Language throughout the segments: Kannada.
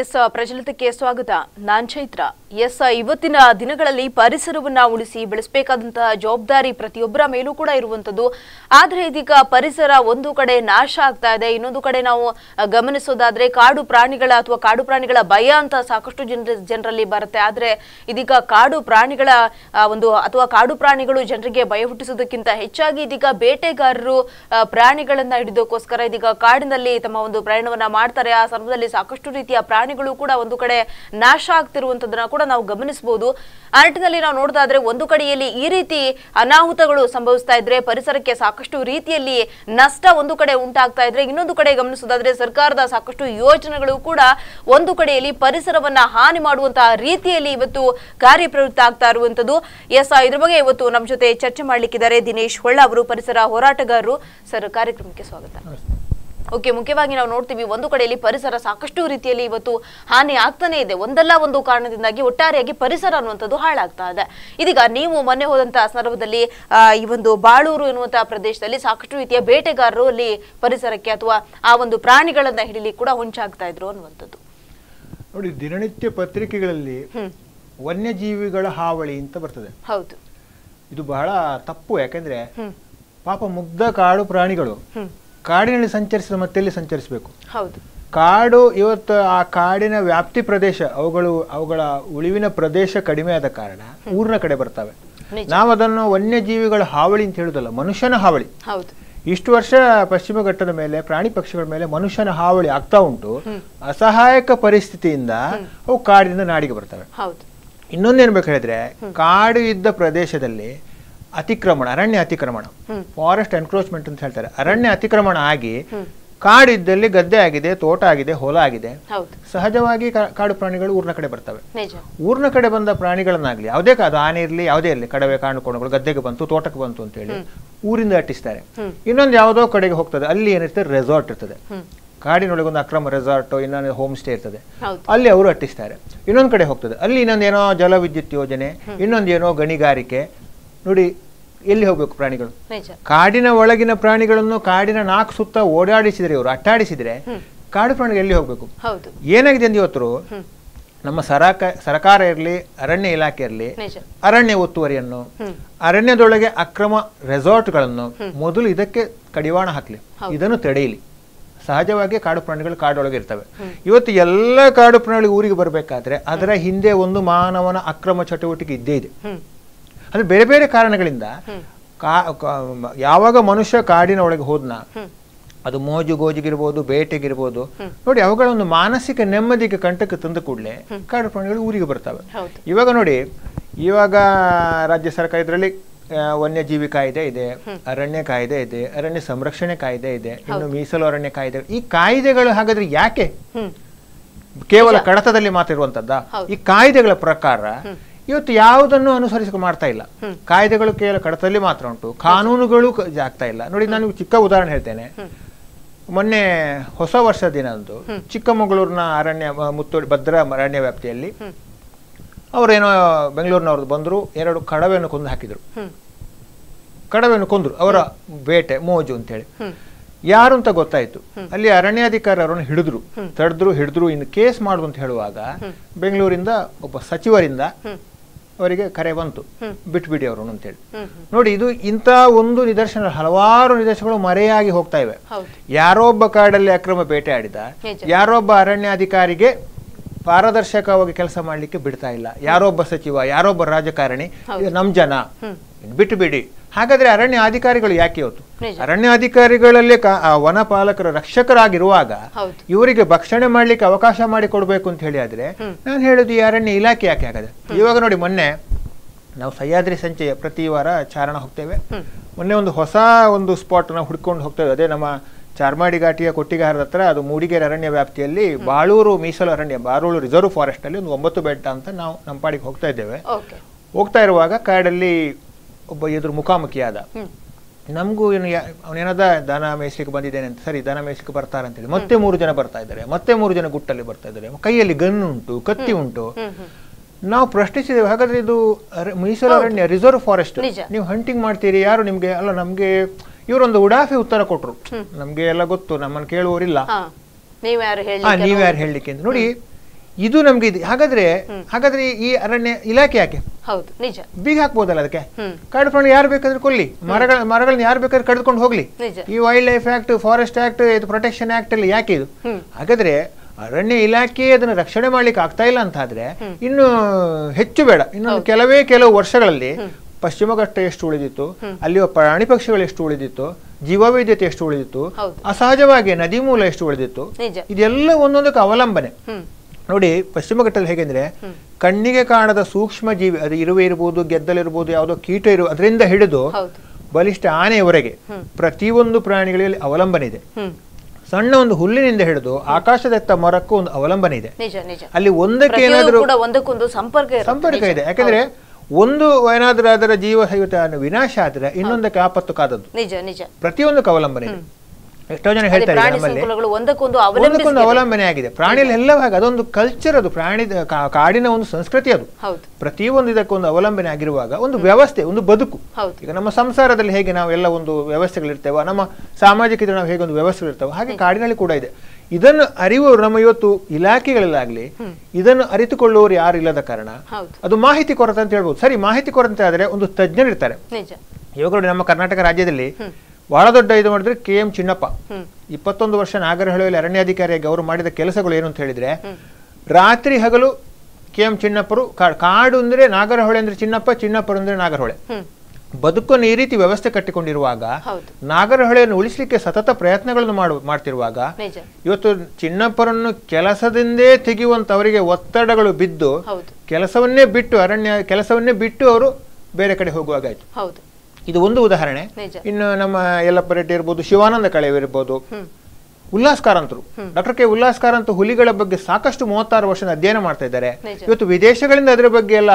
ಎಸ್ ಪ್ರಜಲಿತಕ್ಕೆ ಸ್ವಾಗತ ನಾನ್ ಚೈತ್ರ ಎಸ್ ಇವತ್ತಿನ ದಿನಗಳಲ್ಲಿ ಪರಿಸರವನ್ನ ಉಳಿಸಿ ಬೆಳೆಸಬೇಕಾದಂತಹ ಜವಾಬ್ದಾರಿ ಪ್ರತಿಯೊಬ್ಬರ ಮೇಲೂ ಕೂಡ ಇರುವಂತದ್ದು ಆದ್ರೆ ಇದೀಗ ಪರಿಸರ ಒಂದು ಕಡೆ ನಾಶ ಆಗ್ತಾ ಇದೆ ಇನ್ನೊಂದು ಕಡೆ ನಾವು ಗಮನಿಸೋದಾದ್ರೆ ಕಾಡು ಪ್ರಾಣಿಗಳ ಅಥವಾ ಕಾಡು ಪ್ರಾಣಿಗಳ ಭಯ ಅಂತ ಸಾಕಷ್ಟು ಜನರ ಜನರಲ್ಲಿ ಬರುತ್ತೆ ಆದ್ರೆ ಇದೀಗ ಕಾಡು ಪ್ರಾಣಿಗಳ ಒಂದು ಅಥವಾ ಕಾಡು ಪ್ರಾಣಿಗಳು ಜನರಿಗೆ ಭಯ ಹುಟ್ಟಿಸೋದಕ್ಕಿಂತ ಹೆಚ್ಚಾಗಿ ಇದೀಗ ಬೇಟೆಗಾರರು ಪ್ರಾಣಿಗಳನ್ನ ಹಿಡಿದೋಕೋಸ್ಕರ ಇದೀಗ ಕಾಡಿನಲ್ಲಿ ತಮ್ಮ ಒಂದು ಪ್ರಯಾಣವನ್ನ ಮಾಡ್ತಾರೆ ಆ ಸಂದರ್ಭದಲ್ಲಿ ಸಾಕಷ್ಟು ರೀತಿಯ ಪ್ರಾಣಿಗಳು ಕೂಡ ಒಂದು ಕಡೆ ನಾಶ ಆಗ್ತಿರುವಂತದನ್ನ ಕೂಡ ನಾವು ಗಮನಿಸಬಹುದು ಆ ನಾವು ನೋಡ್ತಾ ಒಂದು ಕಡೆಯಲ್ಲಿ ಈ ರೀತಿ ಅನಾಹುತಗಳು ಸಂಭವಿಸ್ತಾ ಇದ್ರೆ ಪರಿಸರಕ್ಕೆ ಸಾಕಷ್ಟು ರೀತಿಯಲ್ಲಿ ನಷ್ಟ ಒಂದು ಕಡೆ ಉಂಟಾಗ್ತಾ ಇದ್ರೆ ಇನ್ನೊಂದು ಕಡೆ ಗಮನಿಸೋದಾದ್ರೆ ಸರ್ಕಾರದ ಸಾಕಷ್ಟು ಯೋಜನೆಗಳು ಕೂಡ ಒಂದು ಕಡೆಯಲ್ಲಿ ಪರಿಸರವನ್ನ ಹಾನಿ ಮಾಡುವಂತಹ ರೀತಿಯಲ್ಲಿ ಇವತ್ತು ಕಾರ್ಯಪ್ರವೃತ್ತ ಆಗ್ತಾ ಇರುವಂತದ್ದು ಎಸ್ ಇದ್ರ ಬಗ್ಗೆ ಇವತ್ತು ನಮ್ಮ ಜೊತೆ ಚರ್ಚೆ ಮಾಡ್ಲಿಕ್ಕಿದ್ದಾರೆ ದಿನೇಶ್ ಹೊಳ್ಳ ಅವರು ಪರಿಸರ ಹೋರಾಟಗಾರರು ಸರ್ ಕಾರ್ಯಕ್ರಮಕ್ಕೆ ಸ್ವಾಗತ ಓಕೆ ಮುಖ್ಯವಾಗಿ ನಾವು ನೋಡ್ತೀವಿ ಒಂದು ಕಡೆಯಲ್ಲಿ ಪರಿಸರ ಸಾಕಷ್ಟು ರೀತಿಯಲ್ಲಿ ಇವತ್ತು ಹಾನಿ ಆಗ್ತಾನೆ ಇದೆ ಒಂದಲ್ಲ ಒಂದು ಕಾರಣದಿಂದಾಗಿ ಒಟ್ಟಾರೆಯಾಗಿ ಪರಿಸರ ಅನ್ನುವಂಥದ್ದು ಹಾಳಾಗ್ತಾ ಇದೆ ಇದೀಗ ನೀವು ಮೊನ್ನೆ ಹೋದಂತಹ ಸಂದರ್ಭದಲ್ಲಿ ಈ ಒಂದು ಬಾಳೂರು ಎನ್ನುವಂತಹ ಪ್ರದೇಶದಲ್ಲಿ ಸಾಕಷ್ಟು ರೀತಿಯ ಬೇಟೆಗಾರರು ಅಲ್ಲಿ ಪರಿಸರಕ್ಕೆ ಅಥವಾ ಆ ಒಂದು ಪ್ರಾಣಿಗಳನ್ನ ಹಿಡಿಲಿ ಕೂಡ ಹೊಂಚಾಗ್ತಾ ಇದ್ರು ಅನ್ನುವಂಥದ್ದು ನೋಡಿ ದಿನನಿತ್ಯ ಪತ್ರಿಕೆಗಳಲ್ಲಿ ವನ್ಯಜೀವಿಗಳ ಹಾವಳಿ ಅಂತ ಬರ್ತದೆ ಹೌದು ಇದು ಬಹಳ ತಪ್ಪು ಯಾಕಂದ್ರೆ ಪಾಪ ಮುಗ್ಧ ಕಾಡು ಪ್ರಾಣಿಗಳು ಕಾಡಿನಲ್ಲಿ ಸಂಚರಿಸಿದ ಮತ್ತೆ ಎಲ್ಲಿ ಸಂಚರಿಸಬೇಕು ಹೌದು ಕಾಡು ಇವತ್ತು ಆ ಕಾಡಿನ ವ್ಯಾಪ್ತಿ ಪ್ರದೇಶ ಅವುಗಳು ಅವುಗಳ ಉಳಿವಿನ ಪ್ರದೇಶ ಕಡಿಮೆ ಆದ ಕಾರಣ ಊರಿನ ಕಡೆ ಬರ್ತವೆ ನಾವು ಅದನ್ನು ವನ್ಯಜೀವಿಗಳ ಹಾವಳಿ ಅಂತ ಹೇಳುದಲ್ಲ ಮನುಷ್ಯನ ಹಾವಳಿ ಇಷ್ಟು ವರ್ಷ ಪಶ್ಚಿಮ ಘಟ್ಟದ ಮೇಲೆ ಪ್ರಾಣಿ ಪಕ್ಷಿಗಳ ಮೇಲೆ ಮನುಷ್ಯನ ಹಾವಳಿ ಆಗ್ತಾ ಉಂಟು ಅಸಹಾಯಕ ಪರಿಸ್ಥಿತಿಯಿಂದ ಅವು ಕಾಡಿನಿಂದ ನಾಡಿಗೆ ಬರ್ತವೆ ಇನ್ನೊಂದೇನ್ ಬೇಕು ಹೇಳಿದ್ರೆ ಕಾಡು ಇದ್ದ ಪ್ರದೇಶದಲ್ಲಿ ಅತಿಕ್ರಮಣ ಅರಣ್ಯ ಅತಿಕ್ರಮಣ ಫಾರೆಸ್ಟ್ ಎನ್ಕ್ರೋಚ್ಮೆಂಟ್ ಅಂತ ಹೇಳ್ತಾರೆ ಅರಣ್ಯ ಅತಿಕ್ರಮಣ ಆಗಿ ಕಾಡಿದ್ದಲ್ಲಿ ಗದ್ದೆ ಆಗಿದೆ ತೋಟ ಆಗಿದೆ ಹೊಲ ಆಗಿದೆ ಸಹಜವಾಗಿ ಕಾಡು ಪ್ರಾಣಿಗಳು ಊರಿನ ಕಡೆ ಬರ್ತವೆ ಊರಿನ ಕಡೆ ಬಂದ ಪ್ರಾಣಿಗಳನ್ನಾಗಲಿ ಯಾವುದೇ ಕಾದು ಆನೆ ಇರಲಿ ಯಾವುದೇ ಇರಲಿ ಕಡವೆ ಕೋಣಗಳು ಗದ್ದೆಗೆ ಬಂತು ತೋಟಕ್ಕೆ ಬಂತು ಅಂತ ಹೇಳಿ ಊರಿಂದ ಅಟ್ಟಿಸ್ತಾರೆ ಇನ್ನೊಂದು ಯಾವುದೋ ಕಡೆಗೆ ಹೋಗ್ತದೆ ಅಲ್ಲಿ ಏನಿರ್ತದೆ ರೆಸಾರ್ಟ್ ಇರ್ತದೆ ಕಾಡಿನೊಳಗೆ ಒಂದು ಅಕ್ರಮ ರೆಸಾರ್ಟ್ ಇನ್ನೊಂದು ಹೋಮ್ ಸ್ಟೇ ಇರ್ತದೆ ಅಲ್ಲಿ ಅವರು ಅಟ್ಟಿಸ್ತಾರೆ ಇನ್ನೊಂದು ಕಡೆ ಹೋಗ್ತದೆ ಅಲ್ಲಿ ಇನ್ನೊಂದೇನೋ ಜಲವಿದ್ಯುತ್ ಯೋಜನೆ ಇನ್ನೊಂದೇನೋ ಗಣಿಗಾರಿಕೆ ನೋಡಿ ಎಲ್ಲಿ ಹೋಗ್ಬೇಕು ಪ್ರಾಣಿಗಳು ಕಾಡಿನ ಒಳಗಿನ ಪ್ರಾಣಿಗಳನ್ನು ಕಾಡಿನ ನಾಲ್ಕು ಸುತ್ತ ಓಡಾಡಿಸಿದ್ರೆ ಇವರು ಅಟ್ಟಾಡಿಸಿದ್ರೆ ಕಾಡು ಪ್ರಾಣಿಗಳು ಎಲ್ಲಿ ಹೋಗಬೇಕು ಏನಾಗಿದೆ ಅಂದ್ರೆ ಇವತ್ತು ನಮ್ಮ ಸರಕ ಸರ್ಕಾರ ಇರಲಿ ಅರಣ್ಯ ಇಲಾಖೆ ಇರಲಿ ಅರಣ್ಯ ಒತ್ತುವರಿಯನ್ನು ಅರಣ್ಯದೊಳಗೆ ಅಕ್ರಮ ರೆಸಾರ್ಟ್ಗಳನ್ನು ಮೊದಲು ಇದಕ್ಕೆ ಕಡಿವಾಣ ಹಾಕಲಿ ಇದನ್ನು ತಡೆಯಲಿ ಸಹಜವಾಗಿ ಕಾಡು ಪ್ರಾಣಿಗಳು ಕಾಡೊಳಗೆ ಇರ್ತವೆ ಇವತ್ತು ಎಲ್ಲ ಕಾಡು ಪ್ರಾಣಿಗಳು ಊರಿಗೆ ಬರಬೇಕಾದ್ರೆ ಅದರ ಹಿಂದೆ ಒಂದು ಮಾನವನ ಅಕ್ರಮ ಚಟುವಟಿಕೆ ಇದ್ದೇ ಇದೆ ಅಂದ್ರೆ ಬೇರೆ ಬೇರೆ ಕಾರಣಗಳಿಂದ ಯಾವಾಗ ಮನುಷ್ಯ ಕಾಡಿನ ಒಳಗೆ ಹೋದ್ನ ಅದು ಮೋಜು ಗೋಜಿಗಿರ್ಬೋದು ಬೇಟೆಗಿರ್ಬೋದು ನೋಡಿ ಅವುಗಳ ಒಂದು ಮಾನಸಿಕ ನೆಮ್ಮದಿಗೆ ಕಂಟಕ್ಕೆ ತಂದ ಕೂಡಲೇ ಕಾಡು ಪ್ರಾಣಿಗಳು ಊರಿಗೆ ಬರ್ತವೆ ಇವಾಗ ನೋಡಿ ಇವಾಗ ರಾಜ್ಯ ಸರ್ಕಾರ ಇದರಲ್ಲಿ ವನ್ಯಜೀವಿ ಕಾಯ್ದೆ ಇದೆ ಅರಣ್ಯ ಕಾಯ್ದೆ ಇದೆ ಅರಣ್ಯ ಸಂರಕ್ಷಣೆ ಕಾಯ್ದೆ ಇದೆ ಇನ್ನು ಮೀಸಲು ಅರಣ್ಯ ಕಾಯ್ದೆ ಈ ಕಾಯ್ದೆಗಳು ಹಾಗಾದ್ರೆ ಯಾಕೆ ಕೇವಲ ಕಡತದಲ್ಲಿ ಮಾತ್ರ ಈ ಕಾಯ್ದೆಗಳ ಪ್ರಕಾರ ಇವತ್ತು ಯಾವುದನ್ನು ಅನುಸರಿಸ ಮಾಡ್ತಾ ಇಲ್ಲ ಕಾಯ್ದೆಗಳು ಕೇವಲ ಕಡತದಲ್ಲಿ ಮಾತ್ರ ಉಂಟು ಕಾನೂನುಗಳು ಆಗ್ತಾ ಇಲ್ಲ ನೋಡಿ ನಾನು ಚಿಕ್ಕ ಉದಾಹರಣೆ ಹೇಳ್ತೇನೆ ಮೊನ್ನೆ ಹೊಸ ವರ್ಷ ದಿನದಂದು ಚಿಕ್ಕಮಗಳೂರಿನ ಅರಣ್ಯ ಮುತ್ತೋಡಿ ಭದ್ರ ಅರಣ್ಯ ವ್ಯಾಪ್ತಿಯಲ್ಲಿ ಅವರೇನೋ ಬೆಂಗಳೂರಿನವ್ರದ್ದು ಬಂದರು ಎರಡು ಕಡವೆಯನ್ನು ಕೊಂದು ಹಾಕಿದರು ಕಡವೆಯನ್ನು ಕೊಂದರು ಅವರ ಬೇಟೆ ಮೋಜು ಅಂತೇಳಿ ಯಾರು ಅಂತ ಗೊತ್ತಾಯ್ತು ಅಲ್ಲಿ ಅರಣ್ಯಾಧಿಕಾರಿ ಅವರನ್ನು ಹಿಡಿದ್ರು ತಡೆದ್ರು ಹಿಡಿದ್ರು ಇನ್ನು ಕೇಸ್ ಮಾಡುದು ಅಂತ ಹೇಳುವಾಗ ಬೆಂಗಳೂರಿಂದ ಒಬ್ಬ ಸಚಿವರಿಂದ ಅವರಿಗೆ ಕರೆ ಬಂತು ಬಿಟ್ಬಿಡಿ ಅವರು ಅಂತೇಳಿ ನೋಡಿ ಇದು ಇಂಥ ಒಂದು ನಿದರ್ಶನ ಹಲವಾರು ನಿದರ್ಶನಗಳು ಮರೆಯಾಗಿ ಹೋಗ್ತಾ ಇವೆ ಯಾರೊಬ್ಬ ಕಾಡಲ್ಲಿ ಅಕ್ರಮ ಬೇಟೆ ಆಡಿದ ಯಾರೊಬ್ಬ ಅರಣ್ಯಾಧಿಕಾರಿಗೆ ಪಾರದರ್ಶಕವಾಗಿ ಕೆಲಸ ಮಾಡಲಿಕ್ಕೆ ಬಿಡ್ತಾ ಇಲ್ಲ ಯಾರೊಬ್ಬ ಸಚಿವ ಯಾರೊಬ್ಬ ರಾಜಕಾರಣಿ ನಮ್ಮ ಜನ ಬಿಟ್ಬಿಡಿ ಹಾಗಾದ್ರೆ ಅರಣ್ಯ ಅಧಿಕಾರಿಗಳು ಯಾಕೆ ಇವತ್ತು ಅರಣ್ಯ ಅಧಿಕಾರಿಗಳಲ್ಲೇ ವನ ಪಾಲಕರ ರಕ್ಷಕರಾಗಿರುವಾಗ ಇವರಿಗೆ ಭಕ್ಷಣೆ ಮಾಡ್ಲಿಕ್ಕೆ ಅವಕಾಶ ಮಾಡಿ ಕೊಡಬೇಕು ಅಂತ ಹೇಳಿ ಆದ್ರೆ ನಾನು ಹೇಳುದು ಈ ಅರಣ್ಯ ಇಲಾಖೆ ಯಾಕೆ ಆಗದೆ ಇವಾಗ ನೋಡಿ ಮೊನ್ನೆ ನಾವು ಸಹ್ಯಾದ್ರಿ ಸಂಚೆಯ ಪ್ರತಿ ವಾರ ಚಾರಣ ಹೋಗ್ತೇವೆ ಮೊನ್ನೆ ಒಂದು ಹೊಸ ಒಂದು ಸ್ಪಾಟ್ ನಾವು ಹುಡ್ಕೊಂಡು ಹೋಗ್ತೇವೆ ಅದೇ ನಮ್ಮ ಚಾರ್ಮಾಡಿ ಘಾಟಿಯ ಕೊಟ್ಟಿಗಾರದ ಹತ್ರ ಅದು ಮೂಡಿಗೆರೆ ಅರಣ್ಯ ವ್ಯಾಪ್ತಿಯಲ್ಲಿ ಬಾಳೂರು ಮೀಸಲು ಅರಣ್ಯ ಬಾಳೂರು ರಿಸರ್ವ್ ಫಾರೆಸ್ಟ್ ಅಲ್ಲಿ ಒಂದು ಒಂಬತ್ತು ಬೆಟ್ಟ ಅಂತ ನಾವು ನಮ್ಮ ಪಾಡಿಗೆ ಹೋಗ್ತಾ ಇದ್ದೇವೆ ಹೋಗ್ತಾ ಇರುವಾಗ ಕಾಡಲ್ಲಿ ಒಬ್ಬ ಎದುರು ಮುಖಾಮುಖಿಯಾದ ನಮಗೂ ಏನು ಅವನೇನದ ದನ ಮೇಯಿಸ್ಲಿಕ್ಕೆ ಬಂದಿದ್ದೇನೆ ಅಂತ ಸರಿ ದನ ಮೇಯಿಸ್ಲಿಕ್ಕೆ ಬರ್ತಾರೆ ಹೇಳಿ ಮತ್ತೆ ಮೂರು ಜನ ಬರ್ತಾ ಇದ್ದಾರೆ ಮತ್ತೆ ಮೂರು ಜನ ಗುಟ್ಟಲ್ಲಿ ಬರ್ತಾ ಇದ್ದಾರೆ ಕೈಯಲ್ಲಿ ಗನ್ ಉಂಟು ಕತ್ತಿ ಉಂಟು ನಾವು ಪ್ರಶ್ನಿಸಿದ್ದೇವೆ ಹಾಗಾದ್ರೆ ಇದು ಮೈಸೂರು ಅರಣ್ಯ ರಿಸರ್ವ್ ಫಾರೆಸ್ಟ್ ನೀವು ಹಂಟಿಂಗ್ ಮಾಡ್ತೀರಿ ಯಾರು ನಿಮ್ಗೆ ಅಲ್ಲ ನಮ್ಗೆ ಇವರೊಂದು ಉಡಾಫೆ ಉತ್ತರ ಕೊಟ್ರು ನಮ್ಗೆ ಎಲ್ಲ ಗೊತ್ತು ನಮ್ಮನ್ನು ಕೇಳುವವರಿಲ್ಲ ನೀವ್ಯಾರು ಹೇಳಿ ಅಂತ ನೋಡಿ ಇದು ನಮ್ಗೆ ಇದು ಹಾಗಾದ್ರೆ ಹಾಗಾದ್ರೆ ಈ ಅರಣ್ಯ ಇಲಾಖೆ ಯಾಕೆ ಹೌದು ನಿಜ ಬೀಗ ಹಾಕ್ಬೋದಲ್ಲ ಅದಕ್ಕೆ ಕಾಡು ಪ್ರಾಣಿ ಯಾರು ಬೇಕಾದ್ರೆ ಕೊಲ್ಲಿ ಮರಗಳ ಮರಗಳನ್ನ ಯಾರು ಬೇಕಾದ್ರೆ ಕಡ್ದುಕೊಂಡು ಹೋಗ್ಲಿ ಈ wildlife act forest act ಇದು ಪ್ರೊಟೆಕ್ಷನ್ ಆಕ್ಟ್ ಅಲ್ಲಿ ಯಾಕೆ ಇದು ಹಾಗಾದ್ರೆ ಅರಣ್ಯ ಇಲಾಖೆ ಅದನ್ನ ರಕ್ಷಣೆ ಮಾಡ್ಲಿಕ್ಕೆ ಆಗ್ತಾ ಇಲ್ಲ ಅಂತ ಆದ್ರೆ ಇನ್ನು ಹೆಚ್ಚು ಬೇಡ ಇನ್ನು ಕೆಲವೇ ಕೆಲವು ವರ್ಷಗಳಲ್ಲಿ ಪಶ್ಚಿಮ ಘಟ್ಟ ಎಷ್ಟು ಉಳಿದಿತ್ತು ಅಲ್ಲಿಯ ಪ್ರಾಣಿ ಪಕ್ಷಿಗಳು ಎಷ್ಟು ಉಳಿದಿತ್ತು ಜೀವವೈದ್ಯತೆ ಎಷ್ಟು ಉಳಿದಿತ್ತು ಅಸಹಜವಾಗಿ ನದಿ ಮೂಲ ಎಷ್ಟು ಉಳಿದಿತ್ತು ಇದೆಲ್ಲ ಒಂದೊಂದಕ್ಕೆ ಅವಲಂಬನೆ ನೋಡಿ ಪಶ್ಚಿಮ ಘಟ್ಟದಲ್ಲಿ ಹೇಗೆಂದ್ರೆ ಕಣ್ಣಿಗೆ ಕಾಣದ ಸೂಕ್ಷ್ಮ ಜೀವಿ ಅದು ಇರುವೆ ಇರ್ಬೋದು ಗೆದ್ದಲಿರಬಹುದು ಯಾವುದೋ ಕೀಟ ಇರುವ ಅದರಿಂದ ಹಿಡಿದು ಬಲಿಷ್ಠ ಆನೆಯವರೆಗೆ ಪ್ರತಿಯೊಂದು ಪ್ರಾಣಿಗಳಲ್ಲಿ ಅವಲಂಬನೆ ಇದೆ ಸಣ್ಣ ಒಂದು ಹುಲ್ಲಿನಿಂದ ಹಿಡಿದು ಆಕಾಶದತ್ತ ಮರಕ್ಕೂ ಒಂದು ಅವಲಂಬನೆ ಇದೆ ಅಲ್ಲಿ ಒಂದಕ್ಕೆ ಏನಾದರೂ ಒಂದಕ್ಕೊಂದು ಸಂಪರ್ಕ ಸಂಪರ್ಕ ಇದೆ ಯಾಕಂದ್ರೆ ಒಂದು ಏನಾದರೂ ಅದರ ಜೀವ ವಿನಾಶ ಆದರೆ ಇನ್ನೊಂದಕ್ಕೆ ಆಪತ್ತು ಕಾದದ್ದು ಪ್ರತಿಯೊಂದಕ್ಕೆ ಅವಲಂಬನೆ ಇದೆ ಎಷ್ಟೋ ಜನ ಹೇಳ್ತಾರೆ ಒಂದಕ್ಕೊಂದು ಅವಲಂಬನೆ ಆಗಿದೆ ಪ್ರಾಣಿಯಲ್ಲಿ ಎಲ್ಲವಾಗ ಅದೊಂದು ಕಲ್ಚರ್ ಅದು ಪ್ರಾಣಿ ಕಾಡಿನ ಒಂದು ಸಂಸ್ಕೃತಿ ಅದು ಪ್ರತಿಯೊಂದು ಇದಕ್ಕೊಂದು ಅವಲಂಬನೆ ಆಗಿರುವಾಗ ಒಂದು ವ್ಯವಸ್ಥೆ ಒಂದು ಬದುಕು ಈಗ ನಮ್ಮ ಸಂಸಾರದಲ್ಲಿ ಹೇಗೆ ನಾವು ಎಲ್ಲ ಒಂದು ವ್ಯವಸ್ಥೆಗಳಿರ್ತೇವೆ ನಮ್ಮ ಸಾಮಾಜಿಕ ನಾವು ಹೇಗೆ ಒಂದು ವ್ಯವಸ್ಥೆಗಳಿರ್ತವೆ ಹಾಗೆ ಕಾಡಿನಲ್ಲಿ ಕೂಡ ಇದೆ ಇದನ್ನು ಅರಿವರು ನಮ್ಮ ಇವತ್ತು ಇಲಾಖೆಗಳಲ್ಲಾಗ್ಲಿ ಇದನ್ನು ಅರಿತುಕೊಳ್ಳುವವರು ಯಾರು ಇಲ್ಲದ ಕಾರಣ ಅದು ಮಾಹಿತಿ ಕೊರತೆ ಅಂತ ಹೇಳ್ಬೋದು ಸರಿ ಮಾಹಿತಿ ಕೊರತೆ ಆದರೆ ಒಂದು ತಜ್ಞರಿರ್ತಾರೆ ಇವಾಗಲೂ ನಮ್ಮ ಕರ್ನಾಟಕ ರಾಜ್ಯದಲ್ಲಿ ಬಹಳ ದೊಡ್ಡ ಇದು ಮಾಡಿದ್ರೆ ಕೆ ಎಂ ಚಿನ್ನಪ್ಪ ಇಪ್ಪತ್ತೊಂದು ವರ್ಷ ನಾಗರಹಳ್ಳಿಯಲ್ಲಿ ಅರಣ್ಯಾಧಿಕಾರಿಯಾಗಿ ಅವರು ಮಾಡಿದ ಕೆಲಸಗಳು ಏನು ಅಂತ ಹೇಳಿದ್ರೆ ರಾತ್ರಿ ಹಗಲು ಕೆ ಎಂ ಚಿನ್ನಪ್ಪರು ಕಾಡು ಅಂದ್ರೆ ನಾಗರಹೊಳೆ ಅಂದ್ರೆ ಚಿನ್ನಪ್ಪ ಚಿನ್ನಪ್ಪರು ಅಂದ್ರೆ ನಾಗರಹೊಳೆ ಬದುಕನ್ನು ಈ ರೀತಿ ವ್ಯವಸ್ಥೆ ಕಟ್ಟಿಕೊಂಡಿರುವಾಗ ನಾಗರಹೊಳೆಯನ್ನು ಉಳಿಸಲಿಕ್ಕೆ ಸತತ ಪ್ರಯತ್ನಗಳನ್ನು ಮಾಡು ಮಾಡ್ತಿರುವಾಗ ಇವತ್ತು ಚಿನ್ನಪ್ಪರನ್ನು ಕೆಲಸದಿಂದೇ ತೆಗೆಯುವಂತ ಅವರಿಗೆ ಒತ್ತಡಗಳು ಬಿದ್ದು ಕೆಲಸವನ್ನೇ ಬಿಟ್ಟು ಅರಣ್ಯ ಕೆಲಸವನ್ನೇ ಬಿಟ್ಟು ಅವರು ಬೇರೆ ಕಡೆ ಹೋಗುವಾಗ ಆಯ್ತು ಇದು ಒಂದು ಉದಾಹರಣೆ ಇನ್ನು ನಮ್ಮ ಯಲ್ಲಪ್ಪ ರೆಡ್ಡಿ ಇರ್ಬೋದು ಶಿವಾನಂದ ಕಳೆವಿರ್ಬೋದು ಉಲ್ಲಾಸ್ ಕಾರಂತರು ಡಾಕ್ಟರ್ ಕೆ ಉಲ್ಲಾಸ್ ಕಾರಂತ ಹುಲಿಗಳ ಬಗ್ಗೆ ಸಾಕಷ್ಟು ಮೂವತ್ತಾರು ವರ್ಷದ ಅಧ್ಯಯನ ಮಾಡ್ತಾ ಇದ್ದಾರೆ ಇವತ್ತು ವಿದೇಶಗಳಿಂದ ಅದರ ಬಗ್ಗೆ ಎಲ್ಲ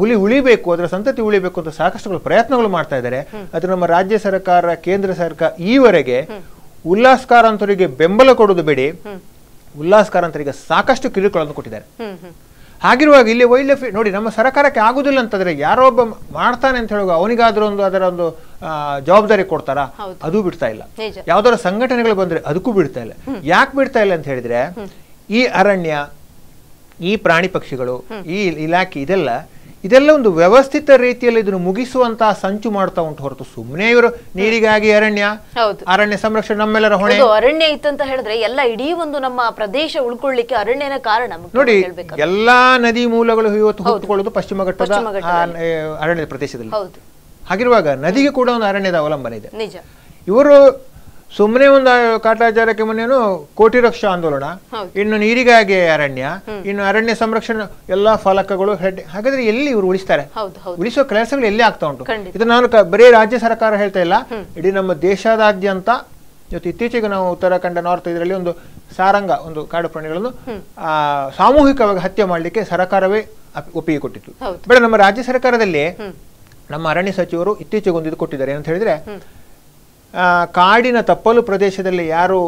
ಹುಲಿ ಉಳಿಬೇಕು ಅದರ ಸಂತತಿ ಉಳಿಬೇಕು ಅಂತ ಸಾಕಷ್ಟು ಪ್ರಯತ್ನಗಳು ಮಾಡ್ತಾ ಇದ್ದಾರೆ ಅದು ನಮ್ಮ ರಾಜ್ಯ ಸರ್ಕಾರ ಕೇಂದ್ರ ಸರ್ಕಾರ ಈವರೆಗೆ ಉಲ್ಲಾಸ್ ಕಾರಂತರಿಗೆ ಬೆಂಬಲ ಕೊಡೋದು ಬಿಡಿ ಉಲ್ಲಾಸ್ ಕಾರಂತರಿಗೆ ಸಾಕಷ್ಟು ಕಿರುಕುಳನ್ನು ಕೊಟ್ಟಿದ್ದಾರೆ ಹಾಗಿರುವಾಗ ಇಲ್ಲಿ ವೈಲ್ಡ್ ಲೈಫ್ ನೋಡಿ ನಮ್ಮ ಸರ್ಕಾರಕ್ಕೆ ಆಗುದಿಲ್ಲ ಅಂತಂದ್ರೆ ಯಾರೋ ಒಬ್ಬ ಮಾಡ್ತಾನೆ ಅಂತ ಹೇಳುವಾಗ ಅವನಿಗಾದ್ರೂ ಒಂದು ಅದರ ಒಂದು ಜವಾಬ್ದಾರಿ ಕೊಡ್ತಾರಾ ಅದು ಬಿಡ್ತಾ ಇಲ್ಲ ಯಾವ್ದಾದ್ರು ಸಂಘಟನೆಗಳು ಬಂದ್ರೆ ಅದಕ್ಕೂ ಬಿಡ್ತಾ ಇಲ್ಲ ಯಾಕೆ ಬಿಡ್ತಾ ಇಲ್ಲ ಅಂತ ಹೇಳಿದ್ರೆ ಈ ಅರಣ್ಯ ಈ ಪ್ರಾಣಿ ಪಕ್ಷಿಗಳು ಈ ಇಲಾಖೆ ಇದೆಲ್ಲ ಇದೆಲ್ಲ ಒಂದು ವ್ಯವಸ್ಥಿತ ರೀತಿಯಲ್ಲಿ ಇದನ್ನು ಮುಗಿಸುವಂತಹ ಸಂಚು ಮಾಡ್ತಾ ಉಂಟು ಹೊರತು ಸುಮ್ಮನೆ ಇವರು ನೀರಿಗಾಗಿ ಅರಣ್ಯ ಅರಣ್ಯ ಸಂರಕ್ಷಣೆ ನಮ್ಮೆಲ್ಲರ ಹೊಣೆ ಅರಣ್ಯ ಇತ್ತಂತ ಹೇಳಿದ್ರೆ ಎಲ್ಲ ಇಡೀ ಒಂದು ನಮ್ಮ ಪ್ರದೇಶ ಉಳ್ಕೊಳ್ಳಿಕ್ಕೆ ಅರಣ್ಯನ ಕಾರಣ ನೋಡಿ ಎಲ್ಲಾ ನದಿ ಮೂಲಗಳು ಇವತ್ತು ಹೊತ್ತುಕೊಳ್ಳೋದು ಪಶ್ಚಿಮ ಘಟ್ಟದ ಅರಣ್ಯ ಪ್ರದೇಶದಲ್ಲಿ ಹಾಗಿರುವಾಗ ನದಿಗೆ ಕೂಡ ಒಂದು ಅರಣ್ಯದ ಅವಲಂಬನೆ ಇದೆ ಇವರು ಸುಮ್ಮನೆ ಒಂದು ಕಾಟಾಚಾರಕ್ಕೆ ಮುನ್ನೇನು ಕೋಟಿ ರಕ್ಷಾ ಆಂದೋಲನ ಇನ್ನು ನೀರಿಗಾಗಿ ಅರಣ್ಯ ಇನ್ನು ಅರಣ್ಯ ಸಂರಕ್ಷಣೆ ಎಲ್ಲಾ ಫಲಕಗಳು ಹೆಡ್ ಹಾಗಾದ್ರೆ ಎಲ್ಲಿ ಇವರು ಉಳಿಸ್ತಾರೆ ಉಳಿಸುವ ಕೆಲಸಗಳು ಎಲ್ಲಿ ಆಗ್ತಾ ಉಂಟು ಇದು ನಾನು ಬರೀ ರಾಜ್ಯ ಸರ್ಕಾರ ಹೇಳ್ತಾ ಇಲ್ಲ ಇಡೀ ನಮ್ಮ ದೇಶದಾದ್ಯಂತ ಇವತ್ತು ಇತ್ತೀಚೆಗೆ ನಾವು ಉತ್ತರಾಖಂಡ ನಾರ್ತ್ ಇದರಲ್ಲಿ ಒಂದು ಸಾರಂಗ ಒಂದು ಕಾಡು ಪ್ರಾಣಿಗಳನ್ನು ಆ ಸಾಮೂಹಿಕವಾಗಿ ಹತ್ಯೆ ಮಾಡಲಿಕ್ಕೆ ಸರ್ಕಾರವೇ ಒಪ್ಪಿಗೆ ಕೊಟ್ಟಿತ್ತು ಬೇಡ ನಮ್ಮ ರಾಜ್ಯ ಸರ್ಕಾರದಲ್ಲಿ ನಮ್ಮ ಅರಣ್ಯ ಸಚಿವರು ಇತ್ತೀಚೆಗೆ ಒಂದು ಇದು ಕೊಟ್ಟಿದ್ದಾರೆ ಅಂತ ಹೇಳಿದ್ರೆ ಕಾಡಿನ ತಪ್ಪಲು ಪ್ರದೇಶದಲ್ಲಿ ಯಾರು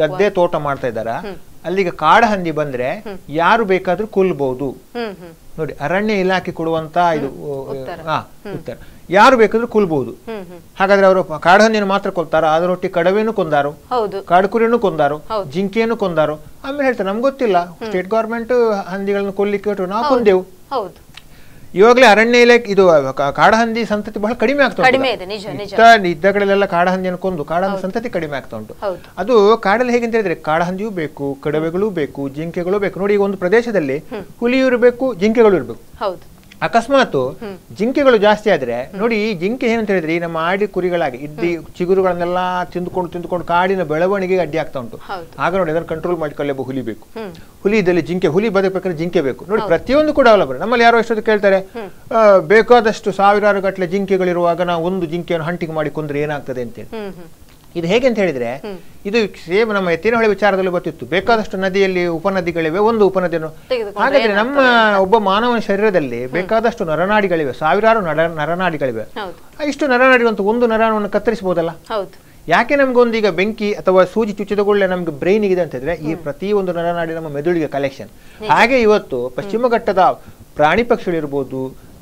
ಗದ್ದೆ ತೋಟ ಮಾಡ್ತಾ ಇದ್ದಾರಾ ಅಲ್ಲಿಗೆ ಕಾಡ ಹಂದಿ ಬಂದ್ರೆ ಯಾರು ಬೇಕಾದ್ರೂ ಕೊಲ್ಲಬಹುದು ನೋಡಿ ಅರಣ್ಯ ಇಲಾಖೆ ಕೊಡುವಂತ ಇದು ಉತ್ತರ ಯಾರು ಬೇಕಾದ್ರೂ ಕೊಲ್ಬಹುದು ಹಾಗಾದ್ರೆ ಅವರು ಹಂದಿನ ಮಾತ್ರ ಕೊಲ್ತಾರ ಅದರೊಟ್ಟಿ ಕಡವೇನು ಕೊಂದಾರು ಕುರಿನು ಕೊಂದಾರು ಜಿಂಕೆಯನ್ನು ಕೊಂದಾರು ಆಮೇಲೆ ಹೇಳ್ತಾರೆ ನಮ್ಗೆ ಗೊತ್ತಿಲ್ಲ ಸ್ಟೇಟ್ ಗೌರ್ಮೆಂಟ್ ಹಂದಿಗಳನ್ನು ಕೊಲ್ಲಿಕ್ಕೆ ನಾವು ಕೊಂದೆವು ಇವಾಗಲೇ ಅರಣ್ಯ ಇಲಾಖೆ ಇದು ಕಾಡಹಂದಿ ಸಂತತಿ ಬಹಳ ಕಡಿಮೆ ಆಗ್ತಾ ಉಂಟು ಇದ್ದಗಳಲ್ಲೆಲ್ಲ ಕಾಡಹಂದಿ ಅನ್ಕೊಂಡು ಕಾಡಹಂದಿ ಸಂತತಿ ಕಡಿಮೆ ಆಗ್ತಾ ಉಂಟು ಅದು ಕಾಡಲ್ಲಿ ಹೇಗೆ ಅಂತ ಹೇಳಿದ್ರೆ ಕಾಡಹಂದಿಯೂ ಬೇಕು ಕಡವೆಗಳು ಬೇಕು ಜಿಂಕೆಗಳು ಬೇಕು ನೋಡಿ ಈಗ ಒಂದು ಪ್ರದೇಶದಲ್ಲಿ ಹುಲಿಯೂ ಇರಬೇಕು ಜಿಂಕೆಗಳು ಇರಬೇಕು ಅಕಸ್ಮಾತ್ ಜಿಂಕೆಗಳು ಜಾಸ್ತಿ ಆದ್ರೆ ನೋಡಿ ಈ ಜಿಂಕೆ ಏನಂತ ಹೇಳಿದ್ರೆ ನಮ್ಮ ಆಡಿ ಕುರಿಗಳಾಗಿ ಇದ್ದಿ ಚಿಗುರುಗಳನ್ನೆಲ್ಲ ತಿಂದ್ಕೊಂಡು ತಿಂದ್ಕೊಂಡು ಕಾಡಿನ ಬೆಳವಣಿಗೆಗೆ ಅಡ್ಡಿ ಆಗ್ತಾ ಉಂಟು ಆಗ ನೋಡಿ ಅದನ್ನು ಕಂಟ್ರೋಲ್ ಮಾಡ್ಕೊಳ್ಳೇಬೇಕು ಹುಲಿ ಬೇಕು ಹುಲಿ ಇದ್ದಲ್ಲಿ ಜಿಂಕೆ ಹುಲಿ ಬದಕಬೇಕಾದ್ರೆ ಜಿಂಕೆ ಬೇಕು ನೋಡಿ ಪ್ರತಿಯೊಂದು ಕೂಡ ಅವಲಂಬನೆ ನಮ್ಮಲ್ಲಿ ಯಾರೋ ಎಷ್ಟೊತ್ತು ಕೇಳ್ತಾರೆ ಬೇಕಾದಷ್ಟು ಸಾವಿರಾರು ಗಟ್ಟಲೆ ಜಿಂಕೆಗಳಿರುವಾಗ ನಾವು ಒಂದು ಜಿಂಕೆಯನ್ನು ಹಂಟಿಂಗ್ ಮಾಡಿ ಕೊಂದ್ರೆ ಏನಾಗ್ತದೆ ಅಂತೇಳಿ ಇದು ಹೇಗೆ ಅಂತ ಹೇಳಿದ್ರೆ ಇದು ಸೇಮ್ ನಮ್ಮ ಎತ್ತಿನಹೊಳೆ ವಿಚಾರದಲ್ಲಿ ಗೊತ್ತಿತ್ತು ಬೇಕಾದಷ್ಟು ನದಿಯಲ್ಲಿ ಉಪನದಿಗಳಿವೆ ಒಂದು ಉಪನದಿಯನ್ನು ಹಾಗಾದ್ರೆ ನಮ್ಮ ಒಬ್ಬ ಮಾನವನ ಶರೀರದಲ್ಲಿ ಬೇಕಾದಷ್ಟು ನರನಾಡಿಗಳಿವೆ ಸಾವಿರಾರು ನರ ನರನಾಡಿಗಳಿವೆ ಇಷ್ಟು ನರನಾಡಿ ಅಂತ ಒಂದು ನರನವನ್ನು ಕತ್ತರಿಸಬಹುದಲ್ಲ ಯಾಕೆ ನಮ್ಗೊಂದು ಈಗ ಬೆಂಕಿ ಅಥವಾ ಸೂಜಿ ಕೂಡಲೇ ನಮ್ಗೆ ಬ್ರೈನ್ ಇದೆ ಅಂತ ಹೇಳಿದ್ರೆ ಈ ಒಂದು ನರನಾಡಿ ನಮ್ಮ ಮೆದುಳಿಗೆ ಕಲೆಕ್ಷನ್ ಹಾಗೆ ಇವತ್ತು ಪಶ್ಚಿಮ ಘಟ್ಟದ ಪ್ರಾಣಿ ಪಕ್ಷಿಗಳಿರ್ಬೋದು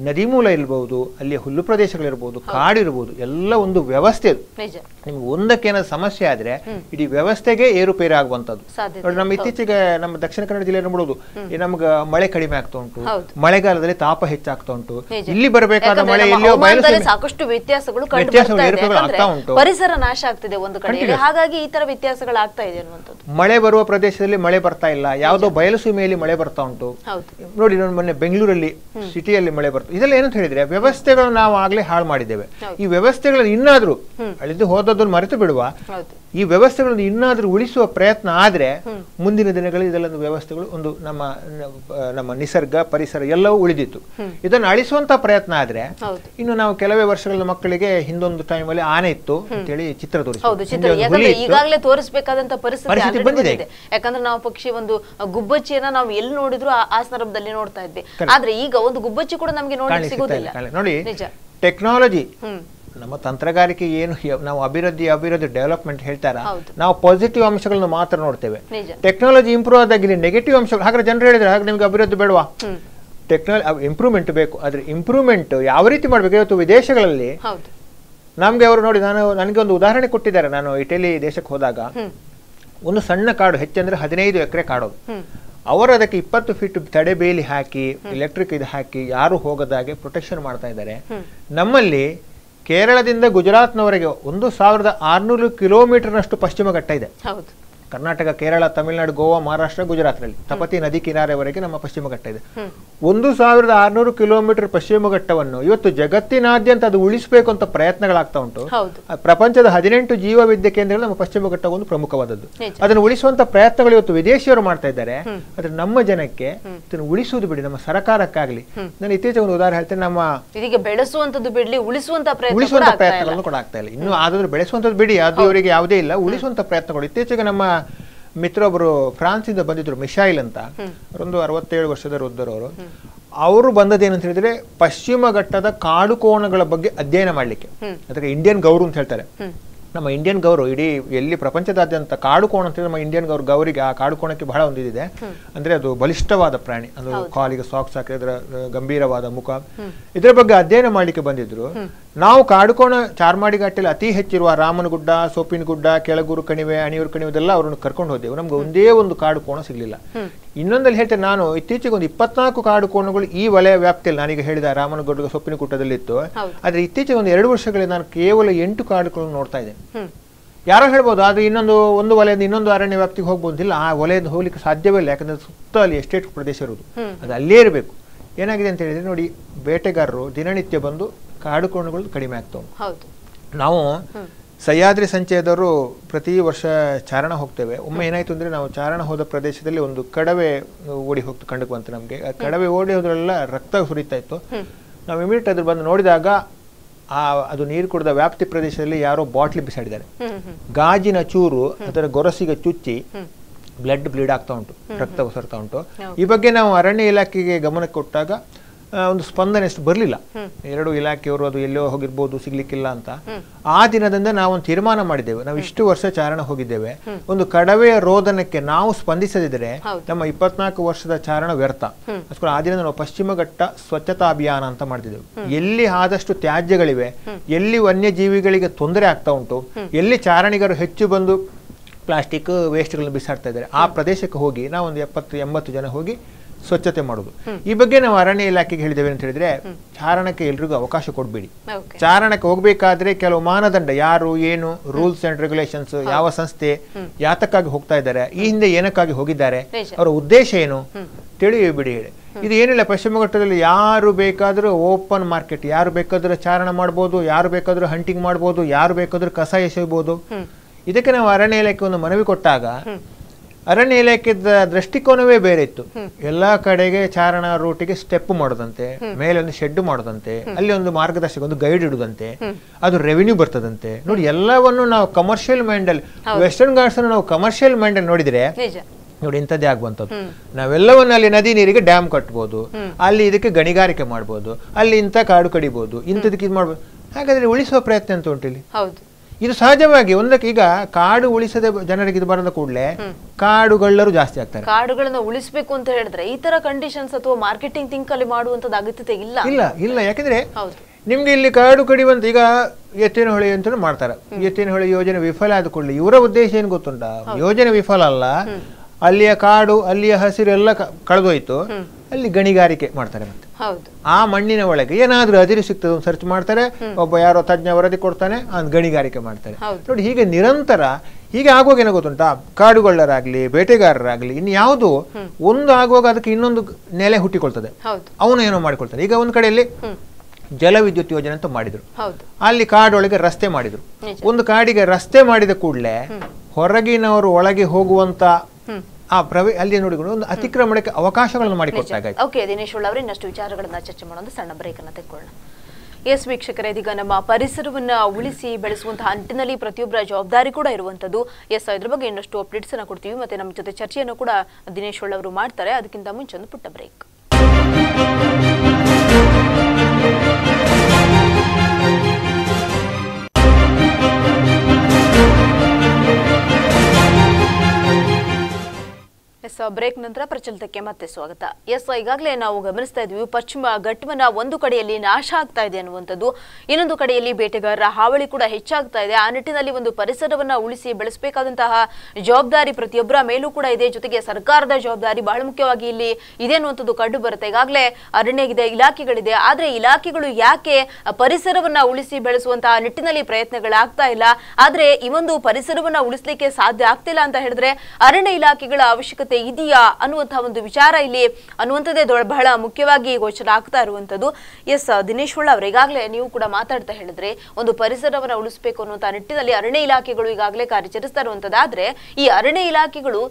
ನದಿ ಮೂಲ ಇರ್ಬೋದು ಅಲ್ಲಿ ಹುಲ್ಲು ಪ್ರದೇಶಗಳಿರ್ಬೋದು ಕಾಡಿರ್ಬೋದು ಎಲ್ಲ ಒಂದು ವ್ಯವಸ್ಥೆ ನಿಮ್ಗೆ ಒಂದಕ್ಕೇನಾದ್ರು ಸಮಸ್ಯೆ ಆದ್ರೆ ಇಡೀ ವ್ಯವಸ್ಥೆಗೆ ಏರುಪೇರು ಆಗುವಂತದ್ದು ನೋಡಿ ನಮ್ಮ ಇತ್ತೀಚೆಗೆ ನಮ್ಮ ದಕ್ಷಿಣ ಕನ್ನಡ ಜಿಲ್ಲೆ ನೋಡೋದು ನಮ್ಗೆ ಮಳೆ ಕಡಿಮೆ ಆಗ್ತಾ ಉಂಟು ಮಳೆಗಾಲದಲ್ಲಿ ತಾಪ ಹೆಚ್ಚಾಗ್ತಾ ಉಂಟು ಇಲ್ಲಿ ಬರಬೇಕಾದ ಮಳೆ ಇಲ್ಲಿ ಸಾಕಷ್ಟು ವ್ಯತ್ಯಾಸಗಳು ಆಗ್ತಾ ಉಂಟು ಪರಿಸರ ನಾಶ ಆಗ್ತಿದೆ ಒಂದು ಕಡೆ ಹಾಗಾಗಿ ಈ ತರ ವ್ಯತ್ಯಾಸಗಳು ಆಗ್ತಾ ಇದೆ ಮಳೆ ಬರುವ ಪ್ರದೇಶದಲ್ಲಿ ಮಳೆ ಬರ್ತಾ ಇಲ್ಲ ಯಾವುದೋ ಬಯಲು ಸೀಮೆಯಲ್ಲಿ ಮಳೆ ಬರ್ತಾ ಉಂಟು ನೋಡಿ ಮೊನ್ನೆ ಬೆಂಗಳೂರಲ್ಲಿ ಸಿಟಿಯಲ್ಲಿ ಮಳೆ ಬರ್ತಾ ಇದೆಲ್ಲ ಏನಂತ ಹೇಳಿದ್ರೆ ವ್ಯವಸ್ಥೆಗಳು ನಾವು ಆಗ್ಲೇ ಹಾಳು ಮಾಡಿದ್ದೇವೆ ಈ ವ್ಯವಸ್ಥೆಗಳನ್ನು ಇನ್ನಾದ್ರೂ ಅಳಿದು ಹೋದದನ್ನು ಮರೆತು ಬಿಡುವ ಈ ವ್ಯವಸ್ಥೆಗಳನ್ನು ಇನ್ನಾದ್ರೂ ಉಳಿಸುವ ಪ್ರಯತ್ನ ಆದ್ರೆ ಮುಂದಿನ ದಿನಗಳಲ್ಲಿ ಇದೆಲ್ಲ ವ್ಯವಸ್ಥೆಗಳು ಒಂದು ನಮ್ಮ ನಮ್ಮ ನಿಸರ್ಗ ಪರಿಸರ ಎಲ್ಲವೂ ಉಳಿದಿತ್ತು ಇದನ್ನು ಅಳಿಸುವಂತ ಪ್ರಯತ್ನ ಆದ್ರೆ ಇನ್ನು ನಾವು ಕೆಲವೇ ವರ್ಷಗಳ ಮಕ್ಕಳಿಗೆ ಹಿಂದೊಂದು ಟೈಮ್ ಅಲ್ಲಿ ಆನೆ ಇತ್ತು ಹೇಳಿ ಚಿತ್ರ ತೋರಿಸಿ ಈಗಾಗಲೇ ತೋರಿಸಬೇಕಾದಂತ ಪರಿಸ್ಥಿತಿ ಬಂದಿದೆ ಯಾಕಂದ್ರೆ ನಾವು ಪಕ್ಷಿ ಒಂದು ಗುಬ್ಬಚ್ಚಿಯನ್ನ ನಾವು ಎಲ್ಲಿ ನೋಡಿದ್ರು ಆ ಸಂದರ್ಭದಲ್ಲಿ ನೋಡ್ತಾ ಇದ್ವಿ ಆದ್ರೆ ಈಗ ಒಂದು ಗುಬ್ಬಚ್ಚಿ ಕೂಡ ನಮ್ಗೆ ನಮಗೆ ಸಿಗೋದಿಲ್ಲ ನೋಡಿ ಟೆಕ್ನಾಲಜಿ ನಮ್ಮ ತಂತ್ರಗಾರಿಕೆ ಏನು ನಾವು ಅಭಿವೃದ್ಧಿ ಅಭಿವೃದ್ಧಿ ಡೆವಲಪ್ಮೆಂಟ್ ಹೇಳ್ತಾರ ನಾವು ಪಾಸಿಟಿವ್ ಅಂಶಗಳನ್ನು ಮಾತ್ರ ನೋಡ್ತೇವೆ ಟೆಕ್ನಾಲಜಿ ಇಂಪ್ರೂವ್ ಇಲ್ಲಿ ನೆಗೆಟಿವ್ ಅಂಶಗಳು ಹಾಗಾದ್ರೆ ಜನರು ಹೇಳಿದ್ರೆ ಹಾಗೆ ನಿಮ್ಗೆ ಅಭಿವೃದ್ಧಿ ಬೇಡವಾ ಟೆಕ್ನಾಲಜಿ ಇಂಪ್ರೂವ್ಮೆಂಟ್ ಬೇಕು ಆದ್ರೆ ಇಂಪ್ರೂವ್ಮೆಂಟ್ ಯಾವ ರೀತಿ ಮಾಡ್ಬೇಕು ಇವತ್ತು ವಿದೇಶಗಳಲ್ಲಿ ನಮ್ಗೆ ಅವರು ನೋಡಿ ನಾನು ನನಗೆ ಒಂದು ಉದಾಹರಣೆ ಕೊಟ್ಟಿದ್ದಾರೆ ನಾನು ಇಟಲಿ ದೇಶಕ್ಕೆ ಹೋದಾಗ ಒಂದು ಸಣ್ಣ ಕಾಡು ಹೆಚ್ಚಂದ್ರೆ ಹದಿನೈದು ಎಕರೆ ಕಾಡು ಅವರು ಅದಕ್ಕೆ ಇಪ್ಪತ್ತು ಫೀಟ್ ತಡೆ ಬೇಲಿ ಹಾಕಿ ಎಲೆಕ್ಟ್ರಿಕ್ ಇದು ಹಾಕಿ ಯಾರು ಹಾಗೆ ಪ್ರೊಟೆಕ್ಷನ್ ಮಾಡ್ತಾ ಇದ್ದಾರೆ ನಮ್ಮಲ್ಲಿ ಕೇರಳದಿಂದ ಗುಜರಾತ್ನವರೆಗೆ ಒಂದು ಸಾವಿರದ ಆರ್ನೂರು ಕಿಲೋಮೀಟರ್ನಷ್ಟು ಪಶ್ಚಿಮ ಘಟ್ಟ ಇದೆ ಕರ್ನಾಟಕ ಕೇರಳ ತಮಿಳುನಾಡು ಗೋವಾ ಮಹಾರಾಷ್ಟ್ರ ಗುಜರಾತ್ ನಲ್ಲಿ ತಪತಿ ನದಿ ಕಿನಾರೆವರೆಗೆ ನಮ್ಮ ಪಶ್ಚಿಮ ಘಟ್ಟ ಇದೆ ಒಂದು ಸಾವಿರದ ಆರ್ನೂರು ಕಿಲೋಮೀಟರ್ ಪಶ್ಚಿಮ ಘಟ್ಟವನ್ನು ಇವತ್ತು ಜಗತ್ತಿನಾದ್ಯಂತ ಅದು ಉಳಿಸಬೇಕು ಅಂತ ಪ್ರಯತ್ನಗಳಾಗ್ತಾ ಉಂಟು ಪ್ರಪಂಚದ ಹದಿನೆಂಟು ಜೀವ ವಿದ್ಯೆ ಕೇಂದ್ರಗಳು ನಮ್ಮ ಪಶ್ಚಿಮ ಘಟ್ಟ ಒಂದು ಪ್ರಮುಖವಾದದ್ದು ಅದನ್ನು ಉಳಿಸುವಂತ ಪ್ರಯತ್ನಗಳು ಇವತ್ತು ವಿದೇಶಿಯವರು ಮಾಡ್ತಾ ಇದ್ದಾರೆ ಆದ್ರೆ ನಮ್ಮ ಜನಕ್ಕೆ ಇದನ್ನು ಉಳಿಸುವುದು ಬಿಡಿ ನಮ್ಮ ಸರ್ಕಾರಕ್ಕಾಗಲಿ ನಾನು ಇತ್ತೀಚೆಗೆ ಒಂದು ಉದಾಹರಣೆ ಹೇಳ್ತೇನೆ ನಮ್ಮ ಬೆಳೆಸುವಂತದ್ದು ಬಿಡಲಿ ಉಳಿಸುವಂತ ಉಳಿಸುವಂತ ಪ್ರಯತ್ನಗಳನ್ನು ಕೂಡ ಆಗ್ತಾ ಇಲ್ಲ ಇನ್ನು ಆದ್ರೂ ಬೆಳೆಸುವಂತದ್ದು ಬಿಡಿ ಅದು ಅವರಿಗೆ ಯಾವುದೇ ಇಲ್ಲ ಉಳಿಸುವಂತ ಪ್ರಯತ್ನಗಳು ಇತ್ತೀಚೆಗೆ ನಮ್ಮ ಫ್ರಾನ್ಸ್ ಫ್ರಾನ್ಸಿಂದ ಬಂದಿದ್ರು ಮಿಶೈಲ್ ಅಂತ ಅವರೊಂದು ಅರವತ್ತೇಳು ವರ್ಷದ ವೃದ್ಧರವರು ಅವರು ಬಂದದೇನಂತ ಹೇಳಿದ್ರೆ ಪಶ್ಚಿಮ ಘಟ್ಟದ ಕಾಡು ಕೋಣಗಳ ಬಗ್ಗೆ ಅಧ್ಯಯನ ಮಾಡಲಿಕ್ಕೆ ಅದಕ್ಕೆ ಇಂಡಿಯನ್ ಗೌರು ಅಂತ ಹೇಳ್ತಾರೆ ನಮ್ಮ ಇಂಡಿಯನ್ ಗೌರು ಇಡೀ ಎಲ್ಲಿ ಪ್ರಪಂಚದಾದ್ಯಂತ ಕಾಡು ಕೋಣ ಅಂತ ನಮ್ಮ ಇಂಡಿಯನ್ ಗೌರು ಗೌರಿಗೆ ಆ ಕಾಡು ಕೋಣಕ್ಕೆ ಬಹಳ ಒಂದಿದೆ ಅಂದ್ರೆ ಅದು ಬಲಿಷ್ಠವಾದ ಪ್ರಾಣಿ ಅದು ಕಾಲಿಗೆ ಸಾಕ್ಸ್ ಹಾಕಿದ್ರೆ ಗಂಭೀರವಾದ ಮುಖ ಇದರ ಬಗ್ಗೆ ಅಧ್ಯಯನ ಮಾಡಲಿಕ್ಕೆ ಬಂದಿದ್ರು ನಾವು ಕಾಡುಕೋಣ ಚಾರ್ಮಾಡಿ ಘಾಟಲ್ಲಿ ಅತಿ ಹೆಚ್ಚಿರುವ ರಾಮನಗುಡ್ಡ ಗುಡ್ಡ ಕೆಳಗೂರು ಕಣಿವೆ ಅಣಿಯೂರು ಕಣಿವೆ ಇದೆಲ್ಲ ಅವ್ರನ್ನ ಕರ್ಕೊಂಡು ಹೋದೆವು ನಮ್ಗೆ ಒಂದೇ ಒಂದು ಕಾಡು ಕೋಣ ಸಿಗ್ಲಿಲ್ಲ ಇನ್ನೊಂದಲ್ಲಿ ಹೇಳ್ತೇನೆ ನಾನು ಇತ್ತೀಚೆಗೆ ಒಂದು ಇಪ್ಪತ್ನಾಲ್ಕು ಕಾಡು ಕೋಣಗಳು ಈ ವಲಯ ವ್ಯಾಪ್ತಿಯಲ್ಲಿ ನಾನೀಗ ಹೇಳಿದ ರಾಮನಗೌಡ ಸೊಪ್ಪಿನ ಕೂಟದಲ್ಲಿತ್ತು ಆದರೆ ಇತ್ತೀಚೆಗೆ ಒಂದು ಎರಡು ವರ್ಷಗಳಲ್ಲಿ ನಾನು ಕೇವಲ ಎಂಟು ಕಾಡುಗಳನ್ನು ನೋಡ್ತಾ ಇದ್ದೇನೆ ಯಾರೋ ಹೇಳ್ಬೋದು ಆದರೆ ಇನ್ನೊಂದು ಒಂದು ವಲಯದ ಇನ್ನೊಂದು ಅರಣ್ಯ ವ್ಯಾಪ್ತಿಗೆ ಹೋಗ್ಬೋದಿಲ್ಲ ಆ ವಲಯದ ಹೋಗ್ಲಿಕ್ಕೆ ಸಾಧ್ಯವಿಲ್ಲ ಯಾಕಂದ್ರೆ ಸುತ್ತ ಅಲ್ಲಿ ಎಸ್ಟೇಟ್ ಪ್ರದೇಶ ಇರುವುದು ಅದು ಅಲ್ಲೇ ಇರಬೇಕು ಏನಾಗಿದೆ ಅಂತ ಹೇಳಿದ್ರೆ ನೋಡಿ ಬೇಟೆಗಾರರು ದಿನನಿತ್ಯ ಬಂದು ಕಾಡು ಕೋಣಗಳು ಕಡಿಮೆ ಆಗ್ತವೆ ನಾವು ಸಹ್ಯಾದ್ರಿ ಸಂಚಯದವರು ಪ್ರತಿ ವರ್ಷ ಚಾರಣ ಹೋಗ್ತೇವೆ ಒಮ್ಮೆ ಏನಾಯ್ತು ಅಂದ್ರೆ ನಾವು ಚಾರಣ ಹೋದ ಪ್ರದೇಶದಲ್ಲಿ ಒಂದು ಕಡವೆ ಓಡಿ ಹೋಗ್ತು ಕಂಡು ಬಂತು ನಮಗೆ ಆ ಕಡವೆ ಓಡಿ ಹೋದ್ರೆಲ್ಲ ರಕ್ತ ಸುರಿತಾ ಇತ್ತು ನಾವು ಇಮಿಡಿಯೇಟ್ ಅದ್ರ ಬಂದು ನೋಡಿದಾಗ ಆ ಅದು ನೀರು ಕುಡಿದ ವ್ಯಾಪ್ತಿ ಪ್ರದೇಶದಲ್ಲಿ ಯಾರೋ ಬಾಟ್ಲಿ ಬಿಸಾಡಿದ್ದಾರೆ ಗಾಜಿನ ಚೂರು ಅದರ ಗೊರಸಿಗೆ ಚುಚ್ಚಿ ಬ್ಲಡ್ ಬ್ಲೀಡ್ ಆಗ್ತಾ ಉಂಟು ರಕ್ತ ಉಸರ್ತಾ ಉಂಟು ಈ ಬಗ್ಗೆ ನಾವು ಅರಣ್ಯ ಇಲಾಖೆಗೆ ಗಮನ ಕೊಟ್ಟಾಗ ಒಂದು ಸ್ಪಂದನೆ ಅಷ್ಟು ಬರಲಿಲ್ಲ ಎರಡು ಇಲಾಖೆಯವರು ಅದು ಎಲ್ಲೋ ಹೋಗಿರ್ಬೋದು ಸಿಗ್ಲಿಕ್ಕಿಲ್ಲ ಅಂತ ಆ ದಿನದಿಂದ ನಾವು ತೀರ್ಮಾನ ಮಾಡಿದ್ದೇವೆ ನಾವು ಇಷ್ಟು ವರ್ಷ ಚಾರಣ ಹೋಗಿದ್ದೇವೆ ಒಂದು ಕಡವೆಯ ರೋದನಕ್ಕೆ ನಾವು ಸ್ಪಂದಿಸದಿದ್ರೆ ನಮ್ಮ ಇಪ್ಪತ್ನಾಲ್ಕು ವರ್ಷದ ಚಾರಣ ವ್ಯರ್ಥ ಆ ದಿನ ನಾವು ಪಶ್ಚಿಮ ಘಟ್ಟ ಸ್ವಚ್ಛತಾ ಅಭಿಯಾನ ಅಂತ ಮಾಡ್ತಿದ್ದೇವೆ ಎಲ್ಲಿ ಆದಷ್ಟು ತ್ಯಾಜ್ಯಗಳಿವೆ ಎಲ್ಲಿ ವನ್ಯಜೀವಿಗಳಿಗೆ ತೊಂದರೆ ಆಗ್ತಾ ಉಂಟು ಎಲ್ಲಿ ಚಾರಣಿಗರು ಹೆಚ್ಚು ಬಂದು ಪ್ಲಾಸ್ಟಿಕ್ ವೇಸ್ಟ್ಗಳನ್ನು ಬಿಸಾಡ್ತಾ ಇದ್ದಾರೆ ಆ ಪ್ರದೇಶಕ್ಕೆ ಹೋಗಿ ನಾವೊಂದು ಎಪ್ಪತ್ತು ಎಂಬತ್ತು ಜನ ಹೋಗಿ ಸ್ವಚ್ಛತೆ ಮಾಡೋದು ಈ ಬಗ್ಗೆ ನಾವು ಅರಣ್ಯ ಇಲಾಖೆಗೆ ಹೇಳಿದ್ದೇವೆ ಅಂತ ಹೇಳಿದ್ರೆ ಚಾರಣಕ್ಕೆ ಎಲ್ರಿಗೂ ಅವಕಾಶ ಕೊಡಬೇಡಿ ಚಾರಣಕ್ಕೆ ಹೋಗ್ಬೇಕಾದ್ರೆ ಕೆಲವು ಮಾನದಂಡ ಯಾರು ಏನು ರೂಲ್ಸ್ ಅಂಡ್ ರೆಗ್ಯುಲೇಷನ್ಸ್ ಯಾವ ಸಂಸ್ಥೆ ಯಾತಕ್ಕಾಗಿ ಹೋಗ್ತಾ ಇದ್ದಾರೆ ಈ ಹಿಂದೆ ಏನಕ್ಕಾಗಿ ಹೋಗಿದ್ದಾರೆ ಅವರ ಉದ್ದೇಶ ಏನು ತಿಳಿಯಬೇಡಿ ಹೇಳಿ ಇದು ಏನಿಲ್ಲ ಪಶ್ಚಿಮ ಘಟ್ಟದಲ್ಲಿ ಯಾರು ಬೇಕಾದರೂ ಓಪನ್ ಮಾರ್ಕೆಟ್ ಯಾರು ಬೇಕಾದರೂ ಚಾರಣ ಮಾಡ್ಬೋದು ಯಾರು ಬೇಕಾದರೂ ಹಂಟಿಂಗ್ ಮಾಡ್ಬೋದು ಯಾರು ಬೇಕಾದರೂ ಕಸ ಎಸೆಯಬಹುದು ಇದಕ್ಕೆ ನಾವು ಅರಣ್ಯ ಇಲಾಖೆ ಒಂದು ಮನವಿ ಕೊಟ್ಟಾಗ ಅರಣ್ಯ ಇಲಾಖೆದ ದೃಷ್ಟಿಕೋನವೇ ಬೇರೆ ಇತ್ತು ಎಲ್ಲಾ ಕಡೆಗೆ ಚಾರಣ ರೂಟಿಗೆ ಸ್ಟೆಪ್ ಮಾಡೋದಂತೆ ಮೇಲೆ ಒಂದು ಶೆಡ್ ಮಾಡೋದಂತೆ ಅಲ್ಲಿ ಒಂದು ಮಾರ್ಗದರ್ಶಕ ಒಂದು ಗೈಡ್ ಇಡುದಂತೆ ಅದು ರೆವಿನ್ಯೂ ಬರ್ತದಂತೆ ನೋಡಿ ಎಲ್ಲವನ್ನು ನಾವು ಕಮರ್ಷಿಯಲ್ ಮೈಂಡ್ ಅಲ್ಲಿ ವೆಸ್ಟರ್ನ್ ಗಾರ್ಡ್ಸ್ ನಾವು ಕಮರ್ಷಿಯಲ್ ಮೈಂಡ್ ಅಲ್ಲಿ ನೋಡಿದ್ರೆ ನೋಡಿ ಇಂಥದ್ದೇ ಆಗುವಂಥದ್ದು ನಾವೆಲ್ಲವನ್ನು ಅಲ್ಲಿ ನದಿ ನೀರಿಗೆ ಡ್ಯಾಮ್ ಕಟ್ಬೋದು ಅಲ್ಲಿ ಇದಕ್ಕೆ ಗಣಿಗಾರಿಕೆ ಮಾಡ್ಬೋದು ಅಲ್ಲಿ ಇಂಥ ಕಾಡು ಕಡಿಬೋದು ಇಂಥದಕ್ಕೆ ಇದು ಮಾಡ್ಬೋದು ಹಾಗಾದ್ರೆ ಉಳಿಸುವ ಪ್ರಯತ್ನ ಅಂತ ಹೌದು ಇದು ಸಹಜವಾಗಿ ಒಂದಕ್ಕೆ ಈಗ ಕಾಡು ಉಳಿಸದೆ ಜನರಿಗೆ ಇದು ಬರದ ಕೂಡಲೇ ಕಾಡುಗಳ್ಳರು ಜಾಸ್ತಿ ಆಗ್ತಾರೆ ಕಾಡುಗಳನ್ನ ಉಳಿಸಬೇಕು ಅಂತ ಹೇಳಿದ್ರೆ ಈ ತರ ಕಂಡೀಷನ್ಸ್ ಅಥವಾ ಮಾರ್ಕೆಟಿಂಗ್ ಥಿಂಕ್ ಅಲ್ಲಿ ಮಾಡುವಂತದ್ದು ಅಗತ್ಯತೆ ಇಲ್ಲ ಇಲ್ಲ ಇಲ್ಲ ಯಾಕಂದ್ರೆ ನಿಮ್ಗೆ ಇಲ್ಲಿ ಕಾಡು ಕಡಿಯುವಂತ ಈಗ ಎತ್ತಿನ ಹೊಳೆ ಅಂತ ಮಾಡ್ತಾರೆ ಎತ್ತಿನ ಹೊಳೆ ಯೋಜನೆ ವಿಫಲ ಆದ ಕೂಡಲೇ ಇವರ ಉದ್ದೇಶ ಏನ್ ಗೊತ್ತುಂಟ ಯೋಜನೆ ವಿಫಲ ಅಲ್ಲ ಅಲ್ಲಿಯ ಕಾಡು ಅಲ್ಲಿಯ ಹಸಿರು ಎಲ್ಲ ಕಳೆದೋಯ್ತು ಅಲ್ಲಿ ಗಣಿಗಾರಿಕೆ ಮಾಡ್ತಾರೆ ಮತ್ತೆ ಆ ಮಣ್ಣಿನ ಒಳಗೆ ಏನಾದ್ರೂ ಅದಿರು ಸಿಗ್ತದೆ ಸರ್ಚ್ ಮಾಡ್ತಾರೆ ಒಬ್ಬ ಯಾರೋ ತಜ್ಞ ವರದಿ ಕೊಡ್ತಾನೆ ಗಣಿಗಾರಿಕೆ ಮಾಡ್ತಾರೆ ನೋಡಿ ಹೀಗೆ ನಿರಂತರ ಹೀಗೆ ಆಗುವಾಗ ಏನೋ ಗೊತ್ತುಂಟಾ ಕಾಡುಗೊಳ್ಳರಾಗ್ಲಿ ಬೇಟೆಗಾರರಾಗ್ಲಿ ಇನ್ ಯಾವುದು ಒಂದು ಆಗುವಾಗ ಅದಕ್ಕೆ ಇನ್ನೊಂದು ನೆಲೆ ಹುಟ್ಟಿಕೊಳ್ತದೆ ಅವನು ಏನೋ ಮಾಡಿಕೊಳ್ತಾನೆ ಈಗ ಒಂದ್ ಕಡೆಯಲ್ಲಿ ವಿದ್ಯುತ್ ಯೋಜನೆ ಅಂತ ಮಾಡಿದ್ರು ಅಲ್ಲಿ ಕಾಡೊಳಗೆ ರಸ್ತೆ ಮಾಡಿದ್ರು ಒಂದು ಕಾಡಿಗೆ ರಸ್ತೆ ಮಾಡಿದ ಕೂಡಲೇ ಹೊರಗಿನವರು ಒಳಗೆ ಹೋಗುವಂತ ಆ ಪ್ರವೇ ಅಲ್ಲಿ ನೋಡಿಕೊಂಡು ಒಂದು ಅತಿಕ್ರಮಣಕ್ಕೆ ಅವಕಾಶಗಳನ್ನು ಮಾಡಿಕೊಟ್ಟಾಗ ಓಕೆ ದಿನೇಶ್ ಅವರೇ ಇನ್ನಷ್ಟು ವಿಚಾರಗಳನ್ನ ಚರ್ಚೆ ಮಾಡೋದು ಸಣ್ಣ ಬ್ರೇಕ್ ಅನ್ನ ತೆಗೆದುಕೊಳ್ಳೋಣ ಎಸ್ ವೀಕ್ಷಕರೇ ಇದೀಗ ನಮ್ಮ ಪರಿಸರವನ್ನ ಉಳಿಸಿ ಬೆಳೆಸುವಂತಹ ಅಂಟಿನಲ್ಲಿ ಪ್ರತಿಯೊಬ್ಬರ ಜವಾಬ್ದಾರಿ ಕೂಡ ಇರುವಂಥದ್ದು ಎಸ್ ಇದ್ರ ಬಗ್ಗೆ ಇನ್ನಷ್ಟು ಅಪ್ಡೇಟ್ಸ್ ಅನ್ನ ಕೊಡ್ತೀವಿ ಮತ್ತೆ ನಮ್ಮ ಜೊತೆ ಚರ್ಚೆಯನ್ನು ಕೂಡ ದಿನೇಶ್ ಒಳ್ಳವರು ಮಾಡ್ತಾರೆ ಅದಕ್ಕಿಂತ ಮುಂಚೆ ಒಂದು ಪುಟ್ಟ ಬ್ರೇಕ್ ಎಸ್ ಬ್ರೇಕ್ ನಂತರ ಪ್ರಚಲಿತಕ್ಕೆ ಮತ್ತೆ ಸ್ವಾಗತ ಎಸ್ ಈಗಾಗಲೇ ನಾವು ಗಮನಿಸ್ತಾ ಇದ್ವಿ ಪಶ್ಚಿಮ ಘಟ್ಟವನ್ನ ಒಂದು ಕಡೆಯಲ್ಲಿ ನಾಶ ಆಗ್ತಾ ಇದೆ ಅನ್ನುವಂಥದ್ದು ಇನ್ನೊಂದು ಕಡೆಯಲ್ಲಿ ಬೇಟೆಗಾರರ ಹಾವಳಿ ಕೂಡ ಹೆಚ್ಚಾಗ್ತಾ ಇದೆ ಆ ನಿಟ್ಟಿನಲ್ಲಿ ಒಂದು ಪರಿಸರವನ್ನ ಉಳಿಸಿ ಬೆಳೆಸಬೇಕಾದಂತಹ ಜವಾಬ್ದಾರಿ ಪ್ರತಿಯೊಬ್ಬರ ಮೇಲೂ ಕೂಡ ಇದೆ ಜೊತೆಗೆ ಸರ್ಕಾರದ ಜವಾಬ್ದಾರಿ ಬಹಳ ಮುಖ್ಯವಾಗಿ ಇಲ್ಲಿ ಇದೆ ಅನ್ನುವಂಥದ್ದು ಕಂಡು ಬರುತ್ತೆ ಈಗಾಗಲೇ ಅರಣ್ಯ ಇದೆ ಇಲಾಖೆಗಳಿದೆ ಆದರೆ ಇಲಾಖೆಗಳು ಯಾಕೆ ಪರಿಸರವನ್ನ ಉಳಿಸಿ ಬೆಳೆಸುವಂತಹ ನಿಟ್ಟಿನಲ್ಲಿ ಪ್ರಯತ್ನಗಳಾಗ್ತಾ ಇಲ್ಲ ಆದರೆ ಈ ಒಂದು ಪರಿಸರವನ್ನ ಉಳಿಸಲಿಕ್ಕೆ ಸಾಧ್ಯ ಆಗ್ತಿಲ್ಲ ಅಂತ ಹೇಳಿದ್ರೆ ಅರಣ್ಯ ಇಲಾಖೆಗಳ ಅವಶ್ಯಕತೆ ಸಾಧ್ಯತೆ ಇದೆಯಾ ಅನ್ನುವಂತಹ ಒಂದು ವಿಚಾರ ಇಲ್ಲಿ ಅನ್ನುವಂಥದ್ದೇ ಬಹಳ ಮುಖ್ಯವಾಗಿ ಗೋಚರ ಆಗ್ತಾ ಇರುವಂಥದ್ದು ಎಸ್ ದಿನೇಶ್ ಉಳ್ಳ ಅವರು ಈಗಾಗಲೇ ನೀವು ಕೂಡ ಮಾತಾಡ್ತಾ ಹೇಳಿದ್ರೆ ಒಂದು ಪರಿಸರವನ್ನು ಉಳಿಸಬೇಕು ಅನ್ನುವಂಥ ನಿಟ್ಟಿನಲ್ಲಿ ಅರಣ್ಯ ಇಲಾಖೆಗಳು ಈಗಾಗಲೇ ಕಾರ್ಯಚರಿಸ್ತಾ ಇರುವಂತದ್ದಾದ್ರೆ ಈ ಅರಣ್ಯ ಇಲಾಖೆಗಳು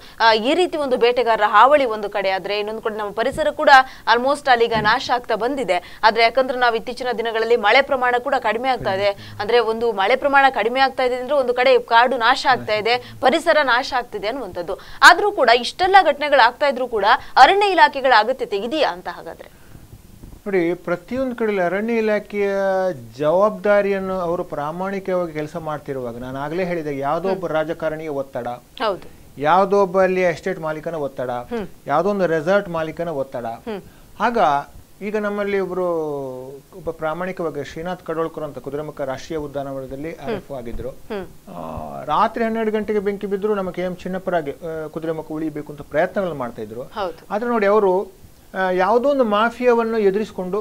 ಈ ರೀತಿ ಒಂದು ಬೇಟೆಗಾರರ ಹಾವಳಿ ಒಂದು ಕಡೆ ಆದ್ರೆ ಇನ್ನೊಂದು ಕಡೆ ನಮ್ಮ ಪರಿಸರ ಕೂಡ ಆಲ್ಮೋಸ್ಟ್ ಅಲ್ಲಿಗ ನಾಶ ಆಗ್ತಾ ಬಂದಿದೆ ಆದ್ರೆ ಯಾಕಂದ್ರೆ ನಾವು ಇತ್ತೀಚಿನ ದಿನಗಳಲ್ಲಿ ಮಳೆ ಪ್ರಮಾಣ ಕೂಡ ಕಡಿಮೆ ಆಗ್ತಾ ಇದೆ ಅಂದ್ರೆ ಒಂದು ಮಳೆ ಪ್ರಮಾಣ ಕಡಿಮೆ ಆಗ್ತಾ ಇದೆ ಅಂದ್ರೆ ಒಂದು ಕಡೆ ಕಾಡು ನಾಶ ಆಗ್ತಾ ಇದೆ ಪರಿಸರ ನಾಶ ಆಗ್ತಿದೆ ಅನ್ನುವಂಥದ್ದು ಆದ್ರೂ ಕೂಡ ಇಷ್ಟ ಇಷ್ಟೆಲ್ಲ ಘಟನೆಗಳಾಗ್ತಾ ಇದ್ರು ಕೂಡ ಅರಣ್ಯ ಇಲಾಖೆಗಳ ಅಗತ್ಯತೆ ಇದೆಯಾ ಅಂತ ಹಾಗಾದ್ರೆ ನೋಡಿ ಪ್ರತಿಯೊಂದು ಕಡೆಯಲ್ಲಿ ಅರಣ್ಯ ಇಲಾಖೆಯ ಜವಾಬ್ದಾರಿಯನ್ನು ಅವರು ಪ್ರಾಮಾಣಿಕವಾಗಿ ಕೆಲಸ ಮಾಡ್ತಿರುವಾಗ ನಾನು ಆಗಲೇ ಹೇಳಿದೆ ಯಾವುದೋ ಒಬ್ಬ ರಾಜಕಾರಣಿಯ ಒತ್ತಡ ಯಾವುದೋ ಒಬ್ಬ ಅಲ್ಲಿ ಎಸ್ಟೇಟ್ ಮಾಲೀಕನ ಒತ್ತಡ ಯಾವುದೋ ಒಂದು ರೆಸಾರ್ಟ್ ಮಾಲೀಕನ ಒತ್ತಡ ಆಗ ಈಗ ನಮ್ಮಲ್ಲಿ ಒಬ್ಬರು ಒಬ್ಬ ಪ್ರಾಮಾಣಿಕವಾಗಿ ಶ್ರೀನಾಥ್ ಕಡೋಳ್ಕರ್ ಅಂತ ಕುದುರೆಮುಖ ರಾಷ್ಟ್ರೀಯ ಉದ್ಯಾನವನದಲ್ಲಿ ಆರ್ಎಫ್ ಆಗಿದ್ರು ರಾತ್ರಿ ಹನ್ನೆರಡು ಗಂಟೆಗೆ ಬೆಂಕಿ ಬಿದ್ದರೂ ನಮ್ಮ ಕೆ ಎಂ ಚಿನ್ನಪ್ಪರಾಗಿ ಕುದುರೆಮುಖ ಉಳಿಬೇಕು ಅಂತ ಪ್ರಯತ್ನಗಳನ್ನು ಮಾಡ್ತಾ ಇದ್ರು ಆದ್ರೆ ನೋಡಿ ಅವರು ಯಾವುದೋ ಒಂದು ಮಾಫಿಯಾವನ್ನು ಎದುರಿಸಿಕೊಂಡು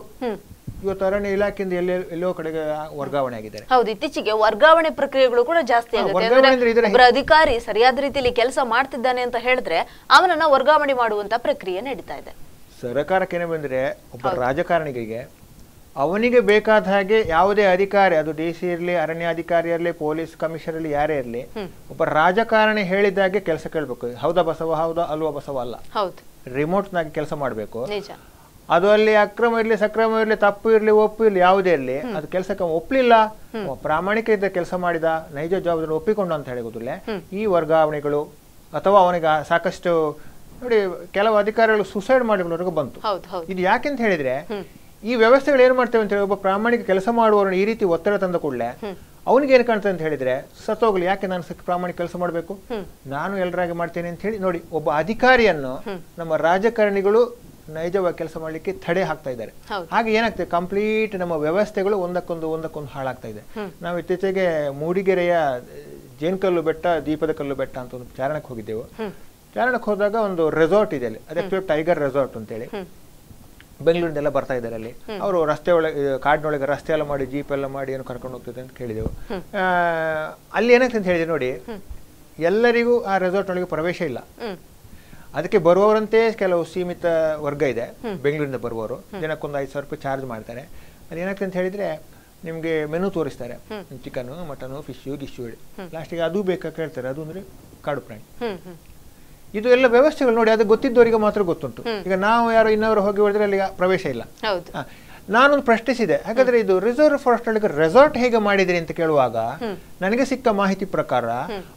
ಇವತ್ತು ಅರಣ್ಯ ಇಲಾಖೆಯಿಂದ ಎಲ್ಲೋ ಕಡೆಗೆ ವರ್ಗಾವಣೆ ಆಗಿದ್ದಾರೆ ಹೌದು ಇತ್ತೀಚೆಗೆ ವರ್ಗಾವಣೆ ಪ್ರಕ್ರಿಯೆಗಳು ಕೂಡ ಜಾಸ್ತಿ ಆಗುತ್ತೆ ಅಧಿಕಾರಿ ಸರಿಯಾದ ರೀತಿಯಲ್ಲಿ ಕೆಲಸ ಮಾಡ್ತಿದ್ದಾನೆ ಅಂತ ಹೇಳಿದ್ರೆ ಅವನನ್ನ ವರ್ಗಾವಣೆ ಮಾಡುವಂತ ಪ್ರಕ್ರಿಯೆ ನಡೀತಾ ಇದೆ ಸರಕಾರಕ್ಕೇನೆ ಬಂದರೆ ಒಬ್ಬ ರಾಜಕಾರಣಿಗಳಿಗೆ ಅವನಿಗೆ ಬೇಕಾದ ಹಾಗೆ ಯಾವುದೇ ಅಧಿಕಾರಿ ಅದು ಡಿ ಸಿ ಇರಲಿ ಅರಣ್ಯಾಧಿಕಾರಿ ಇರಲಿ ಪೊಲೀಸ್ ಕಮಿಷನರ್ ಇರಲಿ ಯಾರೇ ಇರಲಿ ಒಬ್ಬ ರಾಜಕಾರಣಿ ಹೇಳಿದಾಗೆ ಕೆಲಸ ಕೇಳಬೇಕು ಹೌದಾ ಬಸವ ಹೌದಾ ಅಲ್ವಾ ಬಸವ ಅಲ್ಲ ರಿಮೋಟ್ನಾಗಿ ಕೆಲಸ ಮಾಡಬೇಕು ಅದು ಅಲ್ಲಿ ಅಕ್ರಮ ಇರಲಿ ಸಕ್ರಮ ಇರಲಿ ತಪ್ಪು ಇರಲಿ ಒಪ್ಪು ಇರಲಿ ಯಾವುದೇ ಇರಲಿ ಅದು ಕೆಲಸಕ್ಕೆ ಒಪ್ಪಲಿಲ್ಲ ಪ್ರಾಮಾಣಿಕ ಇದ್ದ ಕೆಲಸ ಮಾಡಿದ ನೈಜ ಜವಾಬ್ದಾರಿ ಒಪ್ಪಿಕೊಂಡು ಅಂತ ಹೇಳಿ ಗೊತ್ತಿಲ್ಲ ಈ ವರ್ಗಾವಣೆಗಳು ಅಥವಾ ಅವನಿಗೆ ಸಾಕಷ್ಟು ನೋಡಿ ಕೆಲವು ಅಧಿಕಾರಿಗಳು ಸುಸೈಡ್ ಮಾಡಿಕೊಳ್ಳೋರ್ಗೂ ಬಂತು ಇದು ಯಾಕೆಂತ ಹೇಳಿದ್ರೆ ಈ ವ್ಯವಸ್ಥೆಗಳು ಏನ್ ಮಾಡ್ತೇವೆ ಅಂತ ಹೇಳಿ ಒಬ್ಬ ಪ್ರಾಮಾಣಿಕ ಕೆಲಸ ಮಾಡುವವರನ್ನ ಈ ರೀತಿ ಒತ್ತಡ ತಂದ ಕೂಡಲೇ ಅವನಿಗೆ ಏನ್ ಕಾಣ್ತದೆ ಅಂತ ಹೇಳಿದ್ರೆ ಸತ್ತೋಗ್ಲಿ ಯಾಕೆ ನಾನು ಪ್ರಾಮಾಣಿಕ ಕೆಲಸ ಮಾಡಬೇಕು ನಾನು ಎಲ್ಲರಾಗಿ ಮಾಡ್ತೇನೆ ಅಂತ ಹೇಳಿ ನೋಡಿ ಒಬ್ಬ ಅಧಿಕಾರಿಯನ್ನು ನಮ್ಮ ರಾಜಕಾರಣಿಗಳು ನೈಜವಾಗಿ ಕೆಲಸ ಮಾಡಲಿಕ್ಕೆ ತಡೆ ಹಾಕ್ತಾ ಇದ್ದಾರೆ ಹಾಗೆ ಏನಾಗ್ತದೆ ಕಂಪ್ಲೀಟ್ ನಮ್ಮ ವ್ಯವಸ್ಥೆಗಳು ಒಂದಕ್ಕೊಂದು ಒಂದಕ್ಕೊಂದು ಹಾಳಾಗ್ತಾ ಇದೆ ನಾವು ಇತ್ತೀಚೆಗೆ ಮೂಡಿಗೆರೆಯ ಜೇನ್ಕಲ್ಲು ಬೆಟ್ಟ ದೀಪದ ಕಲ್ಲು ಬೆಟ್ಟ ಅಂತ ಒಂದು ಚಾರಣಕ್ಕೆ ಹೋಗಿದ್ದೆವು ಕೇರಳಕ್ಕೆ ಹೋದಾಗ ಒಂದು ರೆಸಾರ್ಟ್ ಇದೆ ಅಲ್ಲಿ ಅದೇ ಆಕ್ಚುಲಿ ಟೈಗರ್ ರೆಸಾರ್ಟ್ ಅಂತೇಳಿ ಎಲ್ಲ ಬರ್ತಾ ಇದ್ದಾರೆ ಅಲ್ಲಿ ಅವರು ರಸ್ತೆ ಒಳಗೆ ಕಾಡಿನೊಳಗೆ ರಸ್ತೆ ಎಲ್ಲ ಮಾಡಿ ಜೀಪ್ ಎಲ್ಲ ಮಾಡಿ ಏನು ಕರ್ಕೊಂಡು ಹೋಗ್ತದೆ ಅಂತ ಕೇಳಿದೆವು ಅಲ್ಲಿ ಏನಾಗ್ತದೆ ಅಂತ ಹೇಳಿದೆ ನೋಡಿ ಎಲ್ಲರಿಗೂ ಆ ರೆಸಾರ್ಟ್ ಒಳಗೆ ಪ್ರವೇಶ ಇಲ್ಲ ಅದಕ್ಕೆ ಬರುವವರಂತೆ ಕೆಲವು ಸೀಮಿತ ವರ್ಗ ಇದೆ ಬೆಂಗಳೂರಿಂದ ಬರುವವರು ದಿನಕ್ಕೊಂದು ಐದು ಸಾವಿರ ರೂಪಾಯಿ ಚಾರ್ಜ್ ಮಾಡ್ತಾರೆ ಅಲ್ಲಿ ಏನಾಗ್ತದೆ ಅಂತ ಹೇಳಿದ್ರೆ ನಿಮಗೆ ಮೆನು ತೋರಿಸ್ತಾರೆ ಚಿಕನ್ ಮಟನು ಫಿಶ್ ಗಿಶು ಲಾಸ್ಟಿಗೆ ಅದು ಬೇಕಾ ಕೇಳ್ತಾರೆ ಅದು ಅಂದ್ರೆ ಕಾಡು ಪ್ರಾಣಿ ಇದು ಎಲ್ಲ ವ್ಯವಸ್ಥೆಗಳು ನೋಡಿ ಅದು ಗೊತ್ತಿದ್ದವರಿಗೆ ಮಾತ್ರ ಗೊತ್ತುಂಟು ಈಗ ನಾವು ಯಾರು ಇನ್ನವರು ಹೋಗಿ ಹೊಡೆದ್ರೆ ಅಲ್ಲಿ ಪ್ರವೇಶ ಇಲ್ಲ ನಾನೊಂದು ಪ್ರಶ್ನಿಸಿದೆ ಹಾಗಾದ್ರೆ ಇದು ರಿಸರ್ವ್ ಫಾರೆಸ್ಟ್ ಅಲ್ಲಿ ರೆಸಾರ್ಟ್ ಹೇಗೆ ಮಾಡಿದ್ರಿ ಅಂತ ಕೇಳುವಾಗ ನನಗೆ ಸಿಕ್ಕ ಮಾಹಿತಿ ಪ್ರಕಾರ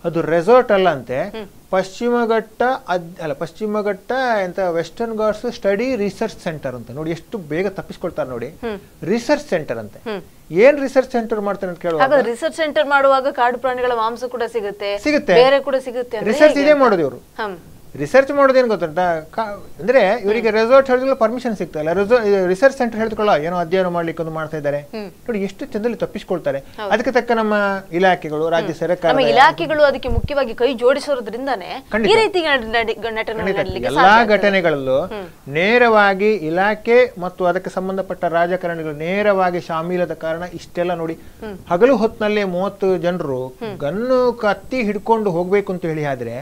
ಅದು ರೆಸಾರ್ಟ್ ಅಲ್ಲಂತೆ ಪಶ್ಚಿಮಘಟ್ಟ ಅದ್ ಅಲ್ಲ ಪಶ್ಚಿಮಘಟ್ಟ ಎಂತ Western Ghats study research centre ಅಂತ ನೋಡಿ ಎಷ್ಟು ಬೇಗ ತಪ್ಪಿಸ್ಕೊಳ್ತಾರೆ ನೋಡಿ ರಿಸರ್ಚ್ ಸೆಂಟರ್ ಅಂತ ಏನ್ ರಿಸರ್ಚ್ ಸೆಂಟರ್ ಮಾಡ್ತಾರೆ ಅಂತ ಕೇಳುವಾಗ ರಿಸರ್ಚ್ ಸೆಂಟರ್ ಮಾಡುವಾಗ ಕಾಡು ಪ್ರಾಣಿಗಳ ಮಾಂಸ ಕೂಡ ಸಿಗುತ್ತೆ ಸಿಗುತ್ತೆ ಬೇರೆ ಕೂಡ ಸಿಗುತ್ತೆ ರಿಸರ್ಚ್ ಇದೇ ಮಾಡೋದು ಇವರು ರಿಸರ್ಚ್ ಮಾಡೋದೇನು ಏನು ಅಂದ್ರೆ ಅಂದ್ರೆ ಇವರಿಗೆ ರೆಸಾರ್ಟ್ ಹೇಳಿದ್ರೆ ಪರ್ಮಿಷನ್ ಸಿಗ್ತಾ ಇಲ್ಲ ರಿಸರ್ಚ್ ಸೆಂಟರ್ ಹೇಳ್ಕೊಳ್ಳೋ ಏನೋ ಅಧ್ಯಯನ ಮಾಡ್ಲಿಕ್ಕೆ ಒಂದು ಮಾಡ್ತಾ ಇದ್ದಾರೆ ನೋಡಿ ಎಷ್ಟು ಚಂದಲ್ಲಿ ತಪ್ಪಿಸ್ಕೊಳ್ತಾರೆ ಅದಕ್ಕೆ ತಕ್ಕ ನಮ್ಮ ಇಲಾಖೆಗಳು ರಾಜ್ಯ ಸರ್ಕಾರ ಇಲಾಖೆಗಳು ಅದಕ್ಕೆ ಮುಖ್ಯವಾಗಿ ಕೈ ಜೋಡಿಸೋದ್ರಿಂದಾನೇ ಈ ಘಟನೆಗಳಲ್ಲೂ ನೇರವಾಗಿ ಇಲಾಖೆ ಮತ್ತು ಅದಕ್ಕೆ ಸಂಬಂಧಪಟ್ಟ ರಾಜಕಾರಣಿಗಳು ನೇರವಾಗಿ ಶಾಮೀಲದ ಕಾರಣ ಇಷ್ಟೆಲ್ಲ ನೋಡಿ ಹಗಲು ಹೊತ್ತಿನಲ್ಲಿ ಮೂವತ್ತು ಜನರು ಗನ್ನು ಕತ್ತಿ ಹಿಡ್ಕೊಂಡು ಹೋಗ್ಬೇಕು ಅಂತ ಹೇಳಿ ಆದ್ರೆ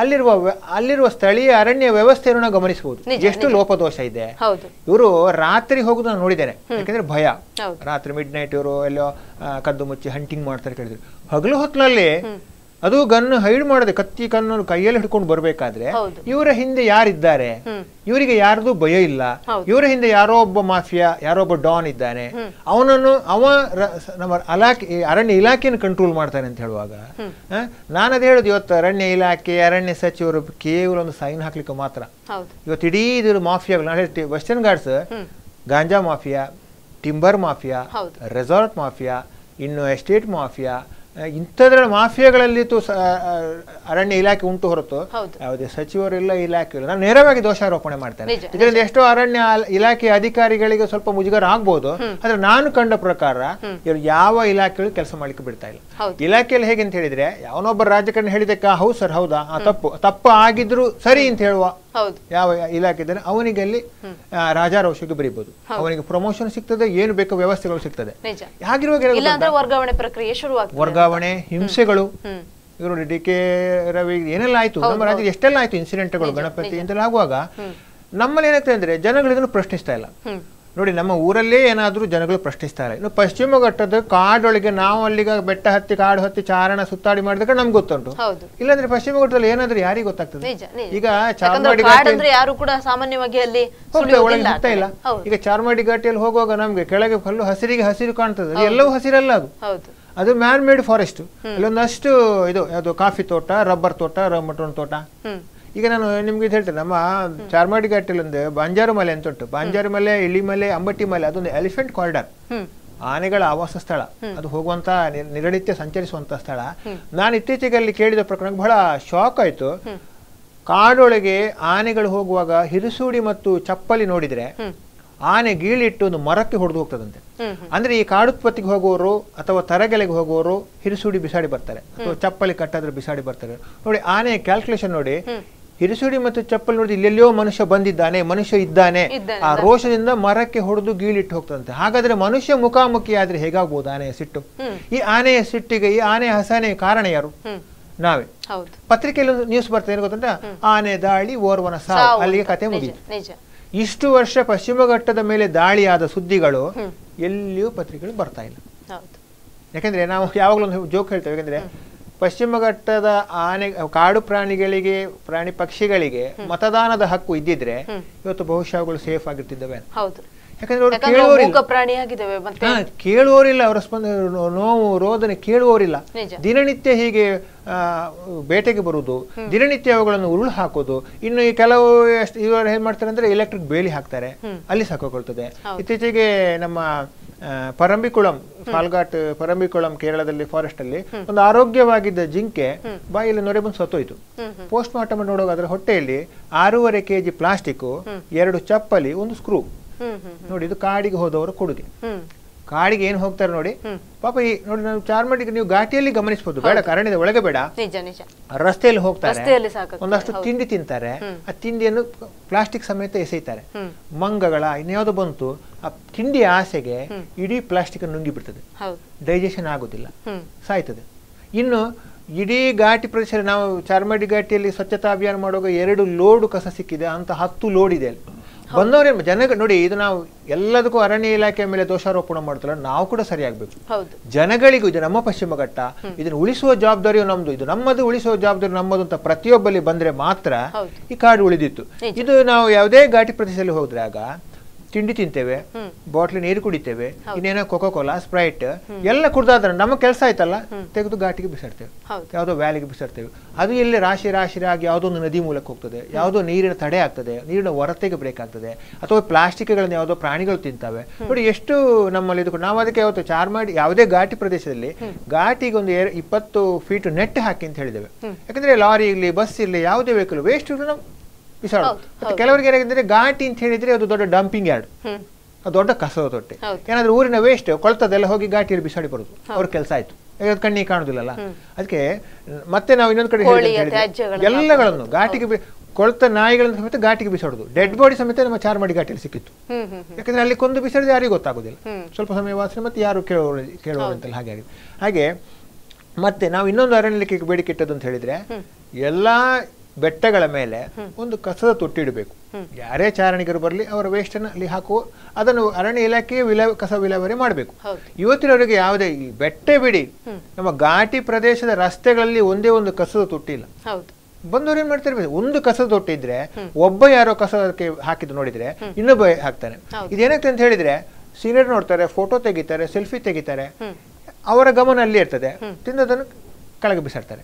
ಅಲ್ಲಿರುವ ಅಲ್ಲಿ ಅಲ್ಲಿರುವ ಸ್ಥಳೀಯ ಅರಣ್ಯ ವ್ಯವಸ್ಥೆಯನ್ನು ಗಮನಿಸಬಹುದು ಎಷ್ಟು ಲೋಪದೋಷ ಇದೆ ಇವರು ರಾತ್ರಿ ಹೋಗುದು ನಾನು ನೋಡಿದ್ದೇನೆ ಯಾಕಂದ್ರೆ ಭಯ ರಾತ್ರಿ ಮಿಡ್ ನೈಟ್ ಇವರು ಎಲ್ಲೋ ಕದ್ದು ಮುಚ್ಚಿ ಹಂಟಿಂಗ್ ಮಾಡ್ತಾರೆ ಕೇಳಿದ್ರು ಹಗಲು ಹೊತ್ತಿನಲ್ಲಿ ಅದು ಗನ್ ಹೈಡ್ ಮಾಡದೆ ಕತ್ತಿ ಕಣ್ಣನ್ನು ಕೈಯಲ್ಲಿ ಹಿಡ್ಕೊಂಡು ಬರಬೇಕಾದ್ರೆ ಇವರ ಹಿಂದೆ ಯಾರಿದ್ದಾರೆ ಇವರಿಗೆ ಯಾರ್ದು ಭಯ ಇಲ್ಲ ಇವರ ಹಿಂದೆ ಯಾರೋ ಒಬ್ಬ ಮಾಫಿಯಾ ಯಾರೋ ಒಬ್ಬ ಡಾನ್ ಇದ್ದಾನೆ ಅವನನ್ನು ಅವ ನಮ್ಮ ಅಲಾಖೆ ಅರಣ್ಯ ಇಲಾಖೆಯನ್ನು ಕಂಟ್ರೋಲ್ ಮಾಡ್ತಾನೆ ಅಂತ ಹೇಳುವಾಗ ಅದೇ ಹೇಳುದು ಇವತ್ತು ಅರಣ್ಯ ಇಲಾಖೆ ಅರಣ್ಯ ಸಚಿವರು ಕೇವಲ ಒಂದು ಸೈನ್ ಹಾಕ್ಲಿಕ್ಕೆ ಮಾತ್ರ ಇವತ್ತು ಇಡೀ ಇದು ಮಾಫಿಯಾ ವೆಸ್ಟರ್ನ್ ಗಾರ್ಡ್ಸ್ ಗಾಂಜಾ mafia timber mafia resort mafia ಇನ್ನು ಎಸ್ಟೇಟ್ ಮಾಫಿಯಾ ಇಂಥದ್ರ ಮಾಫಿಯಾಗಳಲ್ಲಿ ಸ ಅರಣ್ಯ ಇಲಾಖೆ ಉಂಟು ಹೊರತು ಯಾವುದೇ ಇಲ್ಲ ಇಲಾಖೆ ಇಲ್ಲ ನಾನು ನೇರವಾಗಿ ದೋಷಾರೋಪಣೆ ಮಾಡ್ತೇನೆ ಇದರಿಂದ ಎಷ್ಟೋ ಅರಣ್ಯ ಇಲಾಖೆ ಅಧಿಕಾರಿಗಳಿಗೆ ಸ್ವಲ್ಪ ಮುಜುಗರ ಆಗ್ಬೋದು ಆದ್ರೆ ನಾನು ಕಂಡ ಪ್ರಕಾರ ಇವರು ಯಾವ ಇಲಾಖೆಗಳು ಕೆಲಸ ಮಾಡ್ಲಿಕ್ಕೆ ಬಿಡ್ತಾ ಇಲ್ಲ ಇಲಾಖೆಯಲ್ಲಿ ಹೇಗೆ ಅಂತ ಹೇಳಿದ್ರೆ ಯಾವನೊಬ್ಬ ರಾಜಕಾರಣಿ ಹೇಳಿದಕ್ಕೆ ಹೌದು ಸರ್ ಹೌದಾ ತಪ್ಪು ತಪ್ಪು ಆಗಿದ್ರು ಸರಿ ಅಂತ ಹೇಳುವ ಯಾವ ಇಲಾಖೆ ಇದ್ದಾನೆ ಅವನಿಗೆ ಅಲ್ಲಿ ರಾಜಾರೋಷಕ್ಕೆ ಬರೀಬಹುದು ಅವನಿಗೆ ಪ್ರಮೋಷನ್ ಸಿಗ್ತದೆ ಏನು ಬೇಕೋ ವ್ಯವಸ್ಥೆಗಳು ಸಿಗ್ತದೆ ವರ್ಗಾವಣೆ ಪ್ರಕ್ರಿಯೆ ವರ್ಗಾವಣೆ ಹಿಂಸೆಗಳು ಇವರು ಡಿ ಕೆ ರವಿ ಏನೆಲ್ಲ ಆಯ್ತು ನಮ್ಮ ರಾಜ್ಯದಲ್ಲಿ ಎಷ್ಟೆಲ್ಲ ಆಯ್ತು ಇನ್ಸಿಡೆಂಟ್ಗಳು ಗಣಪತಿ ಅಂತೆಲ್ಲ ಆಗುವಾಗ ನಮ್ಮಲ್ಲಿ ಏನಾಗ್ತದೆ ಅಂದ್ರೆ ಜನಗಳು ಇದನ್ನು ಪ್ರಶ್ನಿಸ್ತಾ ಇಲ್ಲ ನೋಡಿ ನಮ್ಮ ಊರಲ್ಲೇ ಏನಾದರೂ ಜನಗಳು ಪ್ರಶ್ನಿಸ್ತಾರೆ ಇನ್ನು ಪಶ್ಚಿಮ ಘಟ್ಟದ ಕಾಡೊಳಗೆ ನಾವು ಅಲ್ಲಿಗೆ ಬೆಟ್ಟ ಹತ್ತಿ ಕಾಡು ಹತ್ತಿ ಚಾರಣ ಸುತ್ತಾಡಿ ಮಾಡಿದಾಗ ನಮ್ಗೆ ಗೊತ್ತುಂಟು ಇಲ್ಲಾಂದ್ರೆ ಪಶ್ಚಿಮ ಘಟ್ಟದಲ್ಲಿ ಏನಾದ್ರೂ ಯಾರಿಗೆ ಗೊತ್ತಾಗ್ತದೆ ಈಗ ಚಾರ್ಮಾಡಿ ಕೂಡ ಇಲ್ಲ ಈಗ ಚಾರ್ಮಾಡಿ ಘಾಟಿಯಲ್ಲಿ ಹೋಗುವಾಗ ನಮ್ಗೆ ಕೆಳಗೆ ಫಲ್ಲು ಹಸಿರಿಗೆ ಹಸಿರು ಕಾಣ್ತದೆ ಎಲ್ಲವೂ ಹಸಿರಲ್ಲ ಅದು ಅದು ಮ್ಯಾನ್ ಮೇಡ್ ಫಾರೆಸ್ಟ್ ಅಲ್ಲೊಂದಷ್ಟು ಇದು ಅದು ಕಾಫಿ ತೋಟ ರಬ್ಬರ್ ತೋಟ ರಮಟೋನ್ ತೋಟ ಈಗ ನಾನು ನಿಮ್ಗೆ ಇದು ಹೇಳ್ತೇನೆ ನಮ್ಮ ಚಾರ್ಮಾಡಿ ಒಂದು ಬಾಂಜಾರು ಮಲೆ ಅಂತ ಉಂಟು ಬಾಂಜಾರು ಮಲೆ ಇಳಿಮಲೆ ಅಂಬಟ್ಟಿ ಮಲೆ ಅದೊಂದು ಎಲಿಫೆಂಟ್ ಕಾರಿಡಾರ್ ಆನೆಗಳ ಆವಾಸ ಸ್ಥಳ ಅದು ಹೋಗುವಂತ ನಿರಡಿತ್ಯ ಸಂಚರಿಸುವಂತ ಸ್ಥಳ ನಾನು ಇತ್ತೀಚೆಗೆ ಅಲ್ಲಿ ಕೇಳಿದ ಪ್ರಕರಣ ಬಹಳ ಶಾಕ್ ಆಯ್ತು ಕಾಡೊಳಗೆ ಆನೆಗಳು ಹೋಗುವಾಗ ಹಿರಿಸೂಡಿ ಮತ್ತು ಚಪ್ಪಲಿ ನೋಡಿದ್ರೆ ಆನೆ ಗೀಳಿಟ್ಟು ಒಂದು ಮರಕ್ಕೆ ಹೊಡೆದು ಹೋಗ್ತದಂತೆ ಅಂದ್ರೆ ಈ ಕಾಡುತ್ಪತ್ತಿಗೆ ಹೋಗುವವರು ಅಥವಾ ತರಗೆಲೆಗೆ ಹೋಗುವವರು ಹಿರಿಸೂಡಿ ಬಿಸಾಡಿ ಬರ್ತಾರೆ ಅಥವಾ ಚಪ್ಪಲಿ ಕಟ್ಟಾದ್ರೆ ಬಿಸಾಡಿ ಬರ್ತಾರೆ ನೋಡಿ ಆನೆಯ ಕ್ಯಾಲ್ಕುಲೇಷನ್ ನೋಡಿ ಹಿರಿಸುಡಿ ಮತ್ತು ಚಪ್ಪಲ್ ನೋಡಿ ಇಲ್ಲೆಲ್ಲೋ ಮನುಷ್ಯ ಬಂದಿದ್ದಾನೆ ಮನುಷ್ಯ ಇದ್ದಾನೆ ಆ ರೋಷದಿಂದ ಮರಕ್ಕೆ ಹೊಡೆದು ಗೀಳಿಟ್ಟು ಹೋಗ್ತಂತೆ ಹಾಗಾದ್ರೆ ಮನುಷ್ಯ ಮುಖಾಮುಖಿ ಆದ್ರೆ ಹೇಗಾಗ್ಬೋದು ಆನೆಯ ಸಿಟ್ಟು ಈ ಆನೆಯ ಸಿಟ್ಟಿಗೆ ಈ ಆನೆಯ ಹಸನೆಯ ಕಾರಣ ಯಾರು ನಾವೇ ಪತ್ರಿಕೆಯಲ್ಲಿ ನ್ಯೂಸ್ ಬರ್ತಾ ಏನು ಗೊತ್ತಂತ ಆನೆ ದಾಳಿ ಓರ್ವನ ಸಾವು ಅಲ್ಲಿಗೆ ಕತೆ ಮುಗಿಯಿತು ಇಷ್ಟು ವರ್ಷ ಪಶ್ಚಿಮ ಘಟ್ಟದ ಮೇಲೆ ದಾಳಿಯಾದ ಸುದ್ದಿಗಳು ಎಲ್ಲಿಯೂ ಪತ್ರಿಕೆಗಳು ಬರ್ತಾ ಇಲ್ಲ ಯಾಕಂದ್ರೆ ನಾವು ಯಾವಾಗಲೂ ಜೋಕ್ ಹೇಳ್ತೇವೆ ಯಾಕಂದ್ರೆ ಪಶ್ಚಿಮ ಘಟ್ಟದ ಆನೆ ಕಾಡು ಪ್ರಾಣಿಗಳಿಗೆ ಪ್ರಾಣಿ ಪಕ್ಷಿಗಳಿಗೆ ಮತದಾನದ ಹಕ್ಕು ಇದ್ದಿದ್ರೆ ಇವತ್ತು ಬಹುಶಃ ಅವುಗಳು ಸೇಫ್ ಆಗಿರ್ತಿದ್ದಾವೆ ಯಾಕಂದ್ರೆ ಕೇಳುವವರಿಲ್ಲ ಅವರ ಸ್ಪಂದ ನೋವು ರೋದನೆ ಕೇಳುವವರಿಲ್ಲ ದಿನನಿತ್ಯ ಹೀಗೆ ಬೇಟೆಗೆ ಬರುವುದು ದಿನನಿತ್ಯ ಅವುಗಳನ್ನು ಉರುಳು ಹಾಕೋದು ಇನ್ನು ಈ ಕೆಲವು ಇವರು ಏನ್ ಮಾಡ್ತಾರೆ ಅಂದ್ರೆ ಎಲೆಕ್ಟ್ರಿಕ್ ಬೇಲಿ ಹಾಕ್ತಾರೆ ಅಲ್ಲಿ ಸಾಕೊಳ್ತದೆ ಇತ್ತೀಚೆಗೆ ನಮ್ಮ ಪರಂಬಿಕುಳಂ ಫಾಲ್ಗಾಟ್ ಪರಂಬಿಕುಳಂ ಕೇರಳದಲ್ಲಿ ಫಾರೆಸ್ಟ್ ಅಲ್ಲಿ ಒಂದು ಆರೋಗ್ಯವಾಗಿದ್ದ ಜಿಂಕೆ ಬಾಯಲ್ಲಿ ನೊರೆ ಬಂದು ಸತ್ತೋಯ್ತು ಪೋಸ್ಟ್ ಮಾರ್ಟಮ್ ನೋಡುವಾಗ ಅದರ ಹೊಟ್ಟೆಯಲ್ಲಿ ಆರೂವರೆ ಕೆಜಿ ಪ್ಲಾಸ್ಟಿಕ್ ಎರಡು ಚಪ್ಪಲಿ ಒಂದು ಸ್ಕ್ರೂ ನೋಡಿ ಇದು ಕಾಡಿಗೆ ಹೋದವರು ಕೊಡುಗೆ ಕಾಡಿಗೆ ಏನು ಹೋಗ್ತಾರೆ ನೋಡಿ ಪಾಪ ಈ ನೋಡಿ ನಾವು ಚಾರ್ಮಡಿಗೆ ನೀವು ಘಾಟಿಯಲ್ಲಿ ಗಮನಿಸಬಹುದು ಬೇಡ ಇದೆ ಒಳಗೆ ಬೇಡ ರಸ್ತೆಯಲ್ಲಿ ಹೋಗ್ತಾರೆ ಒಂದಷ್ಟು ತಿಂಡಿ ತಿಂತಾರೆ ಆ ತಿಂಡಿಯನ್ನು ಪ್ಲಾಸ್ಟಿಕ್ ಸಮೇತ ಎಸೆಯುತ್ತಾರೆ ಮಂಗಗಳ ಇನ್ಯಾವುದೋ ಬಂತು ಆ ತಿಂಡಿ ಆಸೆಗೆ ಇಡೀ ಪ್ಲಾಸ್ಟಿಕ್ ನುಂಗಿ ಬಿಡ್ತದೆ ಡೈಜೆಷನ್ ಆಗೋದಿಲ್ಲ ಸಾಯ್ತದೆ ಇನ್ನು ಇಡೀ ಘಾಟಿ ಪ್ರದೇಶ ನಾವು ಚಾರ್ಮಡಿ ಘಾಟಿಯಲ್ಲಿ ಸ್ವಚ್ಛತಾ ಅಭಿಯಾನ ಮಾಡುವಾಗ ಎರಡು ಲೋಡ್ ಕಸ ಸಿಕ್ಕಿದೆ ಅಂತ ಹತ್ತು ಲೋಡ್ ಇದೆ ಅಲ್ಲಿ ಬಂದವರೇ ಜನ ನೋಡಿ ಇದು ನಾವು ಎಲ್ಲದಕ್ಕೂ ಅರಣ್ಯ ಇಲಾಖೆ ಮೇಲೆ ದೋಷಾರೋಪಣ ಮಾಡ್ತಲ್ಲ ನಾವು ಕೂಡ ಸರಿಯಾಗಬೇಕು ಜನಗಳಿಗೂ ಇದು ನಮ್ಮ ಪಶ್ಚಿಮ ಘಟ್ಟ ಇದನ್ನು ಉಳಿಸುವ ಜವಾಬ್ದಾರಿಯು ನಮ್ದು ಇದು ನಮ್ಮದು ಉಳಿಸುವ ಜವಾಬ್ದಾರಿ ನಮ್ಮದು ಅಂತ ಪ್ರತಿಯೊಬ್ಬಲ್ಲಿ ಬಂದ್ರೆ ಮಾತ್ರ ಈ ಕಾಡು ಉಳಿದಿತ್ತು ಇದು ನಾವು ಯಾವುದೇ ಘಾಟಿ ಪ್ರದೇಶದಲ್ಲಿ ಹೋದ್ರಾಗ ತಿಂಡಿ ತಿಂತೇವೆ ಬಾಟ್ಲಿ ನೀರು ಕುಡಿತೇವೆ ಇನ್ನೇನೋ ಕೊಕೋ ಕೋಲಾ ಸ್ಪ್ರೈಟ್ ಎಲ್ಲ ಕುಡ್ದಾದ್ರೆ ನಮ್ಮ ಕೆಲಸ ಆಯ್ತಲ್ಲ ತೆಗೆದು ಘಾಟಿಗೆ ಬಿಸಾಡ್ತೇವೆ ಯಾವುದೋ ವ್ಯಾಲಿಗೆ ಬಿಸಾಡ್ತೇವೆ ಅದು ಇಲ್ಲಿ ರಾಶಿ ರಾಶಿರಾಗಿ ಯಾವುದೋ ಒಂದು ನದಿ ಮೂಲಕ ಹೋಗ್ತದೆ ಯಾವುದೋ ನೀರಿನ ತಡೆ ಆಗ್ತದೆ ನೀರಿನ ಹೊರತೆಗೆ ಬ್ರೇಕ್ ಆಗ್ತದೆ ಅಥವಾ ಪ್ಲಾಸ್ಟಿಕ್ಗಳನ್ನ ಯಾವುದೋ ಪ್ರಾಣಿಗಳು ತಿಂತಾವೆ ನೋಡಿ ಎಷ್ಟು ನಮ್ಮಲ್ಲಿ ಇದು ನಾವು ಅದಕ್ಕೆ ಯಾವತ್ತು ಚಾರ್ ಮಾಡಿ ಯಾವುದೇ ಘಾಟಿ ಪ್ರದೇಶದಲ್ಲಿ ಘಾಟಿಗೆ ಒಂದು ಇಪ್ಪತ್ತು ಫೀಟ್ ನೆಟ್ ಹಾಕಿ ಅಂತ ಹೇಳಿದ್ದೇವೆ ಯಾಕಂದ್ರೆ ಲಾರಿ ಇರಲಿ ಬಸ್ ಇರಲಿ ಯಾವುದೇ ವೆಹಿಕಲ್ ವೇಸ್ಟ್ ನಾವು ಬಿಸಾಡೋದು ಕೆಲವರಿಗೆ ಏನಾಗಿದ್ರೆ ಘಾಟಿ ಅಂತ ಹೇಳಿದ್ರೆ ಅದು ದೊಡ್ಡ ಡಂಪಿಂಗ್ ಯಾರ್ಡ್ ಅದು ದೊಡ್ಡ ಕಸದ ತೊಟ್ಟೆ ಏನಾದ್ರೂ ಊರಿನ ವೇಸ್ಟ್ ಕೊಳ್ತದೆಲ್ಲ ಹೋಗಿ ಘಾಟಿಯಲ್ಲಿ ಬಿಸಾಡಿ ಬರೋದು ಅವ್ರ ಕೆಲಸ ಆಯ್ತು ಕಣ್ಣಿಗೆ ಕಾಣುದಿಲ್ಲಲ್ಲ ಅದಕ್ಕೆ ಮತ್ತೆ ನಾವು ಇನ್ನೊಂದು ಕಡೆ ಎಲ್ಲಗಳನ್ನು ಘಾಟಿಗೆ ಕೊಳ್ತ ನಾಯಿಗಳನ್ನು ಸಮೇತ ಘಾಟಿಗೆ ಬಿಸಾಡೋದು ಡೆಡ್ ಬಾಡಿ ಸಮೇತ ನಮ್ಮ ಚಾರ್ಮಾಡಿ ಘಾಟಿಯಲ್ಲಿ ಸಿಕ್ಕಿತ್ತು ಯಾಕಂದ್ರೆ ಅಲ್ಲಿ ಕೊಂದು ಬಿಸಾಡಿದ್ರೆ ಯಾರಿಗೂ ಗೊತ್ತಾಗೋದಿಲ್ಲ ಸ್ವಲ್ಪ ಸಮಯ ವಾಸನೆ ಮತ್ತೆ ಯಾರು ಕೇಳುವ ಕೇಳೋರು ಅಂತಲ್ಲ ಹಾಗೆ ಹಾಗೆ ಮತ್ತೆ ನಾವು ಇನ್ನೊಂದು ಅರಣ್ಯಕ್ಕೆ ಬೇಡಿಕೆ ಇಟ್ಟದ್ದು ಅಂತ ಹೇಳಿದ್ರೆ ಎಲ್ಲಾ ಬೆಟ್ಟಗಳ ಮೇಲೆ ಒಂದು ಕಸದ ತೊಟ್ಟಿಡಬೇಕು ಯಾರೇ ಚಾರಣಿಗರು ಬರಲಿ ಅವರ ವೇಸ್ಟ್ ಅಲ್ಲಿ ಹಾಕುವ ಅದನ್ನು ಅರಣ್ಯ ಇಲಾಖೆಯೇ ವಿಲ ಕಸ ವಿಲೇವಾರಿ ಮಾಡಬೇಕು ಇವತ್ತಿನವರಿಗೆ ಯಾವುದೇ ಬೆಟ್ಟ ಬಿಡಿ ನಮ್ಮ ಘಾಟಿ ಪ್ರದೇಶದ ರಸ್ತೆಗಳಲ್ಲಿ ಒಂದೇ ಒಂದು ಕಸದ ತೊಟ್ಟಿಲ್ಲ ಇಲ್ಲ ಏನ್ ಮಾಡ್ತಾರೆ ಒಂದು ಕಸ ತೊಟ್ಟಿದ್ರೆ ಒಬ್ಬ ಯಾರೋ ಕಸ ಅದಕ್ಕೆ ಹಾಕಿದ್ದು ನೋಡಿದ್ರೆ ಇನ್ನೊಬ್ಬ ಹಾಕ್ತಾನೆ ಇದೇನಾಗ್ತದೆ ಅಂತ ಹೇಳಿದ್ರೆ ಸೀನಿಯರ್ ನೋಡ್ತಾರೆ ಫೋಟೋ ತೆಗಿತಾರೆ ಸೆಲ್ಫಿ ತೆಗಿತಾರೆ ಅವರ ಗಮನ ಅಲ್ಲಿ ಇರ್ತದೆ ತಿನ್ನೋದನ್ನು ಕೆಳಗೆ ಬಿಸಾಡ್ತಾರೆ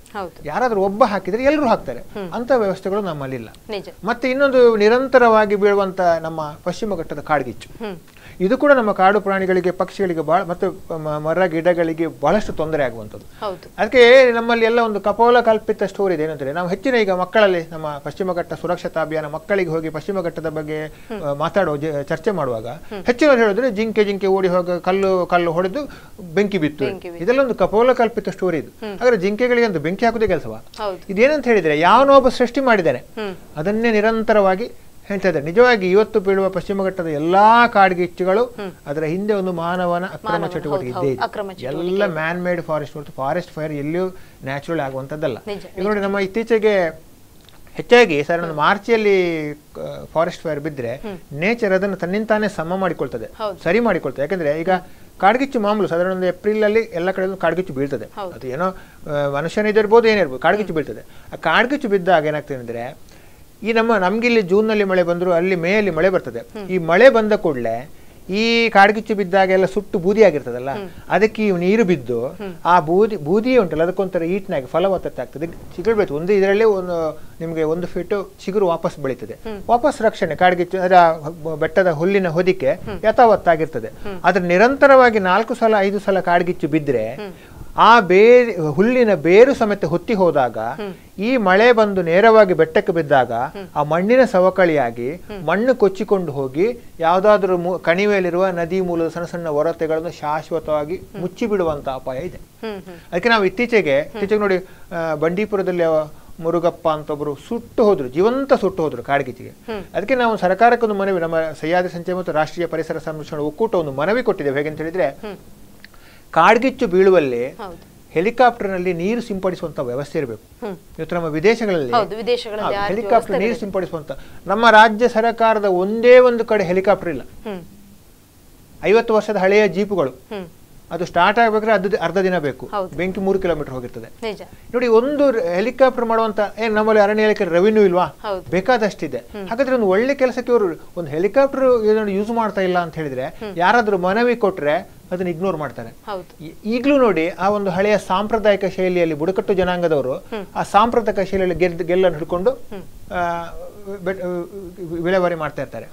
ಯಾರಾದ್ರೂ ಒಬ್ಬ ಹಾಕಿದ್ರೆ ಎಲ್ಲರೂ ಹಾಕ್ತಾರೆ ಅಂತ ವ್ಯವಸ್ಥೆಗಳು ನಮ್ಮಲ್ಲಿಲ್ಲ ಮತ್ತೆ ಇನ್ನೊಂದು ನಿರಂತರವಾಗಿ ಬೀಳುವಂತ ನಮ್ಮ ಪಶ್ಚಿಮ ಘಟ್ಟದ ಕಾಡ್ಗಿಚ್ಚು ಇದು ಕೂಡ ನಮ್ಮ ಕಾಡು ಪ್ರಾಣಿಗಳಿಗೆ ಪಕ್ಷಿಗಳಿಗೆ ಬಹಳ ಮತ್ತು ಮರ ಗಿಡಗಳಿಗೆ ಬಹಳಷ್ಟು ತೊಂದರೆ ಆಗುವಂಥದ್ದು ಅದಕ್ಕೆ ನಮ್ಮಲ್ಲಿ ಎಲ್ಲ ಒಂದು ಕಪೋಲ ಕಲ್ಪಿತ ಸ್ಟೋರಿ ಇದೆ ಏನಂತಾರೆ ನಾವು ಹೆಚ್ಚಿನ ಈಗ ಮಕ್ಕಳಲ್ಲಿ ನಮ್ಮ ಪಶ್ಚಿಮ ಘಟ್ಟ ಸುರಕ್ಷತಾ ಅಭಿಯಾನ ಮಕ್ಕಳಿಗೆ ಹೋಗಿ ಪಶ್ಚಿಮ ಘಟ್ಟದ ಬಗ್ಗೆ ಮಾತಾಡೋ ಚರ್ಚೆ ಮಾಡುವಾಗ ಹೆಚ್ಚಿನವರು ಹೇಳಿದ್ರೆ ಜಿಂಕೆ ಜಿಂಕೆ ಓಡಿ ಹೋಗ ಕಲ್ಲು ಕಲ್ಲು ಹೊಡೆದು ಬೆಂಕಿ ಬಿತ್ತು ಇದೆಲ್ಲ ಒಂದು ಕಪೋಲ ಕಲ್ಪಿತ ಸ್ಟೋರಿ ಇದು ಹಾಗಾದ್ರೆ ಜಿಂಕೆಗಳಿಗೆ ಒಂದು ಬೆಂಕಿ ಹಾಕೋದೇ ಕೆಲಸವ ಇದೇನಂತ ಹೇಳಿದ್ರೆ ಒಬ್ಬ ಸೃಷ್ಟಿ ಮಾಡಿದ್ದಾರೆ ಅದನ್ನೇ ನಿರಂತರವಾಗಿ ಹೇಳ್ತಾ ಇದ್ದಾರೆ ನಿಜವಾಗಿ ಇವತ್ತು ಬೀಳುವ ಪಶ್ಚಿಮ ಘಟ್ಟದ ಎಲ್ಲಾ ಕಾಡ್ಗಿಚ್ಚುಗಳು ಅದರ ಹಿಂದೆ ಒಂದು ಮಾನವನ ಅಕ್ರಮ ಚಟುವಟಿಕೆ ಇದೆ ಎಲ್ಲ man made forest forest fire ಎಲ್ಲಿಯೂ ನ್ಯಾಚುರಲ್ ಆಗುವಂತದ್ದಲ್ಲ ಈಗ ನೋಡಿ ನಮ್ಮ ಇತ್ತೀಚೆಗೆ ಹೆಚ್ಚಾಗಿ ಸರ್ ಒಂದು ಅಲ್ಲಿ ಫಾರೆಸ್ಟ್ ಫೈರ್ ಬಿದ್ರೆ ನೇಚರ್ ಅದನ್ನು ತನ್ನಿಂತಾನೇ ಸಮ ಮಾಡಿಕೊಳ್ತದೆ ಸರಿ ಮಾಡಿಕೊಳ್ತದೆ ಯಾಕಂದ್ರೆ ಈಗ ಕಾಡ್ಗಿಚ್ಚು ಮಾಮೂಲು ಸಾಧಾರಣ ಒಂದು ಏಪ್ರಿಲ್ ಅಲ್ಲಿ ಎಲ್ಲ ಕಡೆ ಕಾಡ್ಗಿಚ್ಚು ಬೀಳ್ತದೆ ಅದು ಏನೋ ಮನುಷ್ಯನಿದಿರ್ಬೋದು ಏನಿರ್ಬೋದು ಕಾಡ್ಗಿಚ್ಚು ಬೀಳ್ತದೆ ಆ ಕಾಡ್ಗಿಚ್ಚು ಬಿದ್ದಾಗ ಏನಾಗ್ತದೆ ಅಂದ್ರೆ ಈ ನಮ್ಮ ನಮ್ಗಿಲ್ಲಿ ಜೂನ್ನಲ್ಲಿ ಮಳೆ ಬಂದರೂ ಅಲ್ಲಿ ಮೇಯಲ್ಲಿ ಮಳೆ ಬರ್ತದೆ ಈ ಮಳೆ ಬಂದ ಕೂಡಲೇ ಈ ಕಾಡ್ಗಿಚ್ಚು ಬಿದ್ದಾಗೆಲ್ಲ ಸುಟ್ಟು ಬೂದಿ ಆಗಿರ್ತದಲ್ಲ ಅದಕ್ಕೆ ಈ ನೀರು ಬಿದ್ದು ಆ ಬೂದಿ ಬೂದಿ ಉಂಟಲ್ಲ ಅದಕ್ಕೊಂಥರ ಈಟ್ನಾಗಿ ಫಲವತ್ತತೆ ಆಗ್ತದೆ ಚಿಗುರು ಬೆಳೆಯುತ್ತೆ ಒಂದು ಇದರಲ್ಲಿ ಒಂದು ನಿಮಗೆ ಒಂದು ಫೀಟು ಚಿಗುರು ವಾಪಸ್ ಬೆಳೀತದೆ ವಾಪಸ್ ರಕ್ಷಣೆ ಕಾಡ್ಗಿಚ್ಚು ಅದರ ಬೆಟ್ಟದ ಹುಲ್ಲಿನ ಹೊದಿಕೆ ಯಥಾವತ್ತಾಗಿರ್ತದೆ ಆದ್ರೆ ನಿರಂತರವಾಗಿ ನಾಲ್ಕು ಸಲ ಐದು ಸಲ ಕಾಡ್ಗಿಚ್ಚು ಬಿದ್ದರೆ ಆ ಬೇರು ಹುಲ್ಲಿನ ಬೇರು ಸಮೇತ ಹೊತ್ತಿ ಹೋದಾಗ ಈ ಮಳೆ ಬಂದು ನೇರವಾಗಿ ಬೆಟ್ಟಕ್ಕೆ ಬಿದ್ದಾಗ ಆ ಮಣ್ಣಿನ ಸವಕಳಿಯಾಗಿ ಮಣ್ಣು ಕೊಚ್ಚಿಕೊಂಡು ಹೋಗಿ ಯಾವುದಾದ್ರೂ ಕಣಿವೆಯಲ್ಲಿರುವ ನದಿ ಮೂಲದ ಸಣ್ಣ ಸಣ್ಣ ಹೊರತೆಗಳನ್ನು ಶಾಶ್ವತವಾಗಿ ಮುಚ್ಚಿಬಿಡುವಂತ ಅಪಾಯ ಇದೆ ಅದಕ್ಕೆ ನಾವು ಇತ್ತೀಚೆಗೆ ಇತ್ತೀಚೆಗೆ ನೋಡಿ ಬಂಡೀಪುರದಲ್ಲಿ ಮುರುಗಪ್ಪ ಅಂತ ಒಬ್ಬರು ಸುಟ್ಟು ಹೋದ್ರು ಜೀವಂತ ಸುಟ್ಟು ಹೋದ್ರು ಕಾಡ್ಗಿಚ್ಚಿಗೆ ಅದಕ್ಕೆ ನಾವು ಸರ್ಕಾರಕ್ಕೊಂದು ಮನವಿ ನಮ್ಮ ಸಹ್ಯಾದ್ರಿ ಸಂಚಯ ಮತ್ತು ರಾಷ್ಟ್ರೀಯ ಪರಿಸರ ಸಂರಕ್ಷಣಾ ಒಕ್ಕೂಟ ಒಂದು ಮನವಿ ಕೊಟ್ಟಿದ್ದೇವೆ ಹೇಗೆ ಅಂತ ಹೇಳಿದ್ರೆ ಕಾಡ್ಗಿಚ್ಚು ಬೀಳುವಲ್ಲಿ ಹೆಲಿಕಾಪ್ಟರ್ನಲ್ಲಿ ನೀರು ಸಿಂಪಡಿಸುವಂತ ವ್ಯವಸ್ಥೆ ಇರಬೇಕು ಇವತ್ತು ನಮ್ಮ ವಿದೇಶಗಳಲ್ಲಿ ಹೆಲಿಕಾಪ್ಟರ್ ನೀರು ಸಿಂಪಡಿಸುವಂತ ನಮ್ಮ ರಾಜ್ಯ ಸರ್ಕಾರದ ಒಂದೇ ಒಂದು ಕಡೆ ಹೆಲಿಕಾಪ್ಟರ್ ಇಲ್ಲ ಐವತ್ತು ವರ್ಷದ ಹಳೆಯ ಜೀಪುಗಳು ಅದು ಸ್ಟಾರ್ಟ್ ಆಗಬೇಕಾದ್ರೆ ಅದು ಅರ್ಧ ದಿನ ಬೇಕು ಬೆಂಕಿ ಮೂರು ಕಿಲೋಮೀಟರ್ ಹೋಗಿರ್ತದೆ ನೋಡಿ ಒಂದು ಹೆಲಿಕಾಪ್ಟರ್ ಮಾಡುವಂತ ಏನ್ ನಮ್ಮಲ್ಲಿ ಅರಣ್ಯ ಇಲಾಖೆ ರೆವಿನ್ಯೂ ಇಲ್ವಾ ಬೇಕಾದಷ್ಟಿದೆ ಹಾಗಾದ್ರೆ ಒಂದು ಒಳ್ಳೆ ಕೆಲಸಕ್ಕೆ ಇವರು ಒಂದು ಹೆಲಿಕಾಪ್ಟರ್ ಯೂಸ್ ಮಾಡ್ತಾ ಇಲ್ಲ ಅಂತ ಹೇಳಿದ್ರೆ ಯಾರಾದ್ರೂ ಮನವಿ ಕೊಟ್ರೆ ಅದನ್ನು ಇಗ್ನೋರ್ ಮಾಡ್ತಾರೆ ಈಗಲೂ ನೋಡಿ ಆ ಒಂದು ಹಳೆಯ ಸಾಂಪ್ರದಾಯಿಕ ಶೈಲಿಯಲ್ಲಿ ಬುಡಕಟ್ಟು ಜನಾಂಗದವರು ಆ ಸಾಂಪ್ರದಾಯಿಕ ಶೈಲಿಯಲ್ಲಿ ಗೆದ್ದು ಗೆಲ್ಲನ್ನು ಹಿಡ್ಕೊಂಡು ವಿಲೇವಾರಿ ಮಾಡ್ತಾ ಇರ್ತಾರೆ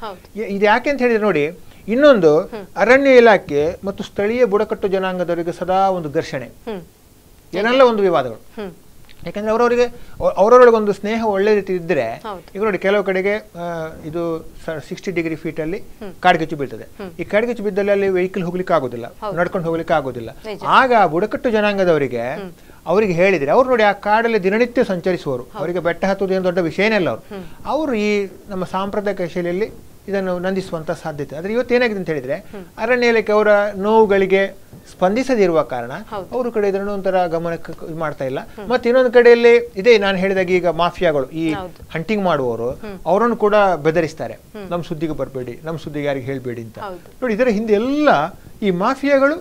ಇದು ಯಾಕೆ ಅಂತ ಹೇಳಿದ್ರೆ ನೋಡಿ ಇನ್ನೊಂದು ಅರಣ್ಯ ಇಲಾಖೆ ಮತ್ತು ಸ್ಥಳೀಯ ಬುಡಕಟ್ಟು ಜನಾಂಗದವರಿಗೆ ಸದಾ ಒಂದು ಘರ್ಷಣೆ ಏನೆಲ್ಲ ಒಂದು ವಿವಾದಗಳು ಯಾಕೆಂದ್ರೆ ಅವರವರಿಗೆ ಒಂದು ಸ್ನೇಹ ಒಳ್ಳೆ ರೀತಿ ಇದ್ದರೆ ಈಗ ನೋಡಿ ಕೆಲವು ಕಡೆಗೆ ಇದು ಸಿಕ್ಸ್ಟಿ ಡಿಗ್ರಿ ಫೀಟ್ ಅಲ್ಲಿ ಕಾಡ್ಗಿಚ್ಚು ಬೀಳ್ತದೆ ಈ ಕಾಡ್ಗಿಚ್ಚು ಬಿದ್ದಲ್ಲಿ ಅಲ್ಲಿ ವೆಹಿಕಲ್ ಹೋಗ್ಲಿಕ್ಕೆ ಆಗೋದಿಲ್ಲ ನಡ್ಕೊಂಡು ಹೋಗ್ಲಿಕ್ಕೆ ಆಗೋದಿಲ್ಲ ಆಗ ಬುಡಕಟ್ಟು ಜನಾಂಗದವರಿಗೆ ಅವರಿಗೆ ಹೇಳಿದ್ರೆ ಅವ್ರು ನೋಡಿ ಆ ಕಾಡಲ್ಲಿ ದಿನನಿತ್ಯ ಸಂಚರಿಸುವರು ಅವರಿಗೆ ಬೆಟ್ಟ ಹತ್ತುವುದು ಏನು ದೊಡ್ಡ ವಿಷಯನೇ ಅಲ್ಲ ಅವರು ಅವರು ಈ ನಮ್ಮ ಸಾಂಪ್ರದಾಯಿಕ ಶೈಲಿಯಲ್ಲಿ ಇದನ್ನು ನಂದಿಸುವಂಥ ಸಾಧ್ಯತೆ ಆದರೆ ಇವತ್ತು ಏನಾಗಿದೆ ಅಂತ ಹೇಳಿದರೆ ಅರಣ್ಯ ಇಲಾಖೆ ಅವರ ನೋವುಗಳಿಗೆ ಸ್ಪಂದಿಸದಿರುವ ಕಾರಣ ಅವರು ಕಡೆ ಇದನ್ನು ಒಂಥರ ಗಮನಕ್ಕೆ ಮಾಡ್ತಾ ಇಲ್ಲ ಮತ್ತೆ ಇನ್ನೊಂದು ಕಡೆಯಲ್ಲಿ ಇದೇ ನಾನು ಹೇಳಿದಾಗ ಈಗ ಮಾಫಿಯಾಗಳು ಈ ಹಂಟಿಂಗ್ ಮಾಡುವವರು ಅವರನ್ನು ಕೂಡ ಬೆದರಿಸ್ತಾರೆ ನಮ್ಮ ಸುದ್ದಿಗೆ ಬರಬೇಡಿ ನಮ್ಮ ಸುದ್ದಿಗೆ ಯಾರಿಗೆ ಹೇಳಬೇಡಿ ಅಂತ ನೋಡಿ ಇದರ ಹಿಂದೆ ಎಲ್ಲ ಈ ಮಾಫಿಯಾಗಳು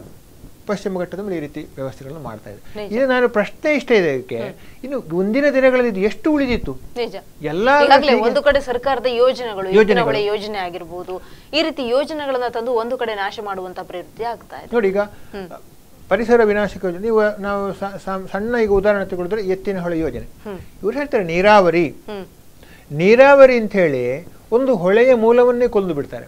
ಪಶ್ಚಿಮ ಘಟ್ಟದಲ್ಲಿ ಈ ರೀತಿ ವ್ಯವಸ್ಥೆಗಳನ್ನು ಮಾಡ್ತಾ ಇದೆ ಇದು ನಾನು ಪ್ರಶ್ನೆ ಇಷ್ಟ ಇದೆ ಇದಕ್ಕೆ ಇನ್ನು ಮುಂದಿನ ದಿನಗಳಲ್ಲಿ ಇದು ಎಷ್ಟು ಉಳಿದಿತ್ತು ಎಲ್ಲ ಒಂದು ಕಡೆ ಸರ್ಕಾರದ ಯೋಜನೆಗಳು ಯೋಜನೆಗಳ ಯೋಜನೆ ಆಗಿರ್ಬೋದು ಈ ರೀತಿ ಯೋಜನೆಗಳನ್ನ ತಂದು ಒಂದು ಕಡೆ ನಾಶ ಮಾಡುವಂತ ಪ್ರವೃತ್ತಿ ಆಗ್ತಾ ಇದೆ ನೋಡಿ ಈಗ ಪರಿಸರ ವಿನಾಶಕ ಯೋಜನೆ ನೀವು ನಾವು ಸಣ್ಣ ಈಗ ಉದಾಹರಣೆ ತಗೊಳಿದ್ರೆ ಎತ್ತಿನ ಹೊಳೆ ಯೋಜನೆ ಇವ್ರು ಹೇಳ್ತಾರೆ ನೀರಾವರಿ ನೀರಾವರಿ ಅಂತ ಹೇಳಿ ಒಂದು ಹೊಳೆಯ ಮೂಲವನ್ನೇ ಕೊಂದು ಬಿಡ್ತಾರೆ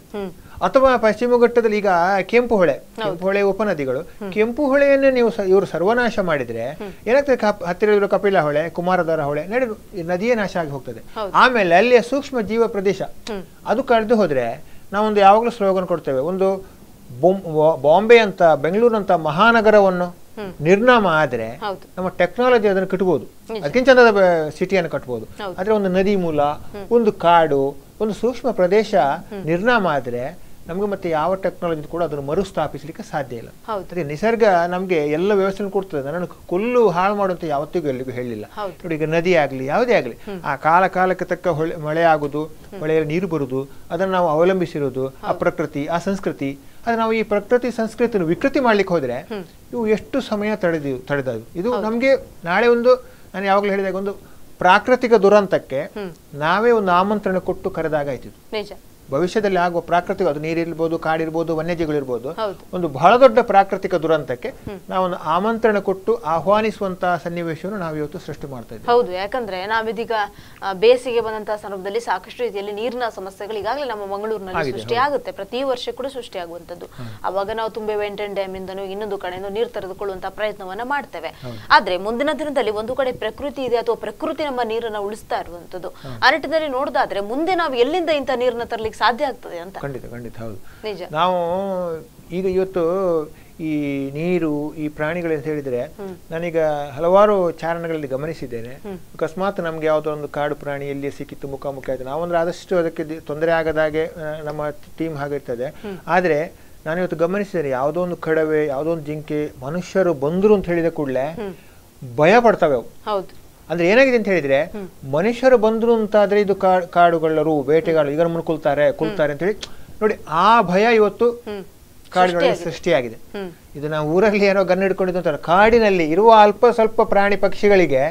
ಅಥವಾ ಪಶ್ಚಿಮ ಘಟ್ಟದಲ್ಲಿ ಈಗ ಕೆಂಪು ಹೊಳೆ ಕೆಂಪು ಹೊಳೆ ಉಪನದಿಗಳು ಕೆಂಪು ಹೊಳೆಯನ್ನೇ ನೀವು ಇವರು ಸರ್ವನಾಶ ಮಾಡಿದ್ರೆ ಏನಾಗ್ತದೆ ಹತ್ತಿರ ಇರೋ ಕಪಿಲ ಹೊಳೆ ಕುಮಾರಧಾರ ಹೊಳೆ ನಡೆ ನದಿಯೇ ನಾಶ ಆಗಿ ಹೋಗ್ತದೆ ಆಮೇಲೆ ಅಲ್ಲಿಯ ಸೂಕ್ಷ್ಮ ಜೀವ ಪ್ರದೇಶ ಅದು ಕಳೆದು ಹೋದ್ರೆ ನಾವೊಂದು ಯಾವಾಗಲೂ ಸ್ಲೋಗನ್ ಕೊಡ್ತೇವೆ ಒಂದು ಬಾಂಬೆ ಅಂತ ಬೆಂಗಳೂರಂತ ಮಹಾನಗರವನ್ನು ನಿರ್ನಾಮ ಆದ್ರೆ ನಮ್ಮ ಟೆಕ್ನಾಲಜಿ ಅದನ್ನು ಕಟ್ಬೋದು ಅದಕ್ಕಿಂತ ಚಂದದ ಸಿಟಿಯನ್ನು ಕಟ್ಬೋದು ಆದ್ರೆ ಒಂದು ನದಿ ಮೂಲ ಒಂದು ಕಾಡು ಒಂದು ಸೂಕ್ಷ್ಮ ಪ್ರದೇಶ ನಿರ್ನಾಮ ಆದ್ರೆ ನಮಗೆ ಮತ್ತೆ ಯಾವ ಟೆಕ್ನಾಲಜಿ ಕೂಡ ಅದನ್ನು ಮರುಸ್ಥಾಪಿಸಲಿಕ್ಕೆ ಸಾಧ್ಯ ಇಲ್ಲ ಅದೇ ನಿಸರ್ಗ ನಮಗೆ ಎಲ್ಲ ವ್ಯವಸ್ಥೆ ಕೊಡ್ತದೆ ನಾನು ಕೊಲ್ಲು ಹಾಳು ಮಾಡುವಂತ ಯಾವತ್ತಿಗೂ ಎಲ್ಲಿಗೂ ಹೇಳಿಲ್ಲ ನೋಡಿ ಈಗ ನದಿ ಆಗಲಿ ಯಾವುದೇ ಆಗಲಿ ಆ ಕಾಲ ಕಾಲಕ್ಕೆ ತಕ್ಕ ಮಳೆ ಆಗುದು ಮಳೆಯಲ್ಲಿ ನೀರು ಬರುದು ಅದನ್ನು ನಾವು ಅವಲಂಬಿಸಿರೋದು ಆ ಪ್ರಕೃತಿ ಆ ಸಂಸ್ಕೃತಿ ಅದು ನಾವು ಈ ಪ್ರಕೃತಿ ಸಂಸ್ಕೃತಿಯನ್ನು ವಿಕೃತಿ ಮಾಡ್ಲಿಕ್ಕೆ ಹೋದ್ರೆ ಇವು ಎಷ್ಟು ಸಮಯ ತಡೆದಿವು ತಡೆದವು ಇದು ನಮಗೆ ನಾಳೆ ಒಂದು ನಾನು ಯಾವಾಗಲೂ ಹೇಳಿದಾಗ ಒಂದು ಪ್ರಾಕೃತಿಕ ದುರಂತಕ್ಕೆ ನಾವೇ ಒಂದು ಆಮಂತ್ರಣ ಕೊಟ್ಟು ಕರೆದಾಗ ಆಯ್ತಿದ್ವಿ ಭವಿಷ್ಯದಲ್ಲಿ ಆಗುವ ಪ್ರಾಕೃತಿಕ ಅದು ನೀರಿರ್ಬೋದು ಕಾಡಿರ್ಬೋದು ವನ್ಯಜೀವಿಗಳಿರ್ಬೋದು ಒಂದು ಬಹಳ ದೊಡ್ಡ ಪ್ರಾಕೃತಿಕ ದುರಂತಕ್ಕೆ ನಾವೊಂದು ಆಮಂತ್ರಣ ಕೊಟ್ಟು ಆಹ್ವಾನಿಸುವಂತಹ ಸನ್ನಿವೇಶವನ್ನು ನಾವು ಇವತ್ತು ಸೃಷ್ಟಿ ಮಾಡ್ತಾ ಇದ್ದೀವಿ ಹೌದು ಯಾಕಂದ್ರೆ ನಾವಿದೀಗ ಬೇಸಿಗೆ ಬಂದಂತಹ ಸಂದರ್ಭದಲ್ಲಿ ಸಾಕಷ್ಟು ರೀತಿಯಲ್ಲಿ ನೀರಿನ ಸಮಸ್ಯೆಗಳು ಈಗಾಗಲೇ ನಮ್ಮ ಮಂಗಳೂರಿನಲ್ಲಿ ಸೃಷ್ಟಿ ಆಗುತ್ತೆ ಪ್ರತಿ ವರ್ಷ ಕೂಡ ಸೃಷ್ಟಿ ಆಗುವಂತದ್ದು ಅವಾಗ ನಾವು ತುಂಬೆ ವೆಂಟನ್ ಡ್ಯಾಮ್ ಇಂದನೂ ಇನ್ನೊಂದು ಕಡೆಯಿಂದ ನೀರು ತೆರೆದುಕೊಳ್ಳುವಂತಹ ಪ್ರಯತ್ನವನ್ನ ಮಾಡ್ತೇವೆ ಆದ್ರೆ ಮುಂದಿನ ದಿನದಲ್ಲಿ ಒಂದು ಕಡೆ ಪ್ರಕೃತಿ ಇದೆ ಅಥವಾ ಪ್ರಕೃತಿ ನಮ್ಮ ನೀರನ್ನ ಉಳಿಸ್ತಾ ಇರುವಂತದ್ದು ಆ ನಿಟ್ಟಿನಲ್ಲಿ ನೋಡೋದಾದ್ರೆ ಮುಂದೆ ನಾವು ಎಲ್ಲಿಂದ ಇಂತ ನೀರನ್ನ ತರಲಿಕ್ಕೆ ಸಾಧ್ಯ ಆಗ್ತದೆ ಅಂತ ಖಂಡಿತ ಖಂಡಿತ ಹೌದು ನಾವು ಈಗ ಇವತ್ತು ಈ ನೀರು ಈ ಪ್ರಾಣಿಗಳು ಅಂತ ಹೇಳಿದ್ರೆ ನಾನೀಗ ಹಲವಾರು ಚಾರಣಗಳಲ್ಲಿ ಗಮನಿಸಿದ್ದೇನೆ ಅಕಸ್ಮಾತ್ ನಮ್ಗೆ ಯಾವುದೋ ಒಂದು ಕಾಡು ಪ್ರಾಣಿ ಎಲ್ಲಿ ಸಿಕ್ಕಿತ್ತು ಮುಖಾಮುಖಿ ಆಯ್ತು ನಾವಂದ್ರೆ ಆದಷ್ಟು ಅದಕ್ಕೆ ತೊಂದರೆ ಆಗದಾಗೆ ನಮ್ಮ ಟೀಮ್ ಹಾಗಿರ್ತದೆ ಆದ್ರೆ ನಾನು ಇವತ್ತು ಗಮನಿಸಿದ್ದೇನೆ ಯಾವುದೋ ಒಂದು ಕಡವೆ ಯಾವುದೋ ಒಂದು ಜಿಂಕೆ ಮನುಷ್ಯರು ಬಂದ್ರು ಅಂತ ಹೇಳಿದ ಕೂಡಲೇ ಭಯ ಪಡ್ತವೆ ಅವು ಅಂದ್ರೆ ಏನಾಗಿದೆ ಅಂತ ಹೇಳಿದ್ರೆ ಮನುಷ್ಯರು ಬಂದ್ರು ಆದ್ರೆ ಇದು ಕಾಡುಗಳರು ಬೇಟೆಗಳು ಇದರ ಕುಲ್ತಾರೆ ಕುಲ್ತಾರೆ ಅಂತ ಹೇಳಿ ನೋಡಿ ಆ ಭಯ ಇವತ್ತು ಕಾಡುಗಳಲ್ಲಿ ಸೃಷ್ಟಿಯಾಗಿದೆ ಇದು ನಾವು ಊರಲ್ಲಿ ಏನೋ ಗನ್ ಹಿಡ್ಕೊಂಡಿದ್ದು ಅಂತಾರೆ ಕಾಡಿನಲ್ಲಿ ಇರುವ ಅಲ್ಪ ಸ್ವಲ್ಪ ಪ್ರಾಣಿ ಪಕ್ಷಿಗಳಿಗೆ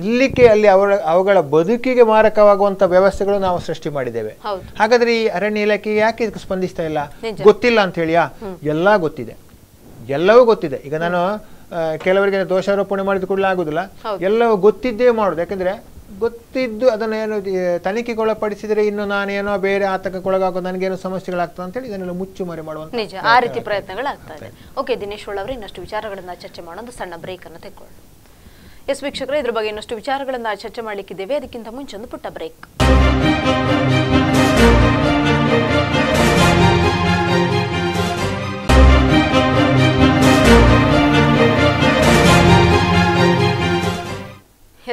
ಇಲ್ಲಿಕ್ಕೆ ಅಲ್ಲಿ ಅವರ ಅವುಗಳ ಬದುಕಿಗೆ ಮಾರಕವಾಗುವಂತ ವ್ಯವಸ್ಥೆಗಳು ನಾವು ಸೃಷ್ಟಿ ಮಾಡಿದ್ದೇವೆ ಹಾಗಾದ್ರೆ ಈ ಅರಣ್ಯ ಇಲಾಖೆ ಯಾಕೆ ಇದಕ್ಕೆ ಸ್ಪಂದಿಸ್ತಾ ಇಲ್ಲ ಗೊತ್ತಿಲ್ಲ ಅಂತ ಹೇಳಿಯಾ ಎಲ್ಲಾ ಗೊತ್ತಿದೆ ಎಲ್ಲವೂ ಗೊತ್ತಿದೆ ಈಗ ನಾನು ಕೆಲವರಿಗೆ ದೋಷಾರೋಪಣೆ ಮಾಡಿದ ಕೂಡಲೇ ಆಗುದಿಲ್ಲ ಎಲ್ಲವೂ ಗೊತ್ತಿದ್ದೇ ಮಾಡುದು ಯಾಕಂದ್ರೆ ಗೊತ್ತಿದ್ದು ಅದನ್ನ ಏನು ತನಿಖೆಗೊಳಪಡಿಸಿದ್ರೆ ಇನ್ನು ನಾನೇನೋ ಬೇರೆ ಆತಂಕಕ್ಕೊಳಗಾಗೋ ನನಗೇನೋ ಸಮಸ್ಯೆಗಳಾಗ್ತದೆ ಅಂತೇಳಿ ಇದನ್ನೆಲ್ಲ ಮುಚ್ಚು ಮರೆ ಮಾಡುವಂತ ನಿಜ ಆ ರೀತಿ ಪ್ರಯತ್ನಗಳಾಗ್ತದೆ ಓಕೆ ದಿನೇಶ್ ಒಳವರು ಇನ್ನಷ್ಟು ವಿಚಾರಗಳನ್ನ ಚರ್ಚೆ ಮಾಡೋ ಒಂದು ಸಣ್ಣ ಬ್ರೇಕ್ ಅನ್ನು ತೆಕ್ಕೊಳ್ಳಿ ಎಸ್ ವೀಕ್ಷಕರು ಇದ್ರ ಬಗ್ಗೆ ಇನ್ನಷ್ಟು ವಿಚಾರಗಳನ್ನ ಚರ್ಚೆ ಮಾಡಲಿಕ್ಕಿದ್ದೇವೆ ಅದಕ್ಕಿಂತ ಮುಂಚೆ ಒಂದು ಪುಟ್ಟ ಬ್ರೇಕ್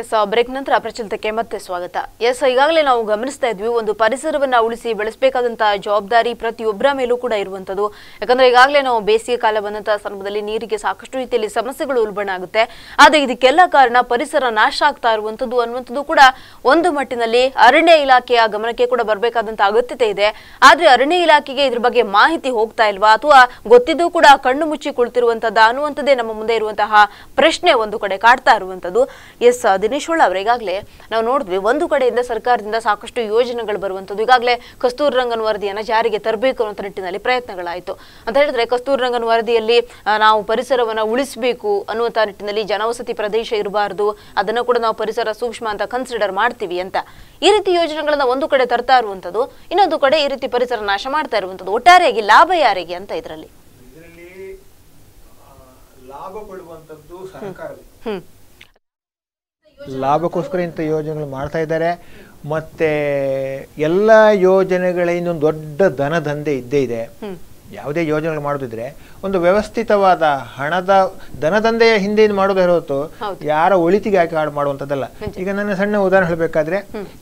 ಎಸ್ ಬ್ರೇಕ್ ನಂತರ ಪ್ರಚಲಿತಕ್ಕೆ ಮತ್ತೆ ಸ್ವಾಗತ ಎಸ್ ಈಗಾಗಲೇ ನಾವು ಗಮನಿಸ್ತಾ ಇದ್ವಿ ಒಂದು ಪರಿಸರವನ್ನ ಉಳಿಸಿ ಬೆಳೆಸಬೇಕಾದಂತಹ ಜವಾಬ್ದಾರಿ ಪ್ರತಿಯೊಬ್ಬರ ಮೇಲೂ ಕೂಡ ಇರುವಂತದ್ದು ಯಾಕಂದ್ರೆ ಈಗಾಗಲೇ ನಾವು ಬೇಸಿಗೆ ಕಾಲ ಬಂದಂತಹ ಸಂದರ್ಭದಲ್ಲಿ ನೀರಿಗೆ ಸಾಕಷ್ಟು ರೀತಿಯಲ್ಲಿ ಸಮಸ್ಯೆಗಳು ಉಲ್ಬಣ ಆಗುತ್ತೆ ಆದ್ರೆ ಇದಕ್ಕೆಲ್ಲ ಕಾರಣ ಪರಿಸರ ನಾಶ ಆಗ್ತಾ ಇರುವಂತದ್ದು ಅನ್ನುವಂಥದ್ದು ಕೂಡ ಒಂದು ಮಟ್ಟಿನಲ್ಲಿ ಅರಣ್ಯ ಇಲಾಖೆಯ ಗಮನಕ್ಕೆ ಕೂಡ ಬರಬೇಕಾದಂತಹ ಅಗತ್ಯತೆ ಇದೆ ಆದ್ರೆ ಅರಣ್ಯ ಇಲಾಖೆಗೆ ಇದ್ರ ಬಗ್ಗೆ ಮಾಹಿತಿ ಹೋಗ್ತಾ ಇಲ್ವಾ ಅಥವಾ ಗೊತ್ತಿದ್ದು ಕೂಡ ಕಣ್ಣು ಮುಚ್ಚಿ ಕುಳಿತಿರುವಂತದ್ದು ಅನ್ನುವಂಥದ್ದೇ ನಮ್ಮ ಮುಂದೆ ಇರುವಂತಹ ಪ್ರಶ್ನೆ ಒಂದು ಕಡೆ ಕಾಡ್ತಾ ಇರುವಂತದ್ದು ಎಸ್ ದಿನೇಶ್ ಹೊಳ್ಳ ಅವರು ಈಗಾಗಲೇ ನಾವು ನೋಡಿದ್ವಿ ಒಂದು ಕಡೆಯಿಂದ ಸರ್ಕಾರದಿಂದ ಸಾಕಷ್ಟು ಯೋಜನೆಗಳು ಬರುವಂಥದ್ದು ಈಗಾಗಲೇ ಕಸ್ತೂರ್ ರಂಗನ್ ವರದಿಯನ್ನು ಜಾರಿಗೆ ತರಬೇಕು ಅನ್ನೋ ನಿಟ್ಟಿನಲ್ಲಿ ಪ್ರಯತ್ನಗಳಾಯಿತು ಅಂತ ಹೇಳಿದ್ರೆ ಕಸ್ತೂರ್ ರಂಗನ್ ವರದಿಯಲ್ಲಿ ನಾವು ಪರಿಸರವನ್ನು ಉಳಿಸಬೇಕು ಅನ್ನುವಂಥ ನಿಟ್ಟಿನಲ್ಲಿ ಜನವಸತಿ ಪ್ರದೇಶ ಇರಬಾರ್ದು ಅದನ್ನು ಕೂಡ ನಾವು ಪರಿಸರ ಸೂಕ್ಷ್ಮ ಅಂತ ಕನ್ಸಿಡರ್ ಮಾಡ್ತೀವಿ ಅಂತ ಈ ರೀತಿ ಯೋಜನೆಗಳನ್ನ ಒಂದು ಕಡೆ ತರ್ತಾ ಇರುವಂಥದ್ದು ಇನ್ನೊಂದು ಕಡೆ ಈ ರೀತಿ ಪರಿಸರ ನಾಶ ಮಾಡ್ತಾ ಇರುವಂಥದ್ದು ಒಟ್ಟಾರೆಯಾಗಿ ಲಾಭ ಯಾರಿಗೆ ಅಂತ ಇದರಲ್ಲಿ ಲಾಭ ಪಡುವಂತದ್ದು ಸರ್ಕಾರ ಲಾಭಕ್ಕೋಸ್ಕರ ಇಂಥ ಯೋಜನೆಗಳು ಮಾಡ್ತಾ ಇದ್ದಾರೆ ಮತ್ತೆ ಎಲ್ಲ ಯೋಜನೆಗಳ ಇನ್ನೊಂದು ದೊಡ್ಡ ದನದಂಧೆ ಇದ್ದೇ ಇದೆ ಯಾವುದೇ ಯೋಜನೆಗಳು ಮಾಡೋದಿದ್ರೆ ಒಂದು ವ್ಯವಸ್ಥಿತವಾದ ಹಣದ ಧನದಂಧೆಯ ಹಿಂದೆ ಮಾಡೋದೇ ಹೊರತು ಯಾರ ಒಳಿತಿಗೆ ಹಾಕಿ ಹಾಡು ಮಾಡುವಂಥದ್ದಲ್ಲ ಈಗ ನನ್ನ ಸಣ್ಣ ಉದಾಹರಣೆ ಹೇಳಬೇಕಾದ್ರೆ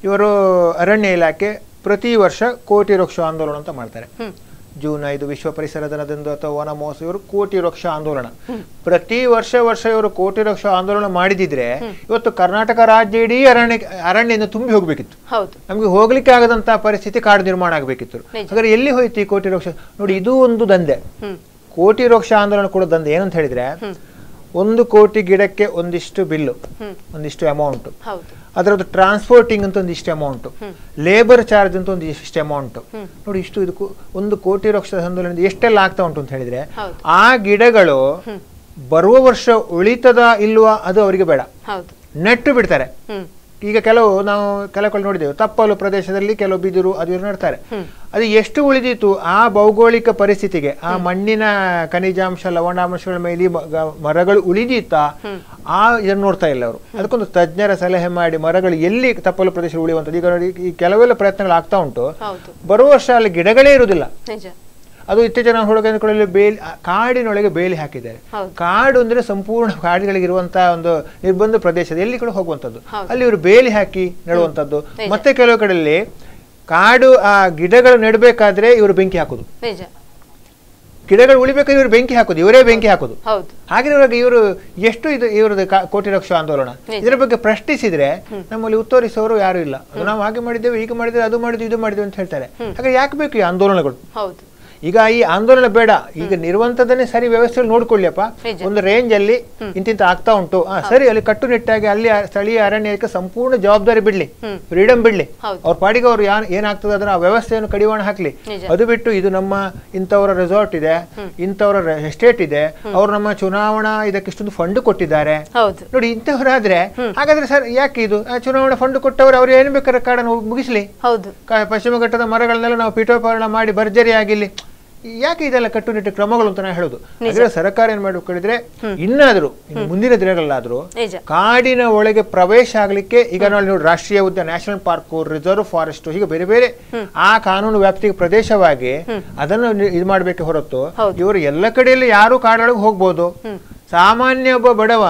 ಇವರು ಅರಣ್ಯ ಇಲಾಖೆ ಪ್ರತಿ ವರ್ಷ ಕೋಟಿ ವೃಕ್ಷ ಆಂದೋಲನ ಅಂತ ಮಾಡ್ತಾರೆ ಜೂನ್ ಐದು ವಿಶ್ವ ಪರಿಸರ ದಿನದಂದು ಅಥವಾ ವನ ಮಹೋತ್ಸವ ಇವರು ಕೋಟಿ ವೃಕ್ಷ ಆಂದೋಲನ ಪ್ರತಿ ವರ್ಷ ವರ್ಷ ಇವರು ಕೋಟಿ ವೃಕ್ಷ ಆಂದೋಲನ ಮಾಡಿದಿದ್ರೆ ಇವತ್ತು ಕರ್ನಾಟಕ ರಾಜ್ಯ ಇಡೀ ಅರಣ್ಯ ಅರಣ್ಯದಿಂದ ತುಂಬಿ ಹೋಗ್ಬೇಕಿತ್ತು ನಮಗೆ ಹೋಗ್ಲಿಕ್ಕೆ ಆಗದಂತ ಪರಿಸ್ಥಿತಿ ಕಾಡು ನಿರ್ಮಾಣ ಆಗಬೇಕಿತ್ತು ಹಾಗಾದ್ರೆ ಎಲ್ಲಿ ಹೋಯ್ತು ಈ ಕೋಟಿ ವೃಕ್ಷ ನೋಡಿ ಇದು ಒಂದು ದಂಧೆ ಕೋಟಿ ವೃಕ್ಷ ಆಂದೋಲನ ಕೂಡ ದಂಧೆ ಏನಂತ ಹೇಳಿದ್ರೆ ಒಂದು ಕೋಟಿ ಗಿಡಕ್ಕೆ ಒಂದಿಷ್ಟು ಬಿಲ್ಲು ಒಂದಿಷ್ಟು ಅಮೌಂಟ್ ಅದರದ್ದು ಟ್ರಾನ್ಸ್ಪೋರ್ಟಿಂಗ್ ಅಂತ ಒಂದಿಷ್ಟು ಅಮೌಂಟ್ ಲೇಬರ್ ಚಾರ್ಜ್ ಅಂತ ಒಂದಿಷ್ಟು ಇಷ್ಟು ಅಮೌಂಟ್ ನೋಡಿ ಇಷ್ಟು ಇದಕ್ಕೂ ಒಂದು ಕೋಟಿ ವೃಕ್ಷದ ಸಂದೋಲನ ಎಷ್ಟೆಲ್ಲ ಆಗ್ತಾ ಉಂಟು ಅಂತ ಹೇಳಿದ್ರೆ ಆ ಗಿಡಗಳು ಬರುವ ವರ್ಷ ಉಳಿತದ ಇಲ್ವಾ ಅದು ಅವರಿಗೆ ಬೇಡ ನೆಟ್ಟು ಬಿಡ್ತಾರೆ ಈಗ ಕೆಲವು ನಾವು ಕೆಲವು ನೋಡಿದ್ದೇವೆ ತಪ್ಪಲು ಪ್ರದೇಶದಲ್ಲಿ ಕೆಲವು ಬಿದಿರು ಅದು ನೋಡ್ತಾರೆ ಅದು ಎಷ್ಟು ಉಳಿದಿತ್ತು ಆ ಭೌಗೋಳಿಕ ಪರಿಸ್ಥಿತಿಗೆ ಆ ಮಣ್ಣಿನ ಖನಿಜಾಂಶ ಲವಣಾಂಶಗಳ ಮೇಲೆ ಮರಗಳು ಉಳಿದಿತ್ತಾ ಆ ಇದನ್ನು ನೋಡ್ತಾ ಇಲ್ಲ ಅವರು ಅದಕ್ಕೊಂದು ತಜ್ಞರ ಸಲಹೆ ಮಾಡಿ ಮರಗಳು ಎಲ್ಲಿ ತಪ್ಪಲು ಪ್ರದೇಶ ಉಳಿಯುವಂಥದ್ದು ಈಗ ನೋಡಿ ಈ ಕೆಲವೆಲ್ಲ ಪ್ರಯತ್ನಗಳು ಆಗ್ತಾ ಉಂಟು ಬರುವ ವರ್ಷ ಅಲ್ಲಿ ಗಿಡಗಳೇ ಇರುವುದಿಲ್ಲ ಅದು ಇತ್ತೀಚಿನ ನಾವು ಬೇಲಿ ಕಾಡಿನೊಳಗೆ ಬೇಲಿ ಹಾಕಿದ್ದಾರೆ ಕಾಡು ಅಂದ್ರೆ ಸಂಪೂರ್ಣ ಕಾಡುಗಳಿಗೆ ಇರುವಂತಹ ಒಂದು ನಿರ್ಬಂಧ ಪ್ರದೇಶ ಎಲ್ಲಿ ಕೂಡ ಹೋಗುವಂಥದ್ದು ಅಲ್ಲಿ ಇವರು ಬೇಲಿ ಹಾಕಿ ನೆಡುವಂಥದ್ದು ಮತ್ತೆ ಕೆಲವು ಕಡೆಯಲ್ಲಿ ಕಾಡು ಆ ಗಿಡಗಳು ನೆಡಬೇಕಾದ್ರೆ ಇವರು ಬೆಂಕಿ ಹಾಕುದು ಗಿಡಗಳು ಉಳಿಬೇಕಾದ್ರೆ ಇವರು ಬೆಂಕಿ ಹಾಕುದು ಇವರೇ ಬೆಂಕಿ ಹಾಕುದು ಹಾಗಿರುವಾಗ ಇವರು ಎಷ್ಟು ಇದು ಇವರದ್ದು ಕೋಟಿ ರಕ್ಷ ಆಂದೋಲನ ಇದರ ಬಗ್ಗೆ ಪ್ರಶ್ನಿಸಿದ್ರೆ ನಮ್ಮಲ್ಲಿ ಉತ್ತರಿಸೋರು ಯಾರು ಇಲ್ಲ ನಾವು ಹಾಗೆ ಮಾಡಿದ್ದೇವೆ ಈಗ ಮಾಡಿದ್ರೆ ಅದು ಮಾಡಿದ್ವಿ ಇದು ಮಾಡಿದ್ವಿ ಅಂತ ಹೇಳ್ತಾರೆ ಹಾಗೆ ಯಾಕೆ ಬೇಕು ಈ ಆಂದೋಲನಗಳು ಈಗ ಈ ಆಂದೋಲನ ಬೇಡ ಈಗ ನಿರ್ವಂತದನ್ನೇ ಸರಿ ವ್ಯವಸ್ಥೆಯಲ್ಲಿ ನೋಡ್ಕೊಳ್ಳಿಯಪ್ಪ ಒಂದು ರೇಂಜ್ ಅಲ್ಲಿ ಇಂತಿಂತ ಆಗ್ತಾ ಉಂಟು ಸರಿ ಅಲ್ಲಿ ಕಟ್ಟುನಿಟ್ಟಾಗಿ ಅಲ್ಲಿ ಸ್ಥಳೀಯ ಅರಣ್ಯಕ್ಕೆ ಸಂಪೂರ್ಣ ಜವಾಬ್ದಾರಿ ಬಿಡ್ಲಿ ಫ್ರೀಡಮ್ ಬಿಡ್ಲಿ ಅವ್ರ ಪಾಡಿಗೆ ಅವ್ರು ಏನಾಗ್ತದೆ ಅದನ್ನ ಆ ವ್ಯವಸ್ಥೆಯನ್ನು ಕಡಿವಾಣ ಹಾಕ್ಲಿ ಅದು ಬಿಟ್ಟು ಇದು ನಮ್ಮ ಇಂಥವರ ರೆಸಾರ್ಟ್ ಇದೆ ಇಂಥವರ ಎಸ್ಟೇಟ್ ಇದೆ ಅವ್ರು ನಮ್ಮ ಚುನಾವಣಾ ಇದಕ್ಕೆ ಇಷ್ಟೊಂದು ಫಂಡ್ ಕೊಟ್ಟಿದ್ದಾರೆ ನೋಡಿ ಇಂಥವರಾದ್ರೆ ಹಾಗಾದ್ರೆ ಸರ್ ಯಾಕೆ ಇದು ಚುನಾವಣಾ ಫಂಡ್ ಕೊಟ್ಟವರು ಅವ್ರು ಏನ್ ಬೇಕಾದ್ರೆ ಕಾಡನ್ನು ಮುಗಿಸ್ಲಿ ಪಶ್ಚಿಮ ಘಟ್ಟದ ಮರಗಳನ್ನೆಲ್ಲ ನಾವು ಪೀಠೋಪಕರಣ ಮಾಡಿ ಆಗಿಲ್ಲಿ ಯಾಕೆ ಇದೆಲ್ಲ ಕಟ್ಟುನಿಟ್ಟು ಕ್ರಮಗಳು ಅಂತ ನಾನು ಹೇಳುದು ಸರ್ಕಾರ ಏನ್ ಮಾಡ್ಬೇಕು ಹೇಳಿದ್ರೆ ಇನ್ನಾದ್ರೂ ಮುಂದಿನ ದಿನಗಳಲ್ಲಾದ್ರೂ ಕಾಡಿನ ಒಳಗೆ ಪ್ರವೇಶ ಆಗ್ಲಿಕ್ಕೆ ಈಗ ನಾವು ನೋಡಿ ರಾಷ್ಟ್ರೀಯ ಉದ್ಯಾನ ನ್ಯಾಷನಲ್ ಪಾರ್ಕ್ ರಿಸರ್ವ್ ಫಾರೆಸ್ಟ್ ಹೀಗೆ ಬೇರೆ ಬೇರೆ ಆ ಕಾನೂನು ವ್ಯಾಪ್ತಿಗೆ ಪ್ರದೇಶವಾಗಿ ಅದನ್ನು ಇದು ಮಾಡ್ಬೇಕು ಹೊರತು ಇವರು ಎಲ್ಲ ಕಡೆಯಲ್ಲಿ ಯಾರು ಕಾಡೊಳಗೆ ಹೋಗ್ಬೋದು ಸಾಮಾನ್ಯ ಒಬ್ಬ ಬಡವ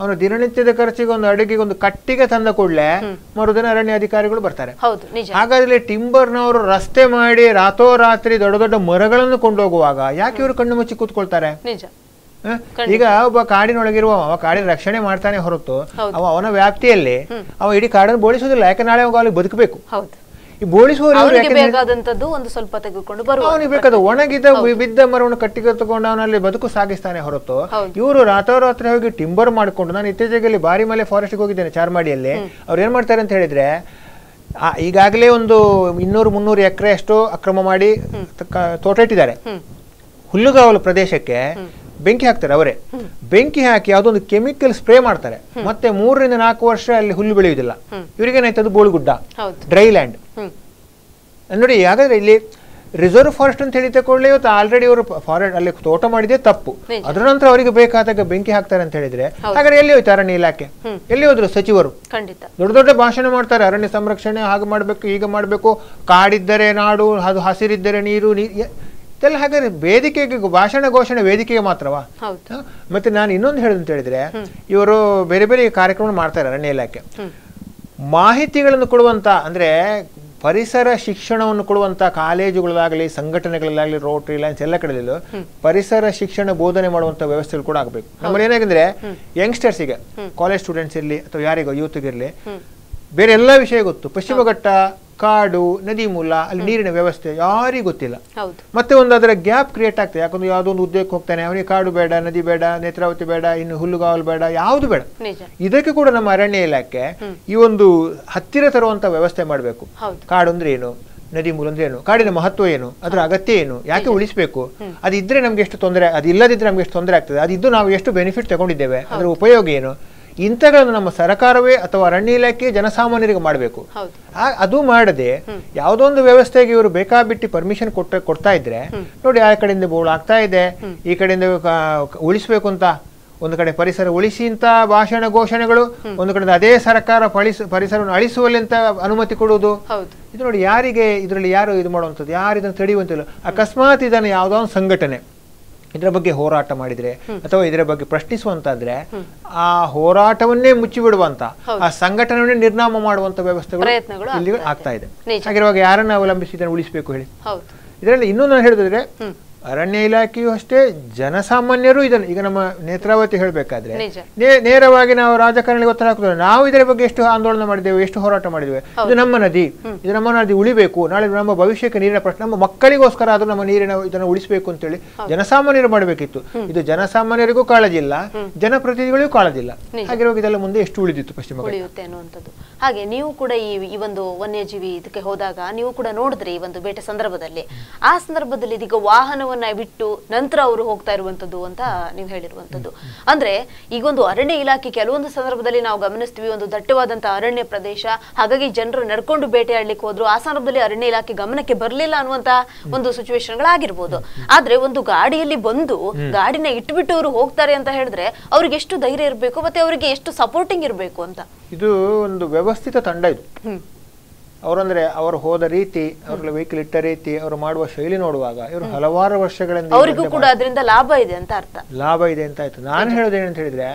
ಅವನು ದಿನನಿತ್ಯದ ಖರ್ಚಿಗೆ ಒಂದು ಅಡುಗೆಗೆ ಒಂದು ಕಟ್ಟಿಗೆ ತಂದ ಕೂಡಲೇ ಮರುದಿನ ಅರಣ್ಯ ಅಧಿಕಾರಿಗಳು ಬರ್ತಾರೆ ಹಾಗಾದ್ರೆ ಟಿಂಬರ್ನವರು ರಸ್ತೆ ಮಾಡಿ ರಾತೋರಾತ್ರಿ ದೊಡ್ಡ ದೊಡ್ಡ ಮರಗಳನ್ನು ಕೊಂಡೋಗುವಾಗ ಯಾಕೆ ಇವರು ಕಣ್ಣು ಮುಚ್ಚಿ ಕೂತ್ಕೊಳ್ತಾರೆ ಈಗ ಒಬ್ಬ ಕಾಡಿನೊಳಗಿರುವ ಅವ ಕಾಡಿನ ರಕ್ಷಣೆ ಮಾಡ್ತಾನೆ ಹೊರತು ಅವ ಅವನ ವ್ಯಾಪ್ತಿಯಲ್ಲಿ ಅವ ಇಡೀ ಕಾಡನ್ನು ಬೋಳಿಸೋದಿಲ್ಲ ಯಾಕೆ ನಾಳೆ ಅವಾಗ ಅಲ್ಲಿ ಬದುಕಬೇಕು ಈ ಬೋಳಿಸುವವರು ಒಂದು ಸ್ವಲ್ಪ ಅವನಿಗೆ ಬೇಕಾದ ಒಣಗಿದ ಬಿದ್ದ ಮರವನ್ನು ಕಟ್ಟಿಗೆ ತಗೊಂಡು ಅವನಲ್ಲಿ ಬದುಕು ಸಾಗಿಸ್ತಾನೆ ಹೊರತು ಇವರು ರಾತ್ರಿ ಹೋಗಿ ಟಿಂಬರ್ ಮಾಡಿಕೊಂಡು ನಾನು ಇತ್ತೀಚೆಗೆ ಬಾರಿ ಮಲೆ ಫಾರೆಸ್ಟ್ ಹೋಗಿದ್ದೇನೆ ಚಾರ್ಮಾಡಿಯಲ್ಲಿ ಅವ್ರು ಏನ್ ಮಾಡ್ತಾರೆ ಅಂತ ಹೇಳಿದ್ರೆ ಈಗಾಗಲೇ ಒಂದು ಇನ್ನೂರು ಮುನ್ನೂರು ಎಕರೆ ಅಷ್ಟು ಅಕ್ರಮ ಮಾಡಿ ತೋಟ ಇಟ್ಟಿದ್ದಾರೆ ಹುಲ್ಲುಗಾವಲು ಪ್ರದೇಶಕ್ಕೆ ಬೆಂಕಿ ಹಾಕ್ತಾರೆ ಅವರೇ ಬೆಂಕಿ ಹಾಕಿ ಅದೊಂದು ಕೆಮಿಕಲ್ ಸ್ಪ್ರೇ ಮಾಡ್ತಾರೆ ಮತ್ತೆ ಮೂರರಿಂದ ನಾಲ್ಕು ವರ್ಷ ಅಲ್ಲಿ ಹುಲ್ಲು ಬೆಳೆಯುವುದಿಲ್ಲ ಬೋಳು ಬೋಳುಗುಡ್ಡ ಡ್ರೈ ಲ್ಯಾಂಡ್ ನೋಡಿ ಹಾಗಾದ್ರೆ ಇಲ್ಲಿ ರಿಸರ್ವ್ ಫಾರೆಸ್ಟ್ ಅಂತ ಹೇಳಿ ತಗೊಳ್ಳಿ ಇವತ್ತು ಆಲ್ರೆಡಿ ಅವರು ಫಾರೆಸ್ಟ್ ಅಲ್ಲಿ ತೋಟ ಮಾಡಿದೆ ತಪ್ಪು ಅದರ ನಂತರ ಅವರಿಗೆ ಬೇಕಾದಾಗ ಬೆಂಕಿ ಹಾಕ್ತಾರೆ ಅಂತ ಹೇಳಿದ್ರೆ ಹಾಗಾದ್ರೆ ಎಲ್ಲಿ ಹೋಯ್ತು ಅರಣ್ಯ ಇಲಾಖೆ ಎಲ್ಲಿ ಹೋದ್ರು ಸಚಿವರು ದೊಡ್ಡ ದೊಡ್ಡ ಭಾಷಣ ಮಾಡ್ತಾರೆ ಅರಣ್ಯ ಸಂರಕ್ಷಣೆ ಹಾಗೆ ಮಾಡಬೇಕು ಈಗ ಮಾಡಬೇಕು ಕಾಡಿದ್ದರೆ ನಾಡು ಅದು ಹಸಿರಿದ್ದರೆ ನೀರು ಇದೆಲ್ಲ ಹಾಗಾದ್ರೆ ವೇದಿಕೆಗೆ ಭಾಷಣ ಘೋಷಣೆ ವೇದಿಕೆಗೆ ಮಾತ್ರವಾ ಮತ್ತೆ ನಾನು ಇನ್ನೊಂದು ಹೇಳೋದು ಹೇಳಿದ್ರೆ ಇವರು ಬೇರೆ ಬೇರೆ ಕಾರ್ಯಕ್ರಮ ಮಾಡ್ತಾರೆ ಅರಣ್ಯ ಇಲಾಖೆ ಮಾಹಿತಿಗಳನ್ನು ಕೊಡುವಂತ ಅಂದ್ರೆ ಪರಿಸರ ಶಿಕ್ಷಣವನ್ನು ಕೊಡುವಂತ ಕಾಲೇಜುಗಳಾಗಲಿ ಸಂಘಟನೆಗಳಲ್ಲಾಗಲಿ ರೋಟರಿ ಲೈನ್ಸ್ ಎಲ್ಲ ಕಡೆಯಲ್ಲೂ ಪರಿಸರ ಶಿಕ್ಷಣ ಬೋಧನೆ ಮಾಡುವಂತ ವ್ಯವಸ್ಥೆಗಳು ಕೂಡ ಆಗಬೇಕು ನಮ್ಮಲ್ಲಿ ಏನಾಗಂದ್ರೆ ಯಂಗ್ಸ್ಟರ್ಸಿಗೆ ಕಾಲೇಜ್ ಸ್ಟೂಡೆಂಟ್ಸ್ ಇರಲಿ ಅಥವಾ ಯಾರಿಗೋ ಇರ್ಲಿ ಬೇರೆ ಎಲ್ಲ ವಿಷಯ ಗೊತ್ತು ಪಶ್ಚಿಮ ಘಟ್ಟ ಕಾಡು ನದಿ ಮೂಲ ಅಲ್ಲಿ ನೀರಿನ ವ್ಯವಸ್ಥೆ ಯಾರಿಗೂ ಗೊತ್ತಿಲ್ಲ ಮತ್ತೆ ಒಂದು ಅದರ ಗ್ಯಾಪ್ ಕ್ರಿಯೇಟ್ ಆಗ್ತದೆ ಯಾಕಂದ್ರೆ ಯಾವುದೋ ಒಂದು ಉದ್ಯೋಗಕ್ಕೆ ಹೋಗ್ತಾನೆ ಅವನಿಗೆ ಕಾಡು ಬೇಡ ನದಿ ಬೇಡ ನೇತ್ರಾವತಿ ಬೇಡ ಇನ್ನು ಹುಲ್ಲುಗಾವಲು ಬೇಡ ಯಾವುದು ಬೇಡ ಇದಕ್ಕೆ ಕೂಡ ನಮ್ಮ ಅರಣ್ಯ ಇಲಾಖೆ ಈ ಒಂದು ಹತ್ತಿರ ತರುವಂತ ವ್ಯವಸ್ಥೆ ಮಾಡಬೇಕು ಕಾಡು ಅಂದ್ರೆ ಏನು ನದಿ ಮೂಲ ಅಂದ್ರೆ ಏನು ಕಾಡಿನ ಮಹತ್ವ ಏನು ಅದರ ಅಗತ್ಯ ಏನು ಯಾಕೆ ಉಳಿಸಬೇಕು ಅದಿದ್ರೆ ನಮ್ಗೆ ಎಷ್ಟು ತೊಂದರೆ ಅದಿಲ್ಲದಿದ್ರೆ ನಮ್ಗೆ ಎಷ್ಟು ತೊಂದರೆ ಆಗ್ತದೆ ಅದಿದ್ದು ನಾವು ಎಷ್ಟು ಬೆನಿಫಿಟ್ ತಗೊಂಡಿದ್ದೇವೆ ಅದರ ಉಪಯೋಗ ಏನು ಇಂಥಗಳನ್ನು ನಮ್ಮ ಸರ್ಕಾರವೇ ಅಥವಾ ಅರಣ್ಯ ಇಲಾಖೆ ಜನಸಾಮಾನ್ಯರಿಗೆ ಮಾಡಬೇಕು ಅದು ಮಾಡದೆ ಯಾವುದೊಂದು ವ್ಯವಸ್ಥೆಗೆ ಇವರು ಬೇಕಾಬಿಟ್ಟು ಪರ್ಮಿಷನ್ ಕೊಟ್ಟ ಕೊಡ್ತಾ ಇದ್ರೆ ನೋಡಿ ಆ ಕಡೆಯಿಂದ ಬೋಳು ಆಗ್ತಾ ಇದೆ ಈ ಕಡೆಯಿಂದ ಉಳಿಸ್ಬೇಕು ಅಂತ ಒಂದು ಕಡೆ ಪರಿಸರ ಉಳಿಸಿ ಅಂತ ಭಾಷಣ ಘೋಷಣೆಗಳು ಒಂದು ಕಡೆ ಅದೇ ಸರ್ಕಾರ ಪರಿಸರವನ್ನು ಅಳಿಸುವಲ್ಲಿ ಅಂತ ಅನುಮತಿ ಕೊಡುವುದು ಇದು ನೋಡಿ ಯಾರಿಗೆ ಇದರಲ್ಲಿ ಯಾರು ಇದು ಮಾಡುವಂಥದ್ದು ಯಾರು ಇದನ್ನು ತಡೆಯುವಂತಿಲ್ಲ ಅಕಸ್ಮಾತ್ ಇದನ್ನು ಯಾವುದೋ ಒಂದು ಸಂಘಟನೆ ಇದರ ಬಗ್ಗೆ ಹೋರಾಟ ಮಾಡಿದ್ರೆ ಅಥವಾ ಇದರ ಬಗ್ಗೆ ಪ್ರಶ್ನಿಸುವಂತಾದ್ರೆ ಆ ಹೋರಾಟವನ್ನೇ ಮುಚ್ಚಿಬಿಡುವಂತ ಆ ಸಂಘಟನೆಯನ್ನೇ ನಿರ್ನಾಮ ಮಾಡುವಂತ ವ್ಯವಸ್ಥೆಗಳು ಆಗ್ತಾ ಇದೆ ಹಾಗಿರುವಾಗ ಯಾರನ್ನ ಅವಲಂಬಿಸಿ ಇದನ್ನು ಉಳಿಸಬೇಕು ಹೇಳಿ ಇದರಲ್ಲಿ ಇನ್ನೂ ನಾನು ಹೇಳಿದ್ರೆ ಅರಣ್ಯ ಇಲಾಖೆಯು ಅಷ್ಟೇ ಜನಸಾಮಾನ್ಯರು ಇದನ್ನು ಈಗ ನಮ್ಮ ನೇತ್ರಾವತಿ ಹೇಳಬೇಕಾದ್ರೆ ನೇರವಾಗಿ ನಾವು ರಾಜಕಾರಣಿಗೆ ಒತ್ತಡ ನಾವು ಇದರ ಬಗ್ಗೆ ಎಷ್ಟು ಆಂದೋಲನ ಮಾಡಿದ್ದೇವೆ ಎಷ್ಟು ಹೋರಾಟ ಮಾಡಿದ್ದೇವೆ ಇದು ನಮ್ಮ ನದಿ ಇದು ನಮ್ಮ ನದಿ ಉಳಿಬೇಕು ನಾಳೆ ನಮ್ಮ ಭವಿಷ್ಯಕ್ಕೆ ನೀರಿನ ಪ್ರಶ್ನೆ ನಮ್ಮ ಮಕ್ಕಳಿಗೋಸ್ಕರ ಆದರೂ ನಮ್ಮ ನೀರಿನ ಇದನ್ನು ಉಳಿಸಬೇಕು ಅಂತೇಳಿ ಜನಸಾಮಾನ್ಯರು ಮಾಡಬೇಕಿತ್ತು ಇದು ಜನಸಾಮಾನ್ಯರಿಗೂ ಕಾಳಜಿಲ್ಲ ಜನಪ್ರತಿನಿಧಿಗಳಿಗೂ ಕಾಳಜಿಲ್ಲ ಹಾಗಿರುವಾಗ ಇದೆಲ್ಲ ಮುಂದೆ ಎಷ್ಟು ಉಳಿದಿತ್ತು ಪಶ್ಚಿಮ ಹಾಗೆ ನೀವು ಕೂಡ ಈ ಒಂದು ವನ್ಯಜೀವಿ ಇದಕ್ಕೆ ಹೋದಾಗ ನೀವು ಕೂಡ ನೋಡಿದ್ರೆ ಈ ಒಂದು ಬೇಟೆ ಸಂದರ್ಭದಲ್ಲಿ ಆ ಸಂದರ್ಭದಲ್ಲಿ ಇದೀಗ ವಾಹನ ಅರಣ್ಯವನ್ನ ಬಿಟ್ಟು ನಂತರ ಅವರು ಹೋಗ್ತಾ ಇರುವಂತದ್ದು ಅಂತ ನೀವು ಹೇಳಿರುವಂತದ್ದು ಅಂದ್ರೆ ಈಗೊಂದು ಅರಣ್ಯ ಇಲಾಖೆ ಕೆಲವೊಂದು ಸಂದರ್ಭದಲ್ಲಿ ನಾವು ಗಮನಿಸ್ತೀವಿ ಒಂದು ದಟ್ಟವಾದಂತಹ ಅರಣ್ಯ ಪ್ರದೇಶ ಹಾಗಾಗಿ ಜನರು ನಡ್ಕೊಂಡು ಬೇಟೆಯಾಡ್ಲಿಕ್ಕೆ ಹೋದ್ರು ಆ ಸಂದರ್ಭದಲ್ಲಿ ಅರಣ್ಯ ಇಲಾಖೆ ಗಮನಕ್ಕೆ ಬರ್ಲಿಲ್ಲ ಅನ್ನುವಂತಹ ಒಂದು ಸಿಚುವೇಶನ್ ಗಳಾಗಿರ್ಬೋದು ಆದ್ರೆ ಒಂದು ಗಾಡಿಯಲ್ಲಿ ಬಂದು ಗಾಡಿನ ಇಟ್ಬಿಟ್ಟು ಅವರು ಹೋಗ್ತಾರೆ ಅಂತ ಹೇಳಿದ್ರೆ ಅವ್ರಿಗೆ ಎಷ್ಟು ಧೈರ್ಯ ಇರಬೇಕು ಮತ್ತೆ ಅವರಿಗೆ ಎಷ್ಟು ಸಪೋರ್ಟಿಂಗ್ ಇರಬೇಕು ಅಂತ ಇದು ಒಂದು ವ್ಯವಸ್ಥಿತ ತಂಡ ಇದು ಅವರಂದ್ರೆ ಅವರು ಹೋದ ರೀತಿ ಅವ್ರ ವೆಹಿಕಲ್ ಇಟ್ಟ ರೀತಿ ಅವರು ಮಾಡುವ ಶೈಲಿ ನೋಡುವಾಗ ಇವರು ಹಲವಾರು ವರ್ಷಗಳಿಂದ ಅವರಿಗೂ ಕೂಡ ಅದರಿಂದ ಲಾಭ ಇದೆ ಅಂತ ಅರ್ಥ ಲಾಭ ಇದೆ ಅಂತ ಆಯ್ತು ನಾನು ಹೇಳುದೇನಂತ ಹೇಳಿದ್ರೆ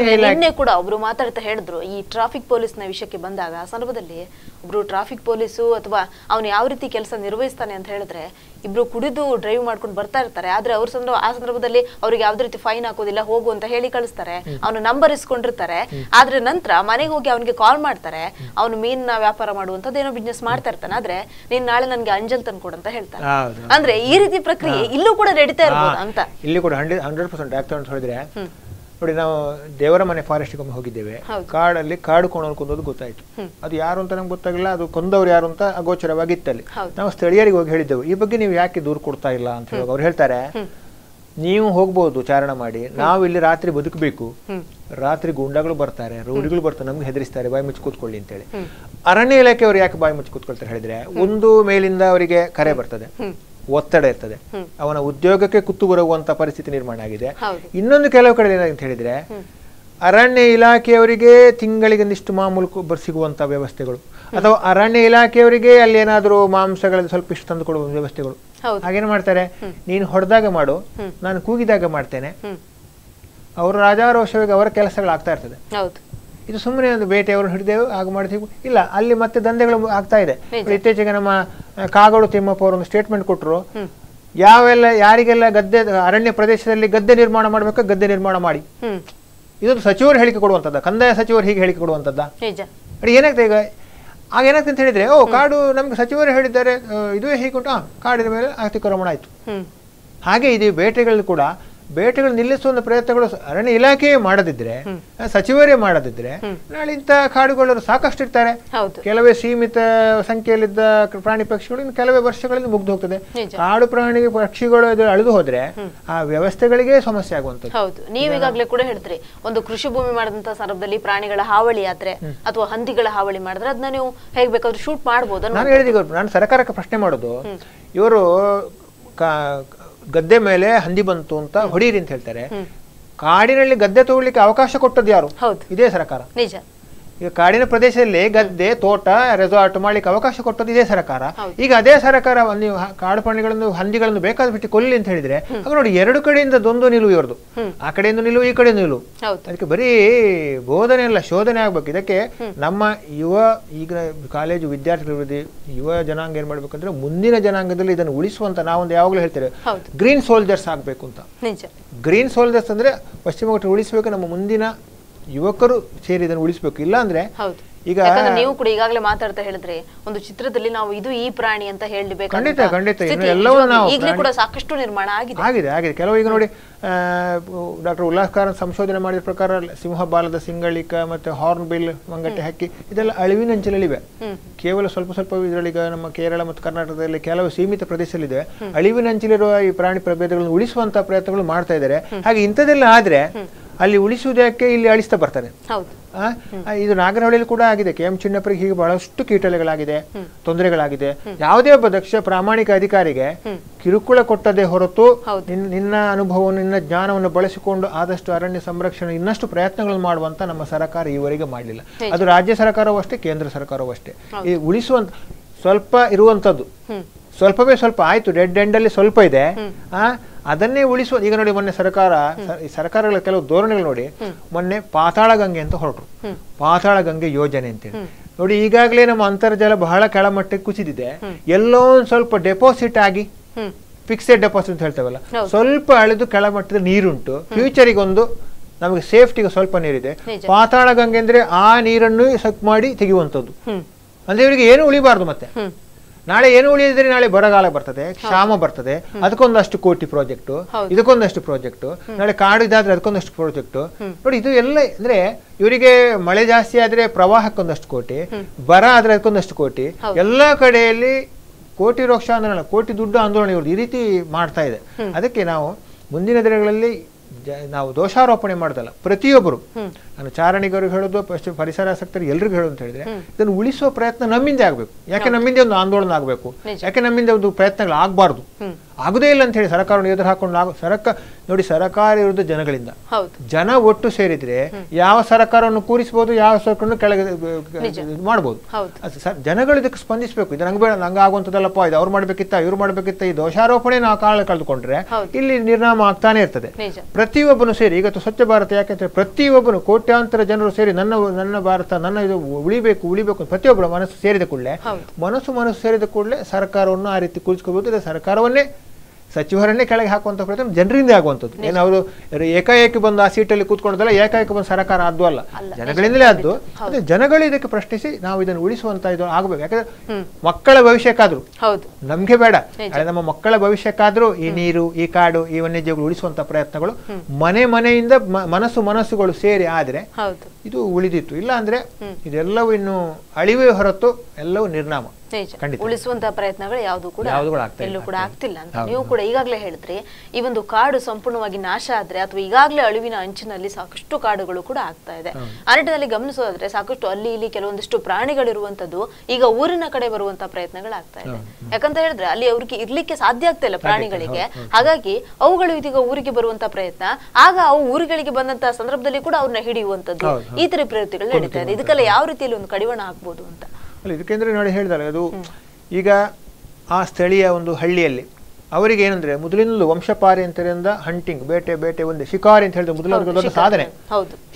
ನಿನ್ನೆ ಕೂಡ ಒಬ್ರು ಮಾತಾಡ್ತಾ ಹೇಳಿದ್ರು ಈ ಟ್ರಾಫಿಕ್ ಪೊಲೀಸ್ ನ ವಿಷಯಕ್ಕೆ ಬಂದಾಗ ಆ ಸಂದರ್ಭದಲ್ಲಿ ಒಬ್ರು ಟ್ರಾಫಿಕ್ ಪೊಲೀಸು ಅಥವಾ ಅವನು ಯಾವ ರೀತಿ ಕೆಲಸ ನಿರ್ವಹಿಸ್ತಾನೆ ಅಂತ ಹೇಳಿದ್ರೆ ಇಬ್ರು ಕುಡಿದು ಡ್ರೈವ್ ಮಾಡ್ಕೊಂಡು ಬರ್ತಾ ಇರ್ತಾರೆ ಆದ್ರೆ ಅವ್ರ ಸಂದರ್ಭ ಆ ಸಂದರ್ಭದಲ್ಲಿ ಅವ್ರಿಗೆ ಯಾವ್ದು ರೀತಿ ಫೈನ್ ಹಾಕೋದಿಲ್ಲ ಹೋಗು ಅಂತ ಹೇಳಿ ಕಳಿಸ್ತಾರೆ ಅವನು ನಂಬರ್ ಇಸ್ಕೊಂಡಿರ್ತಾರೆ ಆದ್ರೆ ನಂತರ ಮನೆಗೆ ಹೋಗಿ ಅವನಿಗೆ ಕಾಲ್ ಮಾಡ್ತಾರೆ ಅವನು ನ ವ್ಯಾಪಾರ ಏನೋ ಬಿಸ್ನೆಸ್ ಮಾಡ್ತಾ ಇರ್ತಾನೆ ಆದ್ರೆ ನೀನ್ ನಾಳೆ ನನ್ಗೆ ಅಂಜಲ್ ತಂದ್ಕೊಡು ಅಂತ ಹೇಳ್ತಾರೆ ಅಂದ್ರೆ ಈ ರೀತಿ ಪ್ರಕ್ರಿಯೆ ಇಲ್ಲೂ ಕೂಡ ನಡೀತಾ ಇರ್ಬೋದು ಅಂತ ಇಲ್ಲಿ ಕೂಡ ಹಂಡ್ರೆಡ್ ಪರ್ಸೆಂಟ್ ಹೇಳಿದ್ರೆ ನೋಡಿ ನಾವು ದೇವರ ಮನೆ ಒಮ್ಮೆ ಹೋಗಿದ್ದೇವೆ ಕಾಡಲ್ಲಿ ಕಾಡು ಕೋಣವ್ರು ಕೊಂದೋದು ಗೊತ್ತಾಯ್ತು ಅದು ಯಾರು ಅಂತ ನಮ್ಗೆ ಗೊತ್ತಾಗಿಲ್ಲ ಅದು ಕೊಂದವ್ರು ಯಾರು ಅಂತ ಅಗೋಚರವಾಗಿತ್ತಲ್ಲಿ ನಾವು ಸ್ಥಳೀಯರಿಗೆ ಹೋಗಿ ಹೇಳಿದ್ದೆವು ಈ ಬಗ್ಗೆ ನೀವು ಯಾಕೆ ದೂರು ಕೊಡ್ತಾ ಇಲ್ಲ ಅಂತ ಹೇಳಿ ಅವ್ರು ಹೇಳ್ತಾರೆ ನೀವು ಹೋಗ್ಬೋದು ಚಾರಣ ಮಾಡಿ ನಾವು ಇಲ್ಲಿ ರಾತ್ರಿ ಬದುಕಬೇಕು ರಾತ್ರಿ ಗುಂಡಾಗಳು ಬರ್ತಾರೆ ರೋಡಿಗಳು ಬರ್ತಾರೆ ನಮ್ಗೆ ಹೆದರಿಸ್ತಾರೆ ಬಾಯಿ ಮುಚ್ಚಿ ಕೂತ್ಕೊಳ್ಳಿ ಅಂತೇಳಿ ಅರಣ್ಯ ಇಲಾಖೆ ಅವ್ರು ಯಾಕೆ ಬಾಯಿ ಮುಚ್ಚಿ ಕೂತ್ಕೊಳ್ತಾರೆ ಹೇಳಿದ್ರೆ ಒಂದು ಮೇಲಿಂದ ಅವರಿಗೆ ಕರೆ ಬರ್ತದೆ ಒತ್ತಡ ಇರ್ತದೆ ಅವನ ಉದ್ಯೋಗಕ್ಕೆ ಕುತ್ತು ಬರುವಂತ ಪರಿಸ್ಥಿತಿ ನಿರ್ಮಾಣ ಆಗಿದೆ ಇನ್ನೊಂದು ಕೆಲವು ಕಡೆ ಏನಂತ ಹೇಳಿದ್ರೆ ಅರಣ್ಯ ಇಲಾಖೆಯವರಿಗೆ ತಿಂಗಳಿಗೆ ಒಂದಿಷ್ಟು ಮಾಮೂಲು ಸಿಗುವಂಥ ವ್ಯವಸ್ಥೆಗಳು ಅಥವಾ ಅರಣ್ಯ ಇಲಾಖೆಯವರಿಗೆ ಅಲ್ಲಿ ಏನಾದರೂ ಮಾಂಸಗಳಲ್ಲಿ ಸ್ವಲ್ಪ ಇಷ್ಟು ತಂದು ಕೊಡುವ ವ್ಯವಸ್ಥೆಗಳು ಹಾಗೇನು ಮಾಡ್ತಾರೆ ನೀನು ಹೊಡೆದಾಗ ಮಾಡು ನಾನು ಕೂಗಿದಾಗ ಮಾಡ್ತೇನೆ ಅವರು ರಾಜಾರೋಷವಾಗಿ ಅವರ ಕೆಲಸಗಳಾಗ್ತಾ ಇರ್ತದೆ ಇದು ಸುಮ್ಮನೆ ಒಂದು ಬೇಟೆಯವರು ಹಿಡಿದೇವು ಹಾಗೆ ಮಾಡ್ತೀವಿ ಇಲ್ಲ ಅಲ್ಲಿ ಮತ್ತೆ ದಂಧೆಗಳು ಆಗ್ತಾ ಇದೆ ಇತ್ತೀಚೆಗೆ ನಮ್ಮ ಕಾಗೋಡು ತಿಮ್ಮಪ್ಪ ಅವರು ಒಂದು ಸ್ಟೇಟ್ಮೆಂಟ್ ಕೊಟ್ಟರು ಯಾವೆಲ್ಲ ಯಾರಿಗೆಲ್ಲ ಗದ್ದೆ ಅರಣ್ಯ ಪ್ರದೇಶದಲ್ಲಿ ಗದ್ದೆ ನಿರ್ಮಾಣ ಮಾಡಬೇಕು ಗದ್ದೆ ನಿರ್ಮಾಣ ಮಾಡಿ ಇದೊಂದು ಸಚಿವರು ಹೇಳಿಕೆ ಕೊಡುವಂತದ್ದ ಕಂದಾಯ ಸಚಿವರು ಹೀಗೆ ಹೇಳಿಕೆ ಕೊಡುವಂಥದ್ದು ಅಡಿ ಏನಾಗ್ತದೆ ಈಗ ಆಗ ಏನಾಗ್ತದೆ ಅಂತ ಹೇಳಿದ್ರೆ ಓ ಕಾಡು ನಮ್ಗೆ ಸಚಿವರು ಹೇಳಿದ್ದಾರೆ ಇದು ಹೇಗೆ ಕೊಟ್ಟು ಕಾಡಿನ ಮೇಲೆ ಅತಿಕ್ರಮಣ ಆಯ್ತು ಹಾಗೆ ಇದು ಬೇಟೆಗಳಲ್ಲಿ ಕೂಡ ಬೇಟೆಗಳು ನಿಲ್ಲಿಸುವ ಪ್ರಯತ್ನಗಳು ಅರಣ್ಯ ಇಲಾಖೆಯೇ ಮಾಡದಿದ್ರೆ ಸಚಿವರೇ ಮಾಡದಿದ್ರೆ ನಾಳೆ ಕಾಡುಗಳರು ಸಾಕಷ್ಟು ಇರ್ತಾರೆ ಕೆಲವೇ ಸೀಮಿತ ಸಂಖ್ಯೆಯಲ್ಲಿದ್ದ ಪ್ರಾಣಿ ಪಕ್ಷಿಗಳು ಇನ್ನು ಕೆಲವೇ ವರ್ಷಗಳಿಂದ ಮುಗ್ದು ಹೋಗ್ತದೆ ಕಾಡು ಪ್ರಾಣಿ ಪಕ್ಷಿಗಳು ಅಳಿದು ಹೋದ್ರೆ ಆ ವ್ಯವಸ್ಥೆಗಳಿಗೆ ಸಮಸ್ಯೆ ಆಗುವಂತದ್ದು ಹೌದು ಈಗಾಗಲೇ ಕೂಡ ಹೇಳ್ತೀರಿ ಒಂದು ಕೃಷಿ ಭೂಮಿ ಮಾಡಿದಂತಹ ಸಂದರ್ಭದಲ್ಲಿ ಪ್ರಾಣಿಗಳ ಹಾವಳಿ ಆದ್ರೆ ಅಥವಾ ಹಂದಿಗಳ ಹಾವಳಿ ಮಾಡಿದ್ರೆ ಅದನ್ನ ನೀವು ಹೇಗೆ ಬೇಕಾದ್ರೂ ಶೂಟ್ ಮಾಡಬಹುದು ನಾನು ಹೇಳಿದ ನಾನು ಸರ್ಕಾರಕ್ಕೆ ಪ್ರಶ್ನೆ ಮಾಡೋದು ಇವರು ಗದ್ದೆ ಮೇಲೆ ಹಂದಿ ಬಂತು ಅಂತ ಹೊಡೀರಿ ಅಂತ ಹೇಳ್ತಾರೆ ಕಾಡಿನಲ್ಲಿ ಗದ್ದೆ ತೊಗೊಳ್ಳಿಕ್ಕೆ ಅವಕಾಶ ಕೊಟ್ಟದ್ದು ಯಾರು ಇದೇ ಸರ್ಕಾರ ಈಗ ಕಾಡಿನ ಪ್ರದೇಶದಲ್ಲಿ ಗದ್ದೆ ತೋಟ ರೆಸಾರ್ಟ್ ಮಾಡ್ಲಿಕ್ಕೆ ಅವಕಾಶ ಕೊಟ್ಟದ್ದು ಇದೇ ಸರ್ಕಾರ ಈಗ ಅದೇ ಸರ್ಕಾರ ನೀವು ಕಾಡು ಪ್ರಾಣಿಗಳನ್ನು ಹಂದಿಗಳನ್ನು ಬೇಕಾದ ಬಿಟ್ಟು ಕೊಲ್ಲಿ ಅಂತ ಹೇಳಿದ್ರೆ ಅದು ನೋಡಿ ಎರಡು ಕಡೆಯಿಂದ ದೊಂದು ನಿಲುವು ಇವರದು ಆ ಕಡೆಯಿಂದ ನಿಲುವು ಈ ಕಡೆಯಿಂದ ನಿಲುವು ಅದಕ್ಕೆ ಬರೀ ಬೋಧನೆ ಅಲ್ಲ ಶೋಧನೆ ಆಗ್ಬೇಕು ಇದಕ್ಕೆ ನಮ್ಮ ಯುವ ಈಗ ಕಾಲೇಜು ಅಭಿವೃದ್ಧಿ ಯುವ ಜನಾಂಗ ಏನ್ ಮಾಡ್ಬೇಕಂದ್ರೆ ಮುಂದಿನ ಜನಾಂಗದಲ್ಲಿ ಇದನ್ನು ಉಳಿಸುವಂತ ನಾವೊಂದು ಯಾವಾಗಲೂ ಹೇಳ್ತೇವೆ ಗ್ರೀನ್ ಸೋಲ್ಜರ್ಸ್ ಆಗ್ಬೇಕು ಅಂತ ಗ್ರೀನ್ ಸೋಲ್ಜರ್ಸ್ ಅಂದ್ರೆ ಪಶ್ಚಿಮ ಘಟ್ಟ ಉಳಿಸಬೇಕು ನಮ್ಮ ಮುಂದಿನ ಯುವಕರು ಸೇರಿ ಇದನ್ನು ಉಳಿಸಬೇಕು ಇಲ್ಲ ಇಲ್ಲಾಂದ್ರೆ ಈಗ ನೀವು ಕೂಡ ಈಗಾಗಲೇ ಮಾತಾಡ್ತಾ ಹೇಳಿದ್ರೆ ಒಂದು ಚಿತ್ರದಲ್ಲಿ ನಾವು ಇದು ಈ ಪ್ರಾಣಿ ಅಂತ ಹೇಳಬೇಕು ಖಂಡಿತ ಖಂಡಿತ ಕೂಡ ಸಾಕಷ್ಟು ನಿರ್ಮಾಣ ಆಗಿದೆ ಆಗಿದೆ ಆಗಿದೆ ಕೆಲವು ಈಗ ನೋಡಿ ಡಾಕ್ಟರ್ ಉಲ್ಲಾಸ್ ಕಾರನ್ ಸಂಶೋಧನೆ ಮಾಡಿದ ಪ್ರಕಾರ ಸಿಂಹ ಬಾಲದ ಸಿಂಗಳಿಕ ಮತ್ತೆ ಹಾರ್ನ್ ಬಿಲ್ ಮಂಗಟ್ಟೆ ಹಕ್ಕಿ ಇದೆಲ್ಲ ಇವೆ ಕೇವಲ ಸ್ವಲ್ಪ ಸ್ವಲ್ಪ ಈಗ ನಮ್ಮ ಕೇರಳ ಮತ್ತು ಕರ್ನಾಟಕದಲ್ಲಿ ಕೆಲವು ಸೀಮಿತ ಪ್ರದೇಶದಲ್ಲಿ ಪ್ರದೇಶದಲ್ಲಿದೆ ಅಳಿವಿನಂಚಲಿರುವ ಈ ಪ್ರಾಣಿ ಪ್ರಭೇದಗಳನ್ನು ಉಳಿಸುವಂತಹ ಪ್ರಯತ್ನಗಳು ಮಾಡ್ತಾ ಇದ್ದಾರೆ ಹಾಗೆ ಇಂಥದ್ದೆಲ್ಲ ಆದ್ರೆ ಅಲ್ಲಿ ಉಳಿಸುವುದಕ್ಕೆ ಇಲ್ಲಿ ಅಳಿಸ್ತಾ ಬರ್ತಾರೆ ಇದು ನಾಗರಹೊಳಿಯಲ್ಲಿ ಕೂಡ ಆಗಿದೆ ಕೆ ಎಂ ಚಿನ್ನಪ್ಪರಿಗೆ ಹೀಗೆ ಬಹಳಷ್ಟು ಕೀಟಲೆಗಳಾಗಿದೆ ತೊಂದರೆಗಳಾಗಿದೆ ಯಾವುದೇ ಒಬ್ಬ ದಕ್ಷ ಪ್ರಾಮಾಣಿಕ ಅಧಿಕಾರಿಗೆ ಕಿರುಕುಳ ಕೊಟ್ಟದೆ ಹೊರತು ನಿನ್ನ ಅನುಭವವನ್ನು ನಿನ್ನ ಜ್ಞಾನವನ್ನು ಬಳಸಿಕೊಂಡು ಆದಷ್ಟು ಅರಣ್ಯ ಸಂರಕ್ಷಣೆ ಇನ್ನಷ್ಟು ಪ್ರಯತ್ನಗಳನ್ನು ಮಾಡುವಂತ ನಮ್ಮ ಸರ್ಕಾರ ಈವರೆಗೆ ಮಾಡಲಿಲ್ಲ ಅದು ರಾಜ್ಯ ಸರ್ಕಾರವೂ ಅಷ್ಟೇ ಕೇಂದ್ರ ಸರ್ಕಾರವೂ ಅಷ್ಟೇ ಈ ಉಳಿಸುವಂತ ಸ್ವಲ್ಪ ಇರುವಂತದ್ದು ಸ್ವಲ್ಪವೇ ಸ್ವಲ್ಪ ಆಯ್ತು ಡೆಡ್ ಎಂಡ್ ಅಲ್ಲಿ ಸ್ವಲ್ಪ ಇದೆ ಅದನ್ನೇ ಉಳಿಸುವ ಈಗ ನೋಡಿ ಮೊನ್ನೆ ಸರ್ಕಾರ ಈ ಸರ್ಕಾರಗಳ ಕೆಲವು ಧೋರಣೆಗಳು ನೋಡಿ ಮೊನ್ನೆ ಪಾತಾಳ ಗಂಗೆ ಅಂತ ಹೊರಟರು ಪಾತಾಳ ಗಂಗೆ ಯೋಜನೆ ಅಂತೇಳಿ ನೋಡಿ ಈಗಾಗಲೇ ನಮ್ಮ ಅಂತರ್ಜಲ ಬಹಳ ಕೆಳಮಟ್ಟಕ್ಕೆ ಕುಸಿದಿದೆ ಎಲ್ಲೋ ಒಂದು ಸ್ವಲ್ಪ ಡೆಪಾಸಿಟ್ ಆಗಿ ಫಿಕ್ಸೆಡ್ ಡೆಪಾಸಿಟ್ ಅಂತ ಹೇಳ್ತೇವಲ್ಲ ಸ್ವಲ್ಪ ಅಳೆದು ಕೆಳಮಟ್ಟದ ನೀರುಂಟು ಒಂದು ನಮಗೆ ಸೇಫ್ಟಿಗೆ ಸ್ವಲ್ಪ ನೀರಿದೆ ಪಾತಾಳ ಗಂಗೆ ಅಂದ್ರೆ ಆ ನೀರನ್ನು ಸಕ್ ಮಾಡಿ ತೆಗೆಯುವಂಥದ್ದು ಅಂದ್ರೆ ಇವರಿಗೆ ಏನು ಉಳಿಬಾರ್ದು ಮತ್ತೆ ನಾಳೆ ಏನು ಉಳಿಯದ್ರೆ ನಾಳೆ ಬರಗಾಲ ಬರ್ತದೆ ಕ್ಷಾಮ ಬರ್ತದೆ ಅದಕ್ಕೊಂದಷ್ಟು ಕೋಟಿ ಪ್ರಾಜೆಕ್ಟ್ ಇದಕ್ಕೊಂದಷ್ಟು ಪ್ರಾಜೆಕ್ಟ್ ನಾಳೆ ಕಾಡು ಇದಾದ್ರೆ ಅದಕ್ಕೊಂದಷ್ಟು ಪ್ರಾಜೆಕ್ಟ್ ನೋಡಿ ಇದು ಎಲ್ಲ ಅಂದ್ರೆ ಇವರಿಗೆ ಮಳೆ ಜಾಸ್ತಿ ಆದ್ರೆ ಪ್ರವಾಹಕ್ಕೊಂದಷ್ಟು ಕೋಟಿ ಬರ ಆದ್ರೆ ಅದಕ್ಕೊಂದಷ್ಟು ಕೋಟಿ ಎಲ್ಲ ಕಡೆಯಲ್ಲಿ ಕೋಟಿ ರೋಕ್ಷ ಆಂದೋಲನ ಕೋಟಿ ದುಡ್ಡು ಆಂದೋಲನ ಇವ್ರದ್ದು ಈ ರೀತಿ ಮಾಡ್ತಾ ಇದೆ ಅದಕ್ಕೆ ನಾವು ಮುಂದಿನ ದಿನಗಳಲ್ಲಿ ನಾವು ದೋಷಾರೋಪಣೆ ಮಾಡೋದಲ್ಲ ಪ್ರತಿಯೊಬ್ಬರು ನಾನು ಚಾರಣಿಗರಿಗೆ ಹೇಳೋದು ಪಶ್ಚಿಮ ಆಸಕ್ತರು ಎಲ್ರಿಗೂ ಹೇಳೋದು ಅಂತ ಹೇಳಿದ್ರೆ ಇದನ್ನು ಉಳಿಸುವ ಪ್ರಯತ್ನ ನಮ್ಮಿಂದೆ ಆಗಬೇಕು ಯಾಕೆ ನಮ್ಮಿಂದೆ ಒಂದು ಆಂದೋಲನ ಆಗಬೇಕು ಯಾಕೆ ನಮ್ಮಿಂದ ಒಂದು ಪ್ರಯತ್ನಗಳು ಆಗಬಾರ್ದು ಆಗುದೇ ಇಲ್ಲ ಅಂತ ಹೇಳಿ ಸರ್ಕಾರ ಎದುರು ಹಾಕೊಂಡು ಸರಕ ನೋಡಿ ಸರ್ಕಾರ ಇರುವುದು ಜನಗಳಿಂದ ಜನ ಒಟ್ಟು ಸೇರಿದ್ರೆ ಯಾವ ಸರ್ಕಾರವನ್ನು ಕೂರಿಸಬಹುದು ಯಾವ ಸರ್ಕಾರವನ್ನು ಕೆಳಗೆ ಮಾಡಬಹುದು ಜನಗಳು ಇದಕ್ಕೆ ಸ್ಪಂದಿಸಬೇಕು ಇದು ನಂಗೆ ಬೇಡ ನಂಗೆ ಆಗುವಂತದಲ್ಲಪ್ಪ ಇದು ಅವ್ರು ಮಾಡ್ಬೇಕಿತ್ತ ಇವ್ರು ಮಾಡ್ಬೇಕಿತ್ತ ಈ ದೋಷಾರೋಪಣೆ ನಾವು ಕಾಲ ಕಳೆದುಕೊಂಡ್ರೆ ಇಲ್ಲಿ ನಿರ್ನಾಮ ಆಗ್ತಾನೆ ಇರ್ತದೆ ಪ್ರತಿಯೊಬ್ಬನು ಸೇರಿ ಈಗ ಸ್ವಚ್ಛ ಭಾರತ ಯಾಕೆಂದ್ರೆ ಪ್ರತಿಯೊಬ್ಬನು ಕೋಟಿ ಕೋಟ್ಯಾಂತರ ಜನರು ಸೇರಿ ನನ್ನ ನನ್ನ ಭಾರತ ನನ್ನ ಇದು ಉಳಿಬೇಕು ಉಳಿಬೇಕು ಪ್ರತಿಯೊಬ್ಬರ ಮನಸ್ಸು ಸೇರಿದ ಕೂಡಲೇ ಮನಸ್ಸು ಮನಸ್ಸು ಸೇರಿದ ಕೂಡಲೇ ಸರ್ಕಾರವನ್ನು ಆ ರೀತಿ ಕುಳಿಸ್ಕೋಬಹುದು ಸರ್ಕಾರವನ್ನೇ ಸಚಿವರನ್ನೇ ಕೆಳಗೆ ಹಾಕುವಂಥ ಪ್ರಯತ್ನ ಜನರಿಂದ ಆಗುವಂಥದ್ದು ಏನು ಅವರು ಏಕಾಏಕಿ ಬಂದು ಆ ಸೀಟಲ್ಲಿ ಕೂತ್ಕೊಂಡಲ್ಲ ಏಕಾಏಕಿ ಬಂದು ಸರ್ಕಾರ ಆದ್ದು ಅಲ್ಲ ಜನಗಳಿಂದಲೇ ಆದ್ದು ಅದೇ ಜನಗಳು ಇದಕ್ಕೆ ಪ್ರಶ್ನಿಸಿ ನಾವು ಇದನ್ನು ಉಳಿಸುವಂತ ಇದು ಆಗಬೇಕು ಯಾಕಂದ್ರೆ ಮಕ್ಕಳ ಭವಿಷ್ಯಕ್ಕಾದ್ರು ನಮ್ಗೆ ಬೇಡ ನಮ್ಮ ಮಕ್ಕಳ ಭವಿಷ್ಯಕ್ಕಾದ್ರೂ ಈ ನೀರು ಈ ಕಾಡು ಈ ವನ್ಯಜೀವಿಗಳು ಉಳಿಸುವಂತ ಪ್ರಯತ್ನಗಳು ಮನೆ ಮನೆಯಿಂದ ಮನಸ್ಸು ಮನಸ್ಸುಗಳು ಸೇರಿ ಆದ್ರೆ ಇದು ಉಳಿದಿತ್ತು ಇಲ್ಲ ಅಂದ್ರೆ ಇದೆಲ್ಲವೂ ಇನ್ನು ಅಳಿವೆ ಹೊರತು ಎಲ್ಲವೂ ನಿರ್ನಾಮ ಉಳಿಸುವಂತಹ ಪ್ರಯತ್ನಗಳು ಯಾವ್ದು ಕೂಡ ಎಲ್ಲೂ ಕೂಡ ಆಗ್ತಿಲ್ಲ ಅಂತ ನೀವು ಕೂಡ ಈಗಾಗಲೇ ಹೇಳಿದ್ರಿ ಈ ಒಂದು ಕಾಡು ಸಂಪೂರ್ಣವಾಗಿ ನಾಶ ಆದ್ರೆ ಅಥವಾ ಈಗಾಗಲೇ ಅಳಿವಿನ ಅಂಚಿನಲ್ಲಿ ಸಾಕಷ್ಟು ಕಾಡುಗಳು ಕೂಡ ಆಗ್ತಾ ಇದೆ ಅರಟದಲ್ಲಿ ಗಮನಿಸೋದ್ರೆ ಗಮನಿಸೋದಾದ್ರೆ ಸಾಕಷ್ಟು ಅಲ್ಲಿ ಇಲ್ಲಿ ಕೆಲವೊಂದಿಷ್ಟು ಪ್ರಾಣಿಗಳಿರುವಂತದ್ದು ಈಗ ಊರಿನ ಕಡೆ ಬರುವಂತ ಪ್ರಯತ್ನಗಳಾಗ್ತಾ ಇದೆ ಯಾಕಂತ ಹೇಳಿದ್ರೆ ಅಲ್ಲಿ ಅವ್ರಿಗೆ ಇರ್ಲಿಕ್ಕೆ ಸಾಧ್ಯ ಆಗ್ತಾ ಇಲ್ಲ ಪ್ರಾಣಿಗಳಿಗೆ ಹಾಗಾಗಿ ಅವುಗಳು ಇದೀಗ ಊರಿಗೆ ಬರುವಂತಹ ಪ್ರಯತ್ನ ಆಗ ಅವು ಊರುಗಳಿಗೆ ಬಂದಂತಹ ಸಂದರ್ಭದಲ್ಲಿ ಕೂಡ ಅವ್ರನ್ನ ಹಿಡಿಯುವಂತದ್ದು ಈ ತರ ಪ್ರವೃತ್ತಿಗಳು ನಡೀತಾ ಇದೆ ಇದಕ್ಕೆಲ್ಲ ಯಾವ ರೀತಿಯಲ್ಲಿ ಒಂದು ಕಡಿವಾಣ ಹಾಕ್ಬೋದು ಅಂತ ಅಲ್ಲ ಇದಕ್ಕೆಂದರೆ ನೋಡಿ ಅದು ಈಗ ಆ ಸ್ಥಳೀಯ ಒಂದು ಹಳ್ಳಿಯಲ್ಲಿ ಅವರಿಗೆ ಏನಂದ್ರೆ ಮೊದಲಿನಲ್ಲೂ ಅಂತ ಹಂಟಿಂಗ್ ಬೇಟೆ ಬೇಟೆ ಒಂದು ಶಿಕಾರಿ ಅಂತ ಹೇಳಿದ್ರೆ ಮೊದಲು ದೊಡ್ಡ ಸಾಧನೆ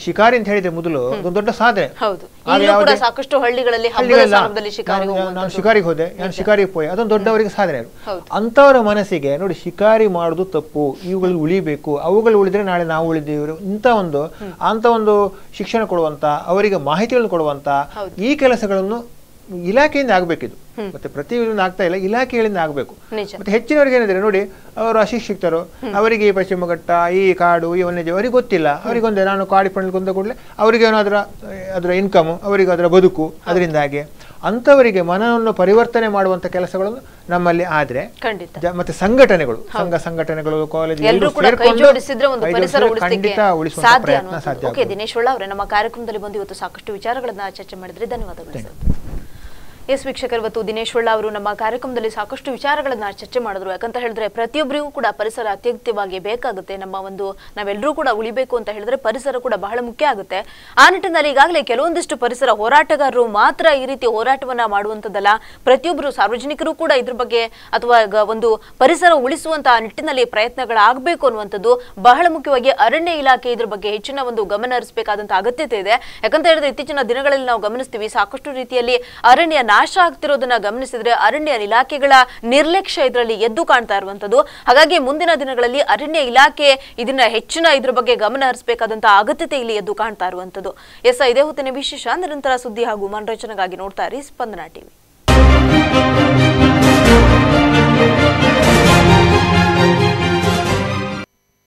ಶಿಕಾರಿ ಅಂತ ಹೇಳಿದ್ರೆ ಮೊದಲು ದೊಡ್ಡ ಸಾಧನೆ ಸಾಕಷ್ಟು ಹಳ್ಳಿಗಳಲ್ಲಿ ನಾನು ಶಿಕಾರಿಗೆ ಹೋದೆ ನಾನು ಶಿಕಾರಿಗೆ ಪೋಯೆ ಅದೊಂದು ದೊಡ್ಡವರಿಗೆ ಸಾಧನೆ ಅಂತವರ ಮನಸ್ಸಿಗೆ ನೋಡಿ ಶಿಕಾರಿ ಮಾಡುದು ತಪ್ಪು ಇವುಗಳು ಉಳಿಬೇಕು ಅವುಗಳು ಉಳಿದ್ರೆ ನಾಳೆ ನಾವು ಉಳಿದೀವಿ ಇಂತ ಒಂದು ಅಂತ ಒಂದು ಶಿಕ್ಷಣ ಕೊಡುವಂತ ಅವರಿಗೆ ಮಾಹಿತಿಗಳನ್ನು ಕೊಡುವಂತ ಈ ಕೆಲಸಗಳನ್ನು ಇಲಾಖೆಯಿಂದ ಆಗ್ಬೇಕಿದು ಮತ್ತೆ ಪ್ರತಿ ಆಗ್ತಾ ಇಲ್ಲ ಇಲಾಖೆಗಳಿಂದ ಆಗಬೇಕು ಮತ್ತೆ ಹೆಚ್ಚಿನವರಿಗೆ ಏನಿದ್ರೆ ನೋಡಿ ಅವರು ಅಶಿಕ್ಷಿತರು ಅವರಿಗೆ ಈ ಪಶ್ಚಿಮ ಘಟ್ಟ ಈ ಕಾಡು ಈ ವನ್ಯಜೀವಿ ಅವರಿಗೆ ಗೊತ್ತಿಲ್ಲ ಅವರಿಗೊಂದೇ ನಾನು ಕಾಡಿ ಪಣ್ಣಲ್ಲಿ ಕುಂದ ಕೂಡಲೇ ಅವರಿಗೆ ಅದರ ಅದರ ಇನ್ಕಮ್ ಅವರಿಗೆ ಅದರ ಬದುಕು ಅದರಿಂದಾಗಿ ಅಂತವರಿಗೆ ಮನವನ್ನು ಪರಿವರ್ತನೆ ಮಾಡುವಂತ ಕೆಲಸಗಳನ್ನು ನಮ್ಮಲ್ಲಿ ಆದ್ರೆ ಮತ್ತೆ ಸಂಘಟನೆಗಳು ಸಂಘ ಸಂಘಟನೆಗಳು ಕಾಲೇಜು ಸಾಧ್ಯ ದಿನೇಶ್ ಅವರೇ ನಮ್ಮ ಕಾರ್ಯಕ್ರಮದಲ್ಲಿ ಬಂದು ಇವತ್ತು ಸಾಕಷ್ಟು ವಿಚಾರಗಳನ್ನ ಚರ್ಚೆ ಮಾಡಿದ್ರೆ ಧನ್ಯವಾದಗಳು ಎಸ್ ವೀಕ್ಷಕರು ಇವತ್ತು ದಿನೇಶ್ ಉಳ್ಳ ಅವರು ನಮ್ಮ ಕಾರ್ಯಕ್ರಮದಲ್ಲಿ ಸಾಕಷ್ಟು ವಿಚಾರಗಳನ್ನ ಚರ್ಚೆ ಮಾಡಿದ್ರು ಯಾಕಂತ ಹೇಳಿದ್ರೆ ಪ್ರತಿಯೊಬ್ಬರಿಗೂ ಕೂಡ ಪರಿಸರ ಅತ್ಯಗತ್ಯವಾಗಿ ಬೇಕಾಗುತ್ತೆ ನಮ್ಮ ಒಂದು ನಾವೆಲ್ಲರೂ ಕೂಡ ಉಳಿಬೇಕು ಅಂತ ಹೇಳಿದ್ರೆ ಪರಿಸರ ಕೂಡ ಬಹಳ ಮುಖ್ಯ ಆಗುತ್ತೆ ಆ ನಿಟ್ಟಿನಲ್ಲಿ ಈಗಾಗಲೇ ಕೆಲವೊಂದಿಷ್ಟು ಪರಿಸರ ಹೋರಾಟಗಾರರು ಮಾತ್ರ ಈ ರೀತಿ ಹೋರಾಟವನ್ನ ಮಾಡುವಂತದ್ದಲ್ಲ ಪ್ರತಿಯೊಬ್ಬರು ಸಾರ್ವಜನಿಕರು ಕೂಡ ಇದ್ರ ಬಗ್ಗೆ ಅಥವಾ ಒಂದು ಪರಿಸರ ಉಳಿಸುವಂತಹ ನಿಟ್ಟಿನಲ್ಲಿ ಪ್ರಯತ್ನಗಳಾಗಬೇಕು ಅನ್ನುವಂಥದ್ದು ಬಹಳ ಮುಖ್ಯವಾಗಿ ಅರಣ್ಯ ಇಲಾಖೆ ಇದ್ರ ಬಗ್ಗೆ ಹೆಚ್ಚಿನ ಒಂದು ಗಮನ ಹರಿಸಬೇಕಾದಂತಹ ಅಗತ್ಯತೆ ಇದೆ ಯಾಕಂತ ಹೇಳಿದ್ರೆ ಇತ್ತೀಚಿನ ದಿನಗಳಲ್ಲಿ ನಾವು ಗಮನಿಸ್ತೀವಿ ಸಾಕಷ್ಟು ರೀತಿಯಲ್ಲಿ ಅರಣ್ಯ ನಾಶ ಆಗ್ತಿರೋದನ್ನ ಗಮನಿಸಿದ್ರೆ ಅರಣ್ಯ ಇಲಾಖೆಗಳ ನಿರ್ಲಕ್ಷ್ಯ ಇದರಲ್ಲಿ ಎದ್ದು ಕಾಣ್ತಾ ಇರುವಂತದ್ದು ಹಾಗಾಗಿ ಮುಂದಿನ ದಿನಗಳಲ್ಲಿ ಅರಣ್ಯ ಇಲಾಖೆ ಇದನ್ನ ಹೆಚ್ಚಿನ ಇದ್ರ ಬಗ್ಗೆ ಗಮನ ಹರಿಸಬೇಕಾದಂತಹ ಅಗತ್ಯತೆ ಇಲ್ಲಿ ಎದ್ದು ಕಾಣ್ತಾ ಇರುವಂತದ್ದು ಎಸ್ ಇದೇ ಹೊತ್ತಿನ ವಿಶೇಷ ನಿರಂತರ ಸುದ್ದಿ ಹಾಗೂ ಮನರಂಜನೆಗಾಗಿ ನೋಡ್ತಾ ಇರಿ ಸ್ಪಂದನಾ ಟಿವಿ